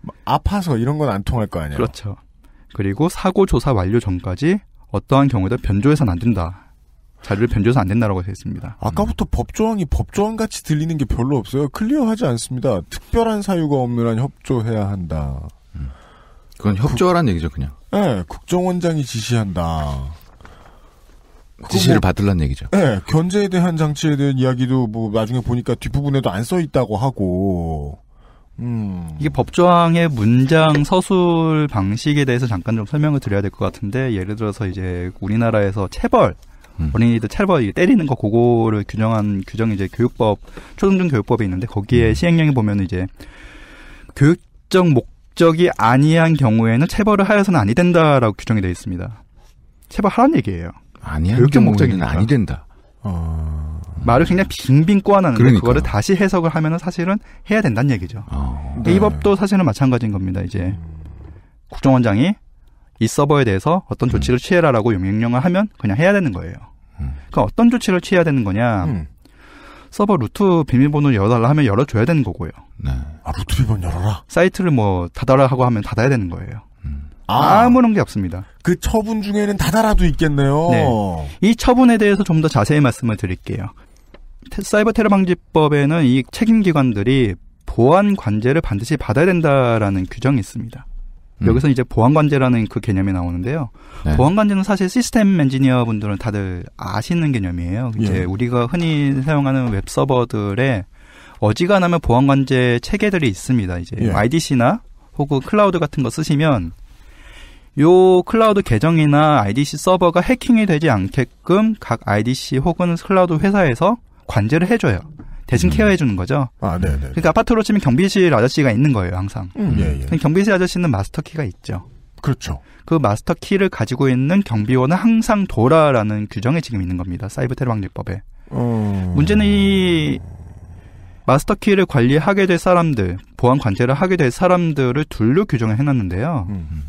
뭐 아파서 이런 건 안 통할 거 아니에요. 그렇죠. 그리고 사고 조사 완료 전까지 어떠한 경우에도 변조해서는 안 된다. 자료를 변조해서 안 된다라고 되어 있습니다. 아까부터 음. 법조항이 법조항 같이 들리는 게 별로 없어요. 클리어하지 않습니다. 특별한 사유가 없느란 협조해야 한다. 그건 협조하라는 얘기죠, 그냥. 예, 네, 국정원장이 지시한다. 지시를 뭐, 받으란 얘기죠. 네, 견제에 대한 장치에 대한 이야기도 뭐 나중에 보니까 뒷부분에도 안 써 있다고 하고. 음. 이게 법조항의 문장 서술 방식에 대해서 잠깐 좀 설명을 드려야 될 것 같은데 예를 들어서 이제 우리나라에서 체벌 음. 어린이들 체벌 때리는 거 그거를 규정한 규정이 이제 교육법 초등중 교육법이 있는데 거기에 음. 시행령에 보면 이제 교육적 목 목적이 아니한 경우에는 체벌을 하여서는 아니 된다라고 규정이 되어 있습니다. 체벌하라는 얘기예요. 아니한 교육적 목적이 아니 된다. 어... 말을 굉장히 빙빙 꼬아놨는데 그러니까. 그거를 다시 해석을 하면 사실은 해야 된다는 얘기죠. 어... 네. 이 법도 사실은 마찬가지인 겁니다. 이제 음. 국정원장이 이 서버에 대해서 어떤 조치를 음. 취해라라고 용역령을 하면 그냥 해야 되는 거예요. 음. 그 어떤 조치를 취해야 되는 거냐? 음. 서버 루트 비밀번호 를 열어달라 하면 열어줘야 되는 거고요. 네. 아, 루트 비밀번호 열어라? 사이트를 뭐, 닫아라 하고 하면 닫아야 되는 거예요. 음. 아, 무런게 없습니다. 그 처분 중에는 닫아라도 있겠네요. 네. 이 처분에 대해서 좀 더 자세히 말씀을 드릴게요. 사이버 테러 방지법에는 이 책임 기관들이 보안 관제를 반드시 받아야 된다라는 규정이 있습니다. 음. 여기서 이제 보안관제라는 그 개념이 나오는데요. 네. 보안관제는 사실 시스템 엔지니어 분들은 다들 아시는 개념이에요. 이제 예. 우리가 흔히 사용하는 웹 서버들에 어지간하면 보안관제 체계들이 있습니다. 이제 예. IDC나 혹은 클라우드 같은 거 쓰시면 요 클라우드 계정이나 IDC 서버가 해킹이 되지 않게끔 각 IDC 혹은 클라우드 회사에서 관제를 해줘요. 대신 음. 케어해 주는 거죠. 아, 네, 네, 네. 그러니까 아파트로 치면 경비실 아저씨가 있는 거예요, 항상. 음, 예, 예. 경비실 아저씨는 마스터 키가 있죠. 그렇죠. 그 마스터 키를 가지고 있는 경비원은 항상 돌아라는 규정이 지금 있는 겁니다. 사이버 테러 방지법에. 어... 문제는 이 마스터 키를 관리하게 될 사람들, 보안 관제를 하게 될 사람들을 둘로 규정을 해놨는데요. 음. 음.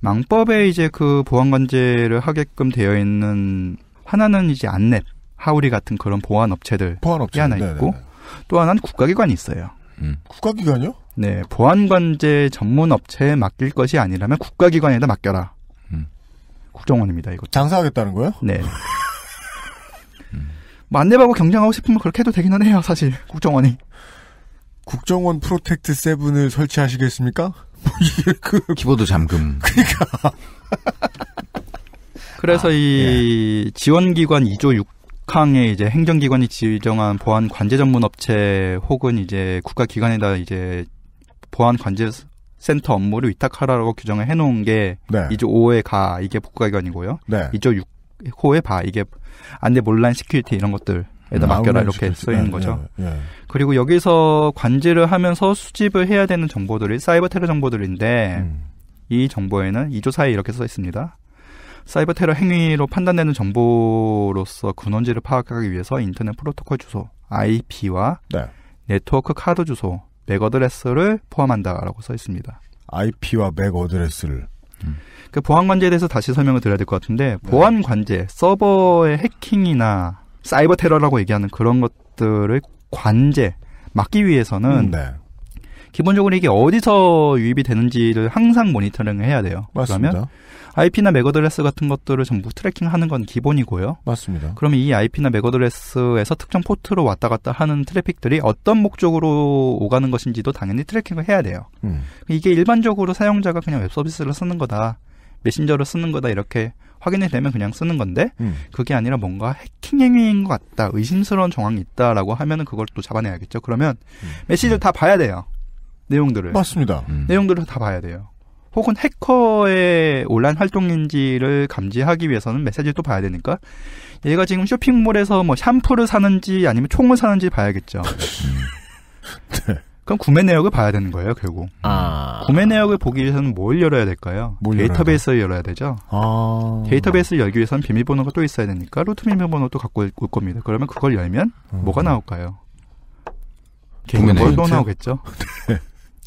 망법에 이제 그 보안 관제를 하게끔 되어 있는 하나는 이제 안랩, 하우리 같은 그런 보안 업체들 보안업체 하나 네네네. 있고 또 하나는 국가기관이 있어요. 음. 국가기관이요? 네, 보안관제 전문 업체에 맡길 것이 아니라면 국가기관에다 맡겨라. 음. 국정원입니다, 이거. 장사하겠다는 거예요? 네. 음. 만뭐 안내하고 경쟁하고 싶으면 그렇게 해도 되기는 해요, 사실. 국정원이. 국정원 프로텍트 세븐을 설치하시겠습니까? 이게 그 키보드 잠금. 그러니까. 그래서 아, 이 예. 지원기관 2조 6 북한의 이제 행정기관이 지정한 보안 관제 전문 업체 혹은 이제 국가기관에다 이제 보안 관제 센터 업무를 위탁하라고 규정을 해놓은 게 네. 이조 5호에가 이게 국가기관이고요. 네. 이조 6호에봐 이게 안내 몰란 시큐리티 이런 것들 에다 음, 맡겨라 이렇게 써 있는 네, 거죠. 예, 예. 그리고 여기서 관제를 하면서 수집을 해야 되는 정보들이 사이버 테러 정보들인데 음. 이 정보에는 이조 사에 이렇게 써 있습니다. 사이버 테러 행위로 판단되는 정보로서 근원지를 파악하기 위해서 인터넷 프로토콜 주소 IP와 네. 트워크 카드 주소, 맥 어드레스를 포함한다라고 써 있습니다. IP와 맥 어드레스를 음. 그 보안 관제에 대해서 다시 설명을 드려야 될 것 같은데 네. 보안 관제 서버의 해킹이나 사이버 테러라고 얘기하는 그런 것들을 관제 막기 위해서는 음, 네. 기본적으로 이게 어디서 유입이 되는지를 항상 모니터링을 해야 돼요. 맞습니다. 그러면 IP나 맥 어드레스 같은 것들을 전부 트래킹하는 건 기본이고요. 맞습니다. 그러면 이 IP나 맥 어드레스에서 특정 포트로 왔다 갔다 하는 트래픽들이 어떤 목적으로 오가는 것인지도 당연히 트래킹을 해야 돼요. 음. 이게 일반적으로 사용자가 그냥 웹 서비스를 쓰는 거다. 메신저를 쓰는 거다 이렇게 확인이 되면 그냥 쓰는 건데 음. 그게 아니라 뭔가 해킹 행위인 것 같다 의심스러운 정황이 있다라고 하면은 그걸 또 잡아내야겠죠 그러면 음. 메시지를 음. 다 봐야 돼요 내용들을 맞습니다 음. 내용들을 다 봐야 돼요 혹은 해커의 온라인 활동인지를 감지하기 위해서는 메시지를 또 봐야 되니까 얘가 지금 쇼핑몰에서 뭐 샴푸를 사는지 아니면 총을 사는지 봐야겠죠. 음. 네. 그럼 구매 내역을 봐야 되는 거예요, 결국. 아... 구매 내역을 보기 위해서는 뭘 열어야 될까요? 뭘 데이터베이스를 열어야, 열어야 되죠. 아... 데이터베이스를 열기 위해서는 비밀번호가 또 있어야 되니까 루트 비밀번호도 갖고 올 겁니다. 그러면 그걸 열면 음... 뭐가 나올까요? 개인번호 나오겠죠. 네.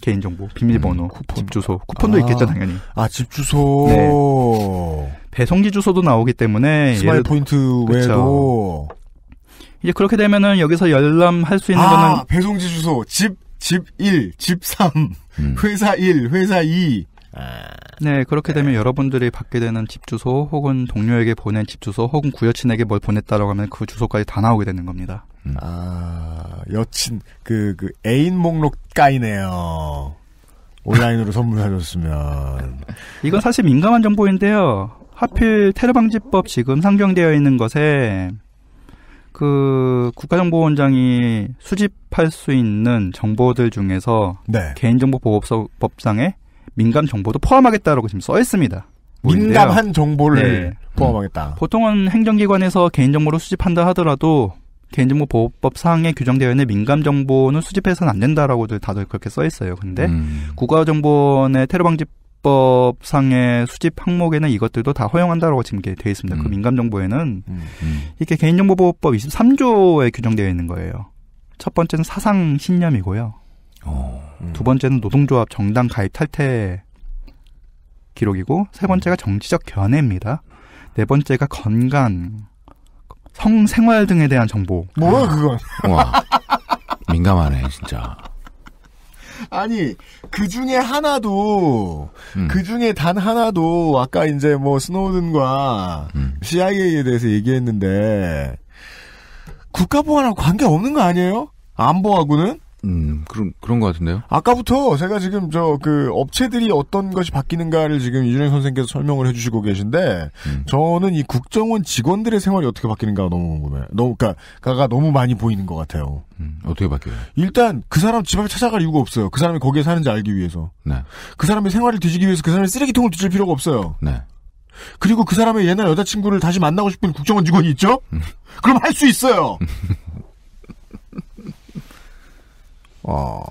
개인정보, 비밀번호, 음, 쿠폰. 집 주소, 쿠폰도 아, 있겠죠 당연히. 아 집 주소. 네. 배송지 주소도 나오기 때문에 스마일 예를, 포인트 외에도 그쵸. 이제 그렇게 되면은 여기서 열람할 수 있는 아, 거는 배송지 주소, 집, 집 1, 집 3, 음. 회사 1, 회사 2. 아. 네, 그렇게 되면 네. 여러분들이 받게 되는 집 주소 혹은 동료에게 보낸 집 주소 혹은 구여친에게 뭘 보냈다라고 하면 그 주소까지 다 나오게 되는 겁니다. 음. 아, 여친, 그, 그, 애인 목록 까이네요. 온라인으로 선물하셨으면. 이건 사실 민감한 정보인데요. 하필 테러방지법 지금 상정되어 있는 것에 그 국가정보원장이 수집할 수 있는 정보들 중에서 네. 개인정보보호법상에 민감 정보도 포함하겠다라고 지금 써 있습니다. 민감한 정보를 네. 포함하겠다. 음. 보통은 행정기관에서 개인정보를 수집한다 하더라도 개인정보보호법상에 규정되어 있는 민감 정보는 수집해서는 안된다라고들 다들 그렇게 써 있어요. 근데 음. 국가정보원의 테러 방지 법상의 수집 항목에는 이것들도 다 허용한다라고 지금 이렇게 되어 있습니다. 그 음. 그 민감 정보에는 음. 이렇게 개인정보보호법 23조에 규정되어 있는 거예요. 첫 번째는 사상 신념이고요. 오, 어. 음. 두 번째는 노동조합 정당 가입 탈퇴 기록이고 세 번째가 정치적 견해입니다. 네 번째가 건강 성생활 등에 대한 정보. 뭐야 그건? 와 민감하네 진짜. 아니 그 중에 하나도 음. 그 중에 단 하나도 아까 이제 뭐 스노우든과 음. CIA에 대해서 얘기했는데 국가보안하고 관계 없는 거 아니에요? 안보하고는? 음, 그런, 그런 것 같은데요? 아까부터 제가 지금 저, 그, 업체들이 어떤 것이 바뀌는가를 지금 이준영 선생께서 님 설명을 해주시고 계신데, 음. 저는 이 국정원 직원들의 생활이 어떻게 바뀌는가 가 너무 궁금해. 너무, 그니까, 가가 너무 많이 보이는 것 같아요. 음, 어떻게 바뀌어요? 일단, 그 사람 집 앞에 찾아갈 이유가 없어요. 그 사람이 거기에 사는지 알기 위해서. 네. 그 사람의 생활을 뒤지기 위해서 그 사람의 쓰레기통을 뒤질 필요가 없어요. 네. 그리고 그 사람의 옛날 여자친구를 다시 만나고 싶은 국정원 직원이 있죠? 음. 그럼 할 수 있어요! 어.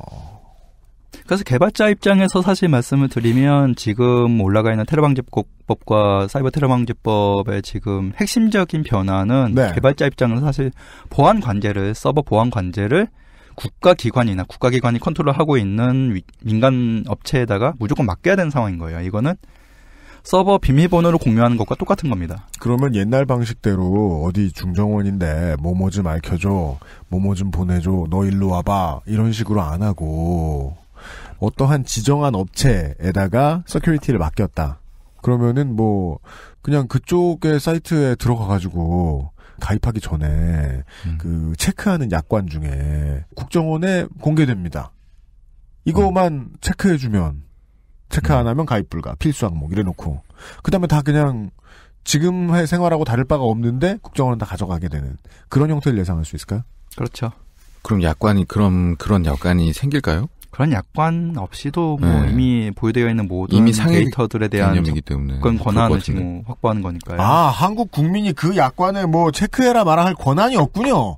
그래서 개발자 입장에서 사실 말씀을 드리면 지금 올라가 있는 테러 방지법과 사이버 테러 방지법의 지금 핵심적인 변화는 네. 개발자 입장은 에 사실 보안 관제를 서버 보안 관제를 국가 기관이나 국가 기관이 컨트롤하고 있는 민간 업체에다가 무조건 맡겨야 되는 상황인 거예요. 이거는 서버 비밀번호를 공유하는 것과 똑같은 겁니다. 그러면 옛날 방식대로 어디 중정원인데 뭐뭐 좀 알켜줘, 뭐뭐 좀 보내줘, 너 일로 와봐 이런 식으로 안 하고 어떠한 지정한 업체에다가 서큐리티를 맡겼다. 그러면은 뭐 그냥 그쪽의 사이트에 들어가 가지고 가입하기 전에 음. 그 체크하는 약관 중에 국정원에 공개됩니다. 이거만 음. 체크해주면 체크 안 하면 가입 불가, 필수 항목 이래 놓고 그 다음에 다 그냥 지금 의 생활하고 다를 바가 없는데 국정원은 다 가져가게 되는 그런 형태를 예상할 수 있을까요? 그렇죠. 그럼 약관이 그럼 그런 약관이 생길까요? 그런 약관 없이도 뭐 네. 이미 보유되어 있는 모든 이미 데이터들에 대한 그건 권한을 지금 확보하는 거니까요. 아 한국 국민이 그 약관을 뭐 체크해라 말아 할 권한이 없군요.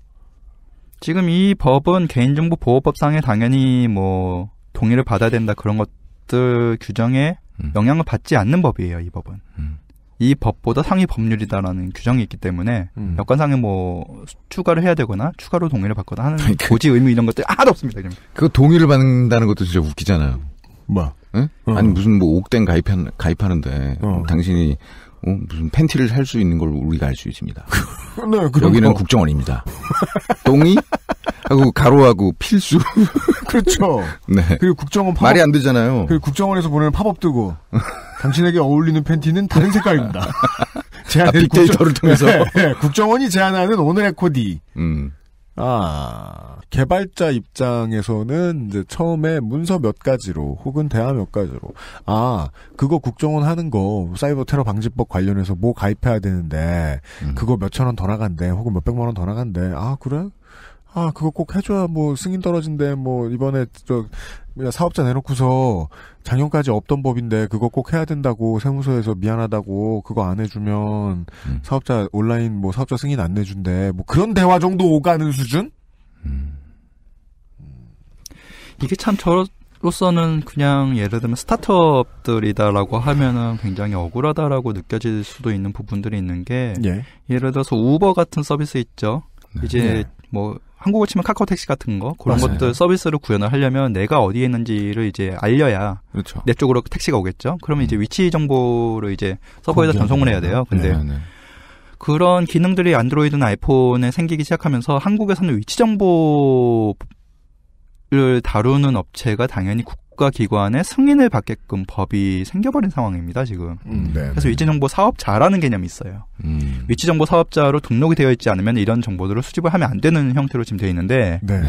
지금 이 법은 개인정보보호법상에 당연히 뭐 동의를 받아야 된다 그런 것 것들 규정에 음. 영향을 받지 않는 법이에요. 이 법은. 음. 이 법보다 상위 법률이다라는 규정이 있기 때문에 음. 여건상에 뭐 추가를 해야 되거나 추가로 동의를 받거나 하는 그 고지 의무 이런 것들 하나도 없습니다. 그금그 동의를 받는다는 것도 진짜 웃기잖아요. 뭐? 응? 어. 아니 무슨 뭐 옥된 가입한 가입하는데 어. 당신이 어, 무슨 팬티를 살 수 있는 걸 우리가 알 수 있습니다. 네, 여기는 거. 국정원입니다. 똥이 하고 가로하고 필수. 그렇죠. 네. 그리고 국정원 팝업, 말이 안 되잖아요. 그리고 국정원에서 보내는 팝업 뜨고 당신에게 어울리는 팬티는 다른 색깔입니다. 제안한 아, 빅데이터를 국정, 통해서 네, 네, 국정원이 제안하는 오늘의 코디. 음. 아, 개발자 입장에서는 이제 처음에 문서 몇 가지로 혹은 대화 몇 가지로 아, 그거 국정원 하는 거 사이버 테러 방지법 관련해서 뭐 가입해야 되는데 음. 그거 몇 천 원 더 나간대 혹은 몇백만 원 더 나간대. 아, 그래? 아, 그거 꼭 해줘야 뭐 승인 떨어진대 뭐 이번에 저 사업자 내놓고서 작년까지 없던 법인데 그거 꼭 해야 된다고 세무서에서 미안하다고 그거 안 해주면 음. 사업자 온라인 뭐 사업자 승인 안 내준대 뭐 그런 대화 정도 오가는 수준? 음. 이게 참 저로서는 그냥 예를 들면 스타트업들이다라고 하면은 굉장히 억울하다라고 느껴질 수도 있는 부분들이 있는 게 예. 예를 들어서 우버 같은 서비스 있죠. 네. 이제 네. 뭐 한국어 치면 카카오 택시 같은 거 그런 맞아요. 것들 서비스를 구현을 하려면 내가 어디에 있는지를 이제 알려야 그렇죠. 내 쪽으로 택시가 오겠죠. 그러면 음. 이제 위치 정보를 이제 서버에다 전송을 해야 돼요. 근데 네, 네, 네. 그런 기능들이 안드로이드나 아이폰에 생기기 시작하면서 한국에서는 위치 정보를 다루는 업체가 당연히 국, 국가 기관의 승인을 받게끔 법이 생겨버린 상황입니다 지금. 음, 음 그래서 위치 정보 사업자라는 개념이 있어요. 음. 위치 정보 사업자로 등록이 되어 있지 않으면 이런 정보들을 수집을 하면 안 되는 형태로 지금 돼 있는데. 네.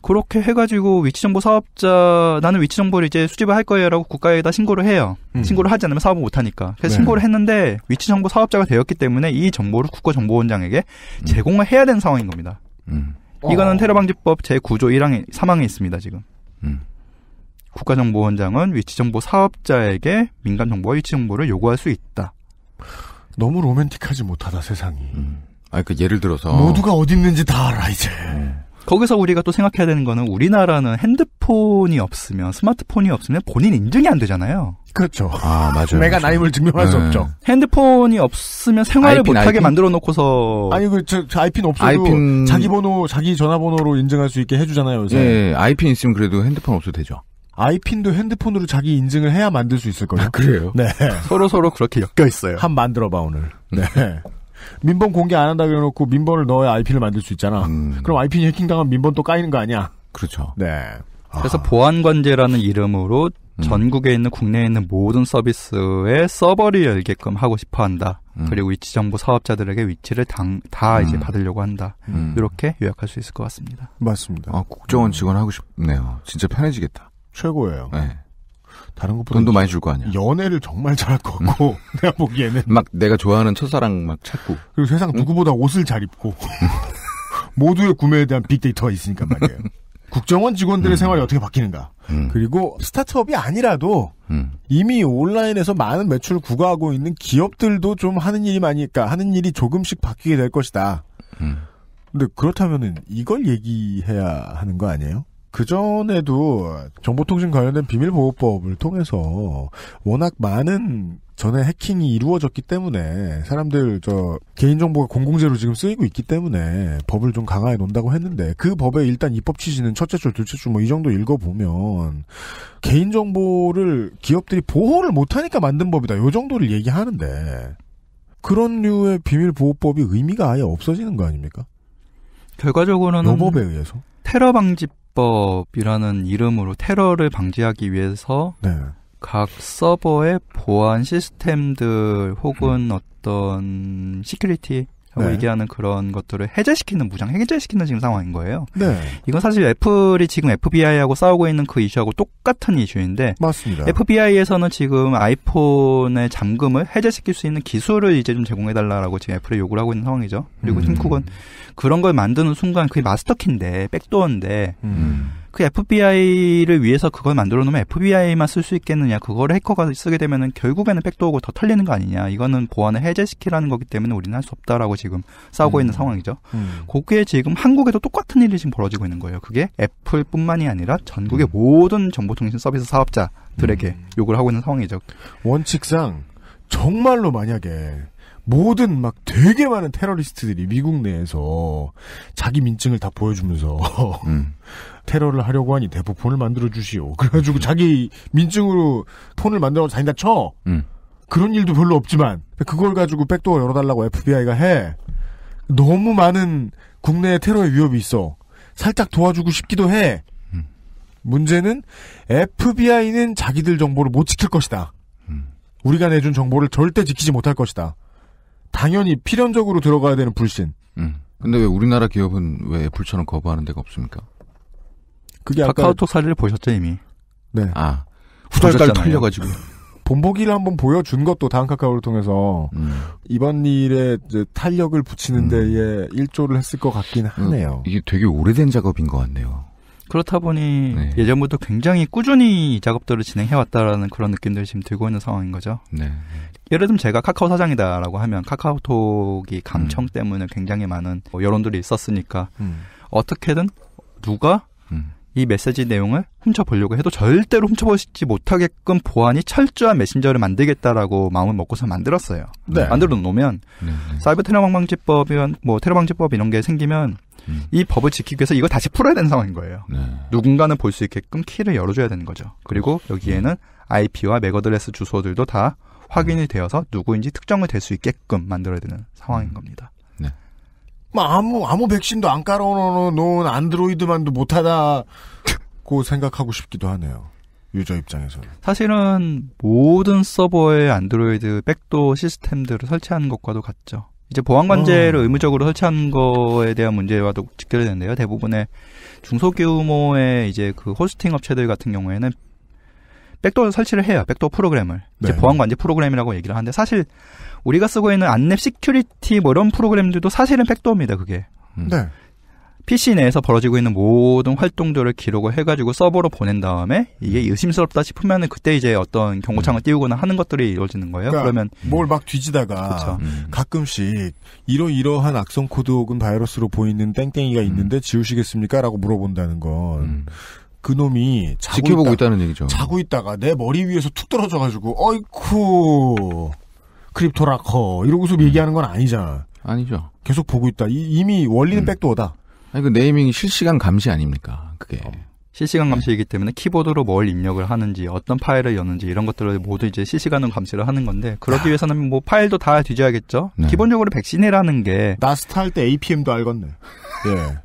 그렇게 해가지고 위치정보 사업자 나는 위치정보를 이제 수집을 할 거예요라고 국가에다 신고를 해요. 음. 신고를 하지 않으면 사업을 못 하니까. 그래서 네. 신고를 했는데 위치정보 사업자가 되었기 때문에 이 정보를 국가정보원장에게 음. 제공을 해야 되는 상황인 겁니다. 음. 이거는 어. 테러방지법 제 9조 1항에 3항에 있습니다 지금. 음. 국가정보원장은 위치정보 사업자에게 민간정보와 위치정보를 요구할 수 있다. 너무 로맨틱하지 못하다 세상이. 음. 아그 예를 들어서 모두가 어디 있는지 다 알아 이제. 음. 거기서 우리가 또 생각해야 되는 거는 우리나라는 핸드폰이 없으면 스마트폰이 없으면 본인 인증이 안 되잖아요. 그렇죠. 아 맞아요. 내가 나이를 증명할 네. 수 없죠. 핸드폰이 없으면 생활을 아이핀, 못하게 아이 만들어 놓고서 아니 그저 아이핀 없어도 아이핀... 자기 번호 자기 전화번호로 인증할 수 있게 해주잖아요. 요새. 예, 아이핀 있으면 그래도 핸드폰 없어도 되죠. 아이핀도 핸드폰으로 자기 인증을 해야 만들 수 있을 거예요. 아, 그래요? 네. 서로 서로 그렇게 엮여 있어요. 한 만들어봐 오늘. 음. 네. 민번 공개 안 한다 그래놓고 민번을 넣어야 아이핀을 만들 수 있잖아. 음. 그럼 아이핀 해킹당하면 민번 또 까이는 거 아니야? 그렇죠. 네. 그래서 아. 보안관제라는 이름으로 음. 전국에 있는 국내에 있는 모든 서비스에 서버를 열게끔 하고 싶어 한다. 음. 그리고 위치 정보 사업자들에게 위치를 당, 다 음. 이제 받으려고 한다. 음. 이렇게 요약할 수 있을 것 같습니다. 맞습니다. 아, 국정원 직원 하고 싶네요. 진짜 편해지겠다. 최고예요. 네. 다른 것보다 돈도 많이 줄 거 아니야. 연애를 정말 잘할 것 같고 음. 내가 보기에는 막 내가 좋아하는 첫사랑 막 찾고 그리고 세상 음. 누구보다 옷을 잘 입고 모두의 구매에 대한 빅데이터가 있으니까 말이에요. 음. 국정원 직원들의 음. 생활이 어떻게 바뀌는가. 음. 그리고 스타트업이 아니라도 음. 이미 온라인에서 많은 매출을 구가하고 있는 기업들도 좀 하는 일이 많으니까 그러니까 하는 일이 조금씩 바뀌게 될 것이다. 근데 그렇다면은 이걸 얘기해야 하는 거 아니에요? 그 전에도 정보통신 관련된 비밀보호법을 통해서 워낙 많은 전에 해킹이 이루어졌기 때문에 사람들 저 개인정보가 공공재로 지금 쓰이고 있기 때문에 법을 좀 강화해 놓는다고 했는데 그 법에 일단 입법 취지는 첫째 줄, 둘째 줄 뭐 이 정도 읽어보면 개인정보를 기업들이 보호를 못하니까 만든 법이다. 요 정도를 얘기하는데 그런 류의 비밀보호법이 의미가 아예 없어지는 거 아닙니까? 결과적으로는 요 법에 의해서 테러 방지 보안법이라는 이름으로 테러를 방지하기 위해서 네. 각 서버의 보안 시스템들 혹은 음. 어떤 시큐리티 네. 뭐 얘기하는 그런 것들을 해제시키는 무장 해제시키는 지금 상황인 거예요. 네. 이건 사실 애플이 지금 FBI하고 싸우고 있는 그 이슈하고 똑같은 이슈인데 맞습니다. FBI에서는 지금 아이폰의 잠금을 해제시킬 수 있는 기술을 이제 좀 제공해 달라라고 지금 애플에 요구를 하고 있는 상황이죠. 그리고 음. 팀쿡은 음. 그런 걸 만드는 순간 그게 마스터키인데 백도어인데 음. 그 FBI를 위해서 그걸 만들어 놓으면 FBI만 쓸 수 있겠느냐. 그걸 해커가 쓰게 되면은 결국에는 백도어고 더 털리는 거 아니냐. 이거는 보안을 해제시키라는 거기 때문에 우리는 할 수 없다라고 지금 싸우고 음. 있는 상황이죠. 음. 그게 지금 한국에도 똑같은 일이 지금 벌어지고 있는 거예요. 그게 애플뿐만이 아니라 전국의 음. 모든 정보통신 서비스 사업자들에게 음. 요구를 하고 있는 상황이죠. 원칙상 정말로 만약에 모든 막 되게 많은 테러리스트들이 미국 내에서 자기 민증을 다 보여주면서 음. 테러를 하려고 하니 대포폰을 만들어 주시오. 그래가지고 음. 자기 민증으로 폰을 만들어 자기다 쳐. 음. 그런 일도 별로 없지만 그걸 가지고 백도어 열어달라고 FBI가 해. 너무 많은 국내의 테러의 위협이 있어. 살짝 도와주고 싶기도 해. 음. 문제는 FBI는 자기들 정보를 못 지킬 것이다. 음. 우리가 내준 정보를 절대 지키지 못할 것이다. 당연히 필연적으로 들어가야 되는 불신. 음. 근데 왜 우리나라 기업은 왜 불처럼 거부하는 데가 없습니까? 그게 카카오톡 사례를 보셨죠 이미? 네. 아 후달달 털려가지고 본보기를 한번 보여준 것도 다음 카카오를 통해서 음. 이번 일에 탄력을 붙이는 음. 데에 음. 일조를 했을 것 같긴 음, 하네요. 이게 되게 오래된 작업인 것 같네요. 그렇다 보니 네. 예전부터 굉장히 꾸준히 작업들을 진행해왔다라는 그런 느낌들이 지금 들고 있는 상황인 거죠. 네. 예를 들면 제가 카카오 사장이다라고 하면 카카오톡이 강청 음. 때문에 굉장히 많은 뭐 여론들이 있었으니까 음. 어떻게든 누가 이 메시지 내용을 훔쳐보려고 해도 절대로 훔쳐보시지 못하게끔 보안이 철저한 메신저를 만들겠다라고 마음을 먹고서 만들었어요. 네. 만들어 놓으면 네, 네. 사이버 테러 방지법이면 뭐 테러 방지법 이런 게 생기면 음. 이 법을 지키기 위해서 이거 다시 풀어야 되는 상황인 거예요. 네. 누군가는 볼 수 있게끔 키를 열어줘야 되는 거죠. 그리고 여기에는 IP와 맥어드레스 주소들도 다 확인이 되어서 누구인지 특정을 될 수 있게끔 만들어야 되는 상황인 음. 겁니다. 뭐 아무 아무 백신도 안 깔아놓은 안드로이드만도 못하다고 생각하고 싶기도 하네요. 유저 입장에서는 사실은 모든 서버에 안드로이드 백도 시스템들을 설치하는 것과도 같죠. 이제 보안 관제를 어. 의무적으로 설치한 거에 대한 문제와도 직결되는데요. 대부분의 중소규모의 이제 그 호스팅 업체들 같은 경우에는 백도어 설치를 해요. 백도어 프로그램을. 이제 네. 보안관제 프로그램이라고 얘기를 하는데 사실 우리가 쓰고 있는 안랩 시큐리티 뭐 이런 프로그램들도 사실은 백도어입니다. 그게. 음. 네. PC 내에서 벌어지고 있는 모든 활동들을 기록을 해가지고 서버로 보낸 다음에 이게 음. 의심스럽다 싶으면은 그때 이제 어떤 경고창을 음. 띄우거나 하는 것들이 이루어지는 거예요. 그러니까 그러면 뭘 막 뒤지다가 음. 가끔씩 이러이러한 악성 코드 혹은 바이러스로 보이는 땡땡이가 음. 있는데 음. 지우시겠습니까?라고 물어본다는 건. 그놈이 자고 지켜보고 있다, 있다는 얘기죠. 자고 있다가 내 머리 위에서 툭 떨어져가지고 어이쿠 크립토라커 이러고서 음. 얘기하는 건 아니잖아. 아니죠. 계속 보고 있다. 이, 미 원리는 음. 백도어다. 아니 그 네이밍이 실시간 감시 아닙니까? 그게. 어. 실시간 감시이기 때문에 키보드로 뭘 입력을 하는지 어떤 파일을 여는지 이런 것들을 모두 이제 실시간으로 감시를 하는 건데 그러기 위해서는 뭐 파일도 다 뒤져야겠죠. 네. 기본적으로 백신이라는 게 나스타 할 때 APM도 알겠네. 예.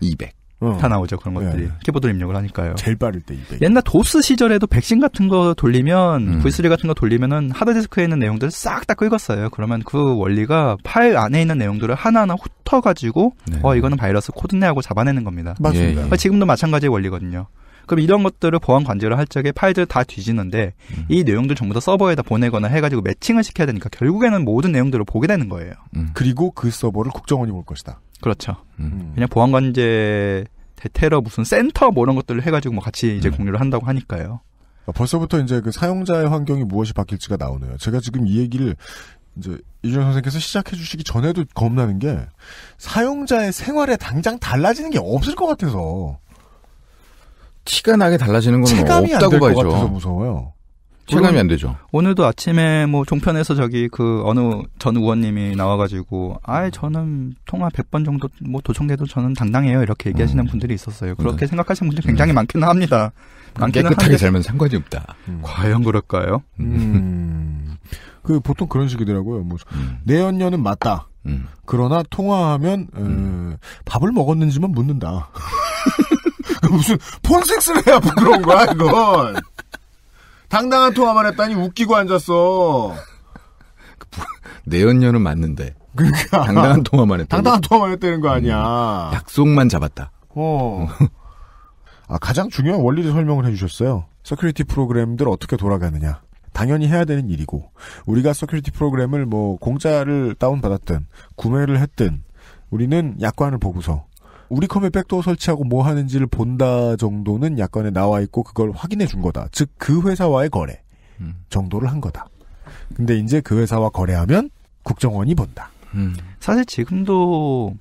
200. 다 어. 나오죠 그런 것들이 네. 키보드로 입력을 하니까요. 제일 빠를 때2 0 옛날 도스 시절에도 백신 같은 거 돌리면 음. V3 같은 거 돌리면은 하드디스크에 있는 내용들을 싹 다 긁었어요. 그러면 그 원리가 파일 안에 있는 내용들을 하나하나 훑어 가지고 네. 어 이거는 바이러스 코드네 하고 잡아내는 겁니다. 맞습니다. 예, 지금도 마찬가지의 원리거든요. 그럼 이런 것들을 보안 관제를 할 적에 파일들다 뒤지는데 음. 이 내용들 전부 다 서버에다 보내거나 해가지고 매칭을 시켜야 되니까 결국에는 모든 내용들을 보게 되는 거예요. 음. 그리고 그 서버를 국정원이 볼 것이다. 그렇죠. 음. 그냥 보안 관제 그 테러 무슨 센터 뭐 이런 것들을 해가지고 뭐 같이 이제 음. 공유를 한다고 하니까요. 아, 벌써부터 이제 그 사용자의 환경이 무엇이 바뀔지가 나오네요. 제가 지금 이 얘기를 이제 이준 선생께서 시작해 주시기 전에도 겁나는 게 사용자의 생활에 당장 달라지는 게 없을 것 같아서 티가 나게 달라지는 건 없다고 봐야죠. 같아서 무서워요. 체감이 안 되죠. 오늘도 아침에 뭐 종편에서 저기 그 어느 전 의원님이 나와가지고 아예 저는 통화 100번 정도 뭐 도청돼도 저는 당당해요 이렇게 얘기하시는 음. 분들이 있었어요. 음. 그렇게 네. 생각하시는 분들 음. 굉장히 음. 많기는 합니다. 깨끗하게 한데, 살면 상관이 없다. 음. 과연 그럴까요? 음. 음. 그 보통 그런 식이더라고요. 뭐 내연녀는 맞다. 그러나 통화하면 에, 밥을 먹었는지만 묻는다. 그 무슨 폰섹스를 해야 부끄러운 거야 이건. 당당한 통화만 했다니 웃기고 앉았어. 내연녀는 맞는데. 그러니까. 당당한 통화만 했다. 당당한 통화만 했다는 거 아니야. 음, 약속만 잡았다. 어. 아, 가장 중요한 원리를 설명을 해주셨어요. 서큐리티 프로그램들 어떻게 돌아가느냐. 당연히 해야 되는 일이고, 우리가 서큐리티 프로그램을 뭐, 공짜를 다운받았든, 구매를 했든, 우리는 약관을 보고서 우리 컴에 백도어 설치하고 뭐 하는지를 본다 정도는 약관에 나와 있고 그걸 확인해 준 거다. 즉 그 회사와의 거래 음. 정도를 한 거다. 근데 이제 그 회사와 거래하면 국정원이 본다. 음. 사실 지금도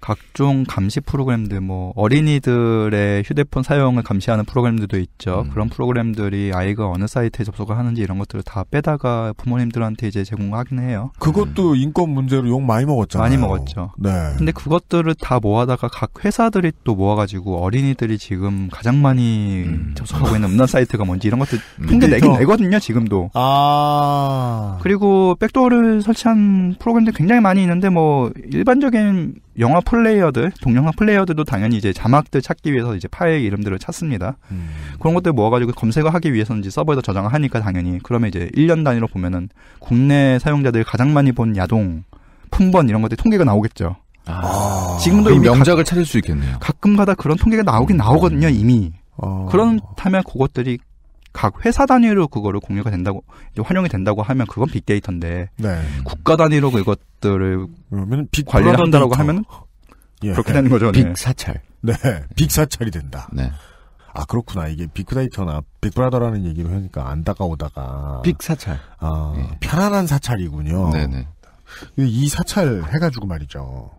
각종 감시 프로그램들 뭐 어린이들의 휴대폰 사용을 감시하는 프로그램들도 있죠. 음. 그런 프로그램들이 아이가 어느 사이트에 접속을 하는지 이런 것들을 다 빼다가 부모님들한테 이제 제공하긴 해요. 그것도 음. 인권 문제로 욕 많이 먹었잖아요. 많이 먹었죠. 네. 근데 그것들을 다 모아다가 각 회사들이 또 모아가지고 어린이들이 지금 가장 많이 음. 접속하고 있는 음란 사이트가 뭔지 이런 것들 통계 음. 내긴 내거든요 지금도. 아. 그리고 백도어를 설치한 프로그램들 굉장히 많이 있는데 뭐 일반적인 영화 플레이어들, 동영상 플레이어들도 당연히 이제 자막들 찾기 위해서 이제 파일 이름들을 찾습니다. 음. 그런 것들 모아가지고 검색을 하기 위해서는 이 서버에서 저장을 하니까 당연히 그러면 이제 1년 단위로 보면은 국내 사용자들이 가장 많이 본 야동, 품번 이런 것들 통계가 나오겠죠. 아. 지금도 이미 명작을 가, 찾을 수 있겠네요. 가끔가다 그런 통계가 나오긴 나오거든요 음. 이미. 어. 그렇다면 그것들이 각 회사 단위로 그거를 공유가 된다고 활용이 된다고 하면 그건 빅데이터인데 네. 국가 단위로 그것들을 빅 관리를 한다라고 하면 예. 그렇게 되는 거죠. 빅 네. 사찰. 네, 빅 사찰이 된다. 네. 아 그렇구나 이게 빅데이터나 빅브라더라는 얘기로 하니까 안다가 오다가 빅 사찰. 아 네. 편안한 사찰이군요. 네네. 네. 이 사찰 해가지고 말이죠.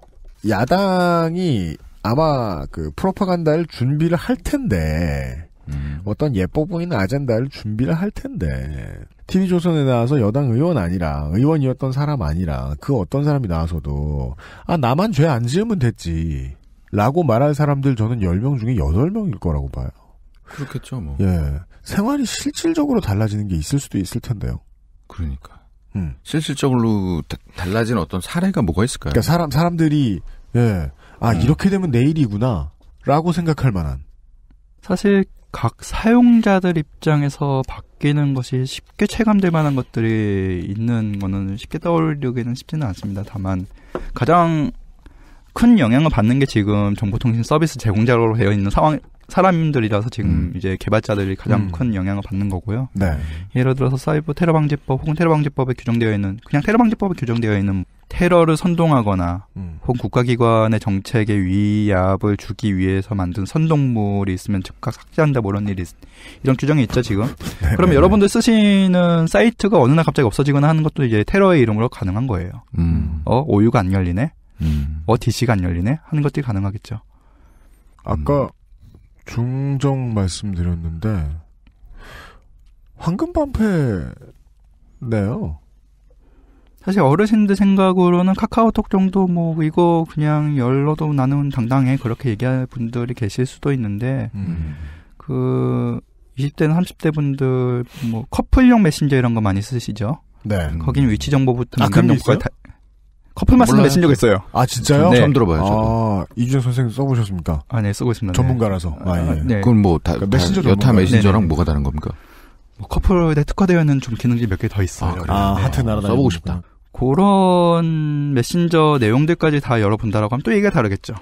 야당이 아마 그 프로파간다를 준비를 할 텐데 음. 어떤 예뻐 보이는 아젠다를 준비를 할 텐데 TV조선에 나와서 여당 의원 아니라 의원이었던 사람 아니라 그 어떤 사람이 나와서도 아 나만 죄 안 지으면 됐지 라고 말할 사람들 저는 10명 중에 8명일 거라고 봐요. 그렇겠죠 뭐. 예. 생활이 실질적으로 달라지는 게 있을 수도 있을 텐데요. 그러니까. 음. 실질적으로 달라진 어떤 사례가 뭐가 있을까요? 그러니까 사람 사람들이 예. 아, 음. 이렇게 되면 내일이구나. 라고 생각할 만한. 사실 각 사용자들 입장에서 바뀌는 것이 쉽게 체감될 만한 것들이 있는 거는 쉽게 떠올리기는 쉽지는 않습니다. 다만 가장 큰 영향을 받는 게 지금 정보통신 서비스 제공자로 되어 있는 상황 사람들이라서 지금 음. 이제 개발자들이 가장 음. 큰 영향을 받는 거고요. 네. 예를 들어서 사이버 테러 방지법 혹은 테러 방지법에 규정되어 있는 그냥 테러 방지법에 규정되어 있는 테러를 선동하거나 음. 혹 국가기관의 정책에 위압을 주기 위해서 만든 선동물이 있으면 즉각 삭제한다 뭐 이런 일이 이런 규정이 있죠 지금 네, 그러면 네, 여러분들 네. 쓰시는 사이트가 어느 날 갑자기 없어지거나 하는 것도 이제 테러의 이름으로 가능한 거예요 음. 어 오유가 안 열리네 음. 어 DC가 안 열리네 하는 것들이 가능하겠죠 아까 중정 말씀드렸는데 황금 반패네요 사실 어르신들 생각으로는 카카오톡 정도 뭐 이거 그냥 열러도 나는 당당해 그렇게 얘기할 분들이 계실 수도 있는데 음. 그 20대나 30대 분들 뭐 커플용 메신저 이런 거 많이 쓰시죠? 네. 거기는 위치 정보부터 아, 그런 정다 커플 말씀 메신저가 있어요. 아 진짜요? 네. 처음 들어봐요. 저도. 아 이준혁 선생님 써보셨습니까? 아네 쓰고 있습니다. 네. 전문가라서. 아, 예. 네. 그건 뭐 다, 그러니까 메신저 다 여타 메신저랑 뭐가 다른 겁니까? 뭐 커플에 특화되어 있는 좀 기능들이 몇 개 더 있어요. 아, 아 네. 하트 날아다 써보고 싶다. 그런 메신저 내용들까지 다 열어본다라고 하면 또 얘기가 다르겠죠.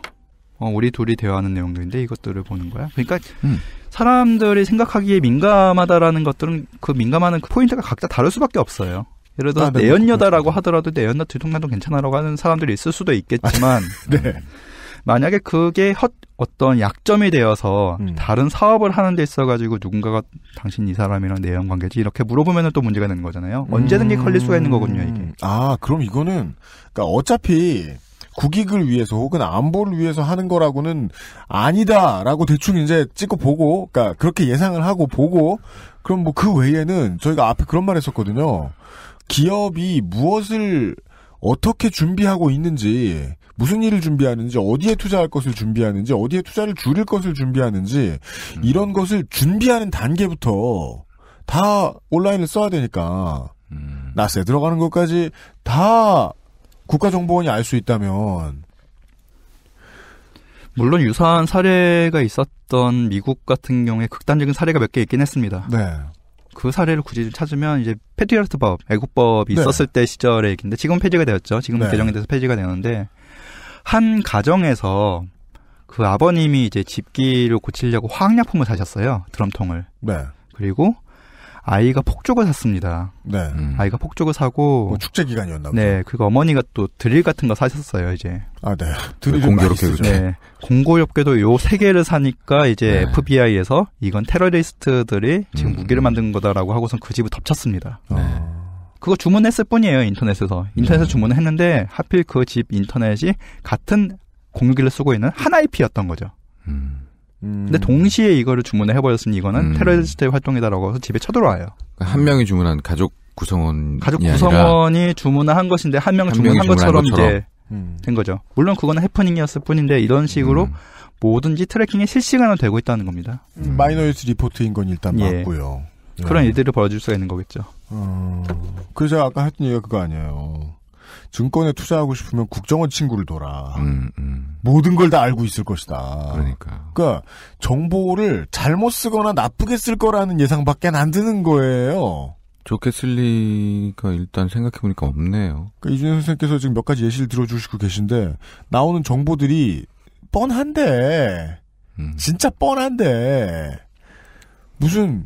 어, 우리 둘이 대화하는 내용들인데 이것들을 보는 거야. 그러니까 음. 사람들이 생각하기에 민감하다라는 것들은 그 민감하는 그 포인트가 각자 다를 수밖에 없어요. 예를 들어 아, 네, 네, 내연녀다라고 그렇죠. 하더라도 내연녀 뒤통나도 괜찮아라고 하는 사람들이 있을 수도 있겠지만 아, 네. 음, 만약에 그게 헛 어떤 약점이 되어서 음. 다른 사업을 하는 데 있어 가지고 누군가가 당신 이 사람이랑 내연 관계지 이렇게 물어보면은 또 문제가 되는 거잖아요. 언제든지 음. 걸릴 수가 있는 거거든요, 이게. 아, 그럼 이거는 그러니까 어차피 국익을 위해서 혹은 안보를 위해서 하는 거라고는 아니다라고 대충 이제 찍고 보고 그러니까 그렇게 예상을 하고 보고 그럼 뭐 그 외에는 저희가 앞에 그런 말 했었거든요. 기업이 무엇을 어떻게 준비하고 있는지 무슨 일을 준비하는지 어디에 투자할 것을 준비하는지 어디에 투자를 줄일 것을 준비하는지 음. 이런 것을 준비하는 단계부터 다 온라인을 써야 되니까 음. 나스에 들어가는 것까지 다 국가정보원이 알 수 있다면 물론 유사한 사례가 있었던 미국 같은 경우에 극단적인 사례가 몇 개 있긴 했습니다. 네. 그 사례를 굳이 찾으면 이제 패트리어트법, 애국법이 네. 있었을 때 시절의 얘기인데 지금 폐지가 되었죠. 지금 네. 개정이 돼서 폐지가 되었는데 한 가정에서 그 아버님이 이제 집기를 고치려고 화학약품을 사셨어요. 드럼통을. 네. 그리고 아이가 폭죽을 샀습니다. 네. 음. 아이가 폭죽을 사고 뭐 축제 기간이었나 네, 보죠. 네, 그거 어머니가 또 드릴 같은 거 사셨어요, 이제. 아, 네. 드릴 공교롭게 그 네. 공고롭게도 요 세 개를 사니까 이제 네. FBI에서 이건 테러리스트들이 지금 음. 무기를 만든 거다라고 하고선 그 집을 덮쳤습니다. 네. 어. 그거 주문했을 뿐이에요 인터넷에서 네. 인터넷에서 네. 주문을 했는데 하필 그 집 인터넷이 같은 공유기를 쓰고 있는 하나 IP였던 거죠. 음. 근데 동시에 이거를 주문을 해버렸으니 이거는 음. 테러리스트의 활동이다라고 해서 집에 쳐들어와요. 한 명이 주문한 가족 구성원 가족 구성원이 주문을 한 것인데 한 명이 주문한, 주문 것처럼, 것처럼, 이제 된 거죠. 물론 그거는 해프닝이었을 뿐인데 이런 식으로 음. 뭐든지 트래킹이 실시간으로 되고 있다는 겁니다. 음. 마이너리스 리포트인 건 일단 예. 맞고요. 그런 네. 일들을 벌어질 수가 있는 거겠죠. 어, 그래서 아까 했던 얘기가 그거 아니에요. 증권에 투자하고 싶으면 국정원 친구를 둬라. 음, 음. 모든 걸 다 알고 있을 것이다. 그러니까. 그러니까 정보를 잘못 쓰거나 나쁘게 쓸 거라는 예상밖에 안 드는 거예요. 좋겠을 리가 일단 생각해보니까 없네요. 그러니까 이준현 선생님께서 지금 몇 가지 예시를 들어주시고 계신데 나오는 정보들이 뻔한데 음. 진짜 뻔한데 무슨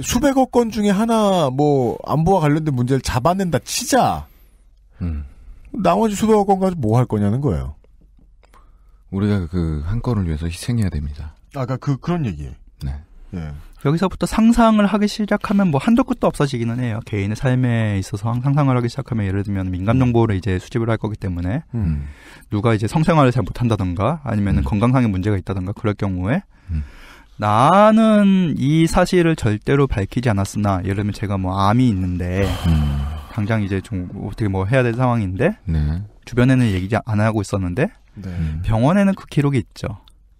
수백억 건 중에 하나 뭐 안보와 관련된 문제를 잡아낸다 치자. 음. 나머지 수백억 건 가지고 뭐 할 거냐는 거예요. 우리가 그 한 건을 위해서 희생해야 됩니다. 아까 그 그런 얘기. 네. 예. 여기서부터 상상을 하기 시작하면 뭐 한도 끝도 없어지기는 해요. 개인의 삶에 있어서 상상을 하기 시작하면 예를 들면 민감 정보를 이제 수집을 할 거기 때문에 음. 음. 누가 이제 성생활을 잘 못한다던가 아니면 음. 건강상의 문제가 있다던가 그럴 경우에 음. 나는 이 사실을 절대로 밝히지 않았으나 예를 들면 제가 뭐 암이 있는데 음. 당장 이제 좀 어떻게 뭐 해야 될 상황인데 네. 주변에는 얘기 안 하고 있었는데 네. 음. 병원에는 그 기록이 있죠.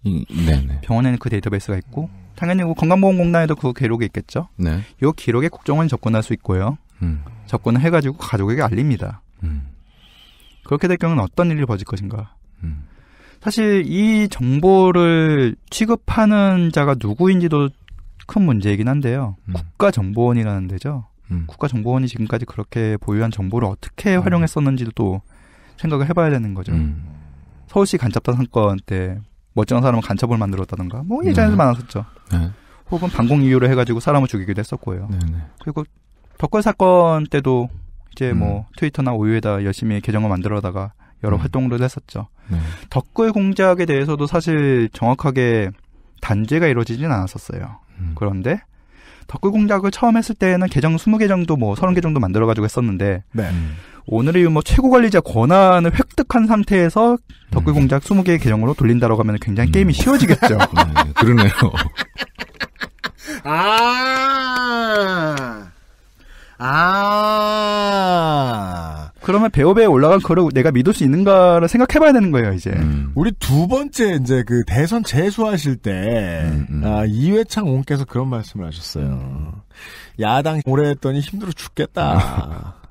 이, 네, 네. 병원에는 그 데이터베이스가 있고 당연히 뭐 건강보험공단에도 그 기록이 있겠죠. 네. 이 기록에 국정원이 접근할 수 있고요. 음. 접근을 해가지고 가족에게 알립니다. 음. 그렇게 될 경우는 어떤 일이 벌어질 것인가. 음. 사실 이 정보를 취급하는 자가 누구인지도 큰 문제이긴 한데요. 음. 국가정보원이라는 데죠. 음. 국가정보원이 지금까지 그렇게 보유한 정보를 어떻게 음. 활용했었는지도 또 생각을 해봐야 되는 거죠. 음. 서울시 간첩단 사건 때멋쩡한 사람은 간첩을 만들었다던가 뭐 예전에도 네. 음. 많았었죠. 네. 혹은 방공 이유로 해가지고 사람을 죽이기도 했었고요. 네, 네. 그리고 덕걸 사건 때도 이제 뭐 음. 트위터나 오유에다 열심히 계정을 만들어다가 여러 활동을 했었죠. 네. 덕구 공작에 대해서도 사실 정확하게 단죄가 이루어지진 않았었어요. 음. 그런데 덕구 공작을 처음 했을 때는 계정 20개 정도 뭐 30개 정도 만들어 가지고 했었는데 네. 음. 오늘의 뭐 최고 관리자 권한을 획득한 상태에서 덕구 음. 공작 20개의 개정으로 돌린다라고 하면 굉장히 음. 게임이 쉬워지겠죠. 음, 네, 그러네요. 아. 아. 그러면 배업에 올라간 거를 내가 믿을 수 있는가를 생각해봐야 되는 거예요 이제. 음. 우리 두 번째 이제 그 대선 재수하실 때 음, 음. 아, 이회창 온께서 그런 말씀을 하셨어요. 야당 오래 했더니 힘들어 죽겠다. 음.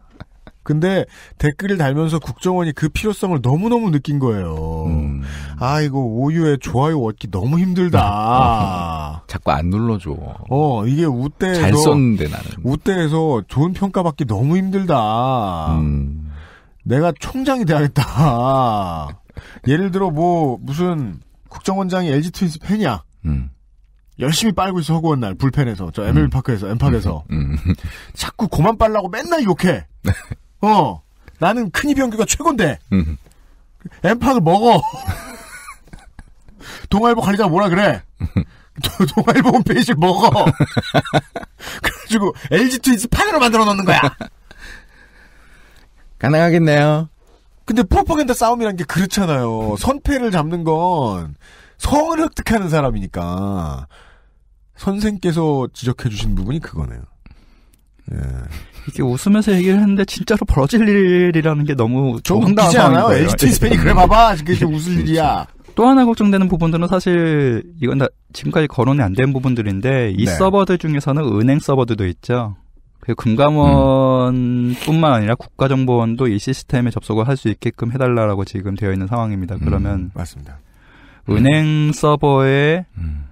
근데 댓글을 달면서 국정원이 그 필요성을 너무너무 느낀 거예요. 음. 아, 이거 오유의 좋아요 얻기 너무 힘들다. 자꾸 안 눌러줘. 어, 이게 우대에서. 잘 썼는데 나는. 우대에서 좋은 평가받기 너무 힘들다. 음. 내가 총장이 돼야겠다. 예를 들어 뭐, 무슨 국정원장이 LG 트윈스 팬이야. 음. 열심히 빨고 있어 허구원 날 불펜에서 저 MLB 파크에서 엠팍에서 음. 음, 음. 자꾸 고만 빨라고 맨날 욕해. 어, 나는 큰 이병규가 최고인데. 엠팍을 먹어. 동아일보 관리자 뭐라 그래? 동아일보 홈페이지를 먹어. 그래가지고 LG 트윈스 판으로 만들어 놓는 거야. 가능하겠네요. 근데 프로파간다 싸움이란 게 그렇잖아요. 선패를 잡는 건 성을 획득하는 사람이니까. 선생께서 지적해주신 부분이 그거네요. 예. 이게 웃으면서 얘기를 했는데 진짜로 벌어질 일이라는 게 너무 좀 황당하지 않아요? LG 스페이 그래 봐봐 그게 웃을 그렇죠. 일이야. 또 하나 걱정되는 부분들은 사실 이건 다 지금까지 거론이 안 된 부분들인데 이 네. 서버들 중에서는 은행 서버들도 있죠. 그 금감원뿐만 음. 아니라 국가정보원도 이 시스템에 접속을 할 수 있게끔 해달라라고 지금 되어 있는 상황입니다. 그러면 음, 맞습니다. 은행 음. 서버에 음.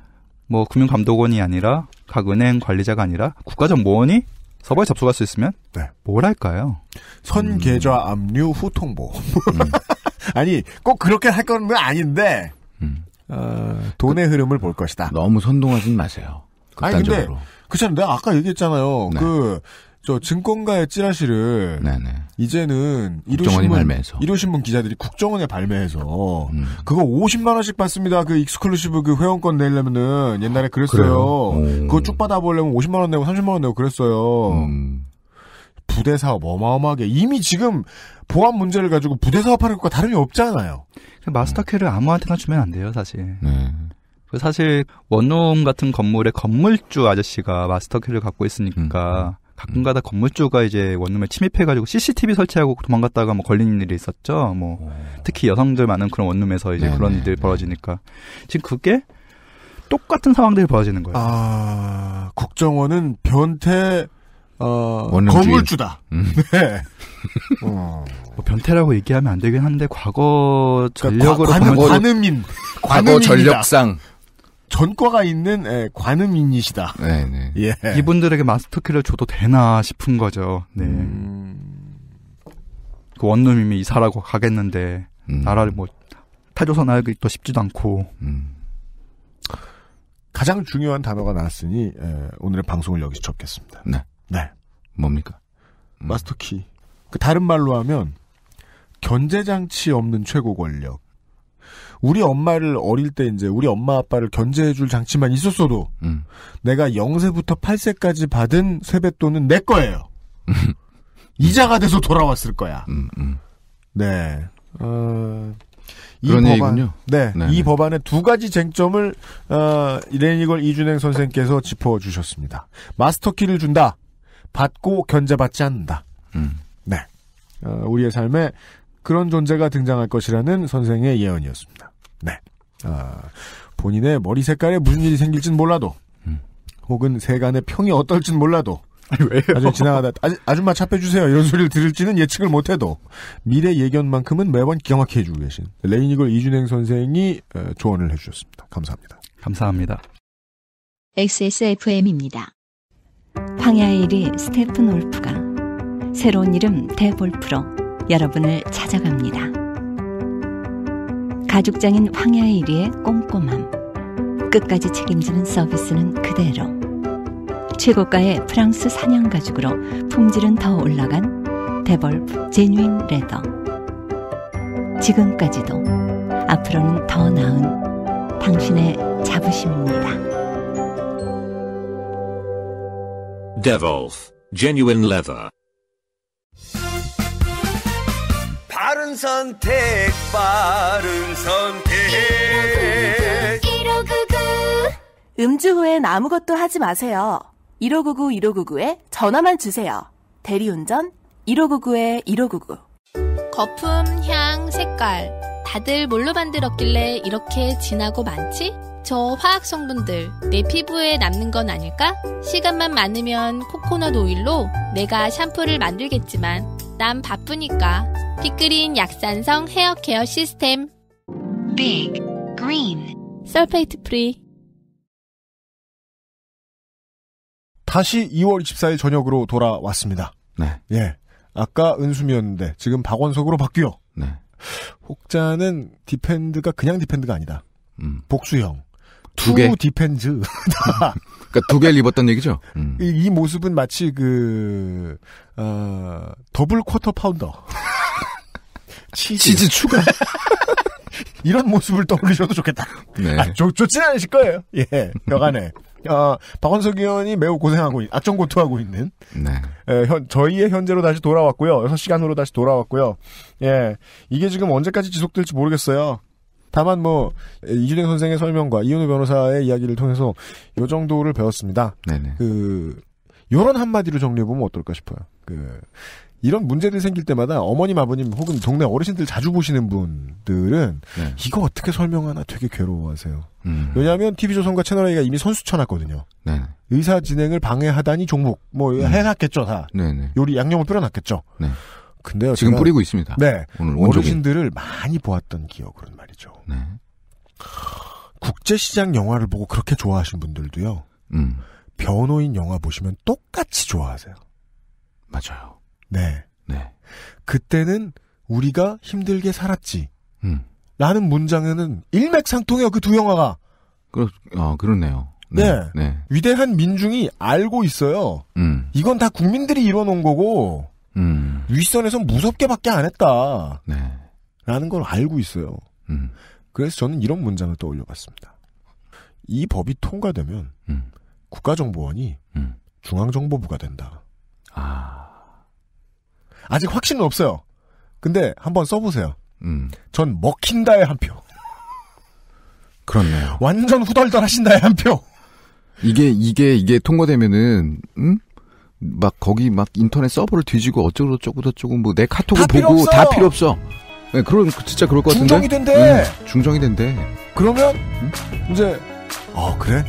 뭐 금융감독원이 아니라 각 은행 관리자가 아니라 국가정보원이 서버에 접속할 수 있으면 네. 뭘 할까요? 선계좌 음. 압류 후 통보. 음. 아니 꼭 그렇게 할 건 아닌데 음. 어, 돈의 그, 흐름을 볼 것이다. 너무 선동하진 마세요. 극단적으로. 아니 근데 그렇잖아요. 내가 아까 얘기했잖아요. 네. 그저 증권가의 찌라시를 네네. 이제는 일요신문 일요신문 기자들이 국정원에 발매해서 음. 그거 50만 원씩 받습니다. 그 익스클루시브 그 회원권 내려면은 옛날에 그랬어요. 그거 쭉 받아보려면 50만 원 내고 30만 원 내고 그랬어요. 음. 부대 사업 어마어마하게 이미 지금 보안 문제를 가지고 부대 사업하는 것과 다름이 없잖아요. 마스터키를 아무한테나 주면 안 돼요, 사실. 네. 그 사실 원룸 같은 건물의 건물주 아저씨가 마스터키를 갖고 있으니까 음, 음. 가끔가다 건물주가 이제 원룸에 침입해가지고 CCTV 설치하고 도망갔다가 뭐 걸리는 일이 있었죠. 뭐 오. 어. 특히 여성들 많은 그런 원룸에서 이제 네네, 그런 일들이 벌어지니까 지금 그게 똑같은 상황들이 벌어지는 거예요. 아 국정원은 변태 어, 건물주다. 음. 네. 어. 뭐 변태라고 얘기하면 안 되긴 한데 과거 그러니까 전력으로 그러니까 과, 관음인 과거 전력상 전과가 있는 에, 예, 관음인이시다. 네네. 네. 예. 이분들에게 마스터키를 줘도 되나 싶은 거죠. 네. 음... 그 원룸이면 이사라고 가겠는데 음... 나라를 뭐타조선알기도 쉽지도 않고. 음. 가장 중요한 단어가 나왔으니 에, 예, 오늘의 방송을 여기서 접겠습니다. 네. 네. 뭡니까? 마스터키. 그 다른 말로 하면 견제 장치 없는 최고 권력. 우리 엄마를 어릴 때 이제 우리 엄마 아빠를 견제해줄 장치만 있었어도 음. 내가 0세부터 8세까지 받은 세뱃돈은 내 거예요. 이자가 돼서 돌아왔을 거야. 음, 음. 네. 어... 이 그런 법안, 얘 네, 네네. 이 네. 법안의 두 가지 쟁점을 어, 레니걸 이준행 선생께서 짚어주셨습니다. 마스터키를 준다. 받고 견제받지 않는다. 음. 네, 어, 우리의 삶에 그런 존재가 등장할 것이라는 선생의 예언이었습니다. 네. 아, 본인의 머리 색깔에 무슨 일이 생길진 몰라도, 음. 혹은 세간의 평이 어떨진 몰라도, 아주 지나가다 아줌, 마 잡혀주세요 이런 소리를 들을지는 예측을 못해도 미래 예견만큼은 매번 경악막 해주고 계신 레이니걸 이준행 선생이 어, 조언을 해주셨습니다. 감사합니다. 감사합니다. XSFM입니다. 황야의 1위 스테픈 올프가 새로운 이름 대볼프로 여러분을 찾아갑니다. 가죽장인 황야의 일위의 꼼꼼함, 끝까지 책임지는 서비스는 그대로, 최고가의 프랑스 사냥 가죽으로 품질은 더 올라간 데벌프 제뉴인 레더. 지금까지도 앞으로는 더 나은 당신의 자부심입니다. Devolf Genuine Leather 한 선택, 빠른 선택. 1599. 음주 후엔 아무것도 하지 마세요. 1599, 1599에 전화만 주세요. 대리운전 1599에 1599. 거품, 향, 색깔. 다들 뭘로 만들었길래 이렇게 진하고 많지? 저 화학 성분들 내 피부에 남는 건 아닐까? 시간만 많으면 코코넛 오일로 내가 샴푸를 만들겠지만 난 바쁘니까. 피크린 약산성 헤어케어 시스템. Big Green. 설페이트 프리. 다시 2월 24일 저녁으로 돌아왔습니다. 네. 예. 아까 은수미였는데 지금 박원석으로 바뀌어. 네. 혹자는 디펜드가 그냥 디펜드가 아니다. 음. 복수형. 두 개. 디펜즈. 그러니까 두 개를 입었던 얘기죠. 음. 이, 이, 모습은 마치 그 어, 더블 쿼터 파운더 치즈, 치즈 추가 이런 모습을 떠올리셔도 좋겠다. 네. 아, 좋, 좋진 않으실 거예요. 예, 여간에. 아, 어, 박원석 의원이 매우 고생하고, 악정고투하고 있는. 네. 에, 예, 현, 저희의 현재로 다시 돌아왔고요. 6시간으로 다시 돌아왔고요. 예. 이게 지금 언제까지 지속될지 모르겠어요. 다만 뭐 이준행 선생의 설명과 이현우 변호사의 이야기를 통해서 요 정도를 배웠습니다. 네네. 그 요런 한마디로 정리해 보면 어떨까 싶어요. 그 이런 문제들 생길 때마다 어머님 아버님 혹은 동네 어르신들 자주 보시는 분들은 네. 이거 어떻게 설명하나 되게 괴로워하세요. 음. 왜냐하면 TV조선과 채널A가 이미 선수 쳐놨거든요. 네. 의사 진행을 방해하다니 종목 뭐 음. 해놨겠죠 다. 네. 요리 양념을 뿌려놨겠죠. 네. 근데요. 지금 뿌리고 있습니다. 네. 오늘 어르신들을 많이 보았던 기억으로 말이죠. 네. 국제시장 영화를 보고 그렇게 좋아하신 분들도요. 음. 변호인 영화 보시면 똑같이 좋아하세요. 맞아요. 네. 네. 그때는 우리가 힘들게 살았지. 음. 라는 문장에는 일맥상통해요. 그 두 영화가. 그렇, 아, 그렇네요. 네. 네. 네. 위대한 민중이 알고 있어요. 음. 이건 다 국민들이 이뤄놓은 거고. 음. 윗선에선 무섭게밖에 안 했다. 네. 라는 걸 알고 있어요. 음. 그래서 저는 이런 문장을 떠올려봤습니다. 이 법이 통과되면 음. 국가정보원이 음. 중앙정보부가 된다. 아. 아직 확신은 없어요. 근데 한번 써보세요. 음. 전먹힌다에한 표. 그렇네요. 완전 후덜덜 하신다에한 표. 이게 이게 이게 통과되면은 음? 막 거기 막 인터넷 서버를 뒤지고 어쩌고 저쩌고 저쩌고 뭐내 카톡을 다 보고 필요 다 필요 없어. 네, 그런 진짜 그럴 것 같은데. 중정이 된대. 응, 음, 중정이 된대. 그러면 응? 음? 이제 아 그래?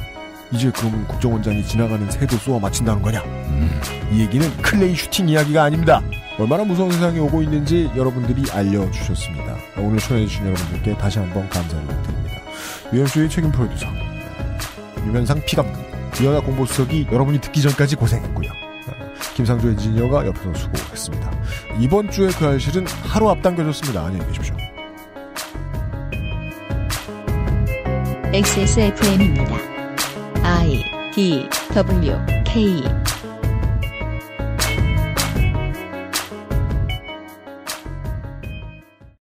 이제 그러면 국정원장이 지나가는 새도 쏘아 맞힌다는 거냐? 음. 이 얘기는 클레이 슈팅 이야기가 아닙니다. 얼마나 무서운 세상이 오고 있는지 여러분들이 알려주셨습니다. 오늘 초대해주신 여러분들께 다시 한번 감사를 드립니다. 유현수의 책임 프로듀서 유면상 피감독 유연아 공보수석이 여러분이 듣기 전까지 고생했고요. 김상조 엔지니어가 옆에서 수고했습니다. 이번 주에 그 알실은 하루 앞당겨졌습니다. 안녕히 계십시오. XSFM입니다. I D W K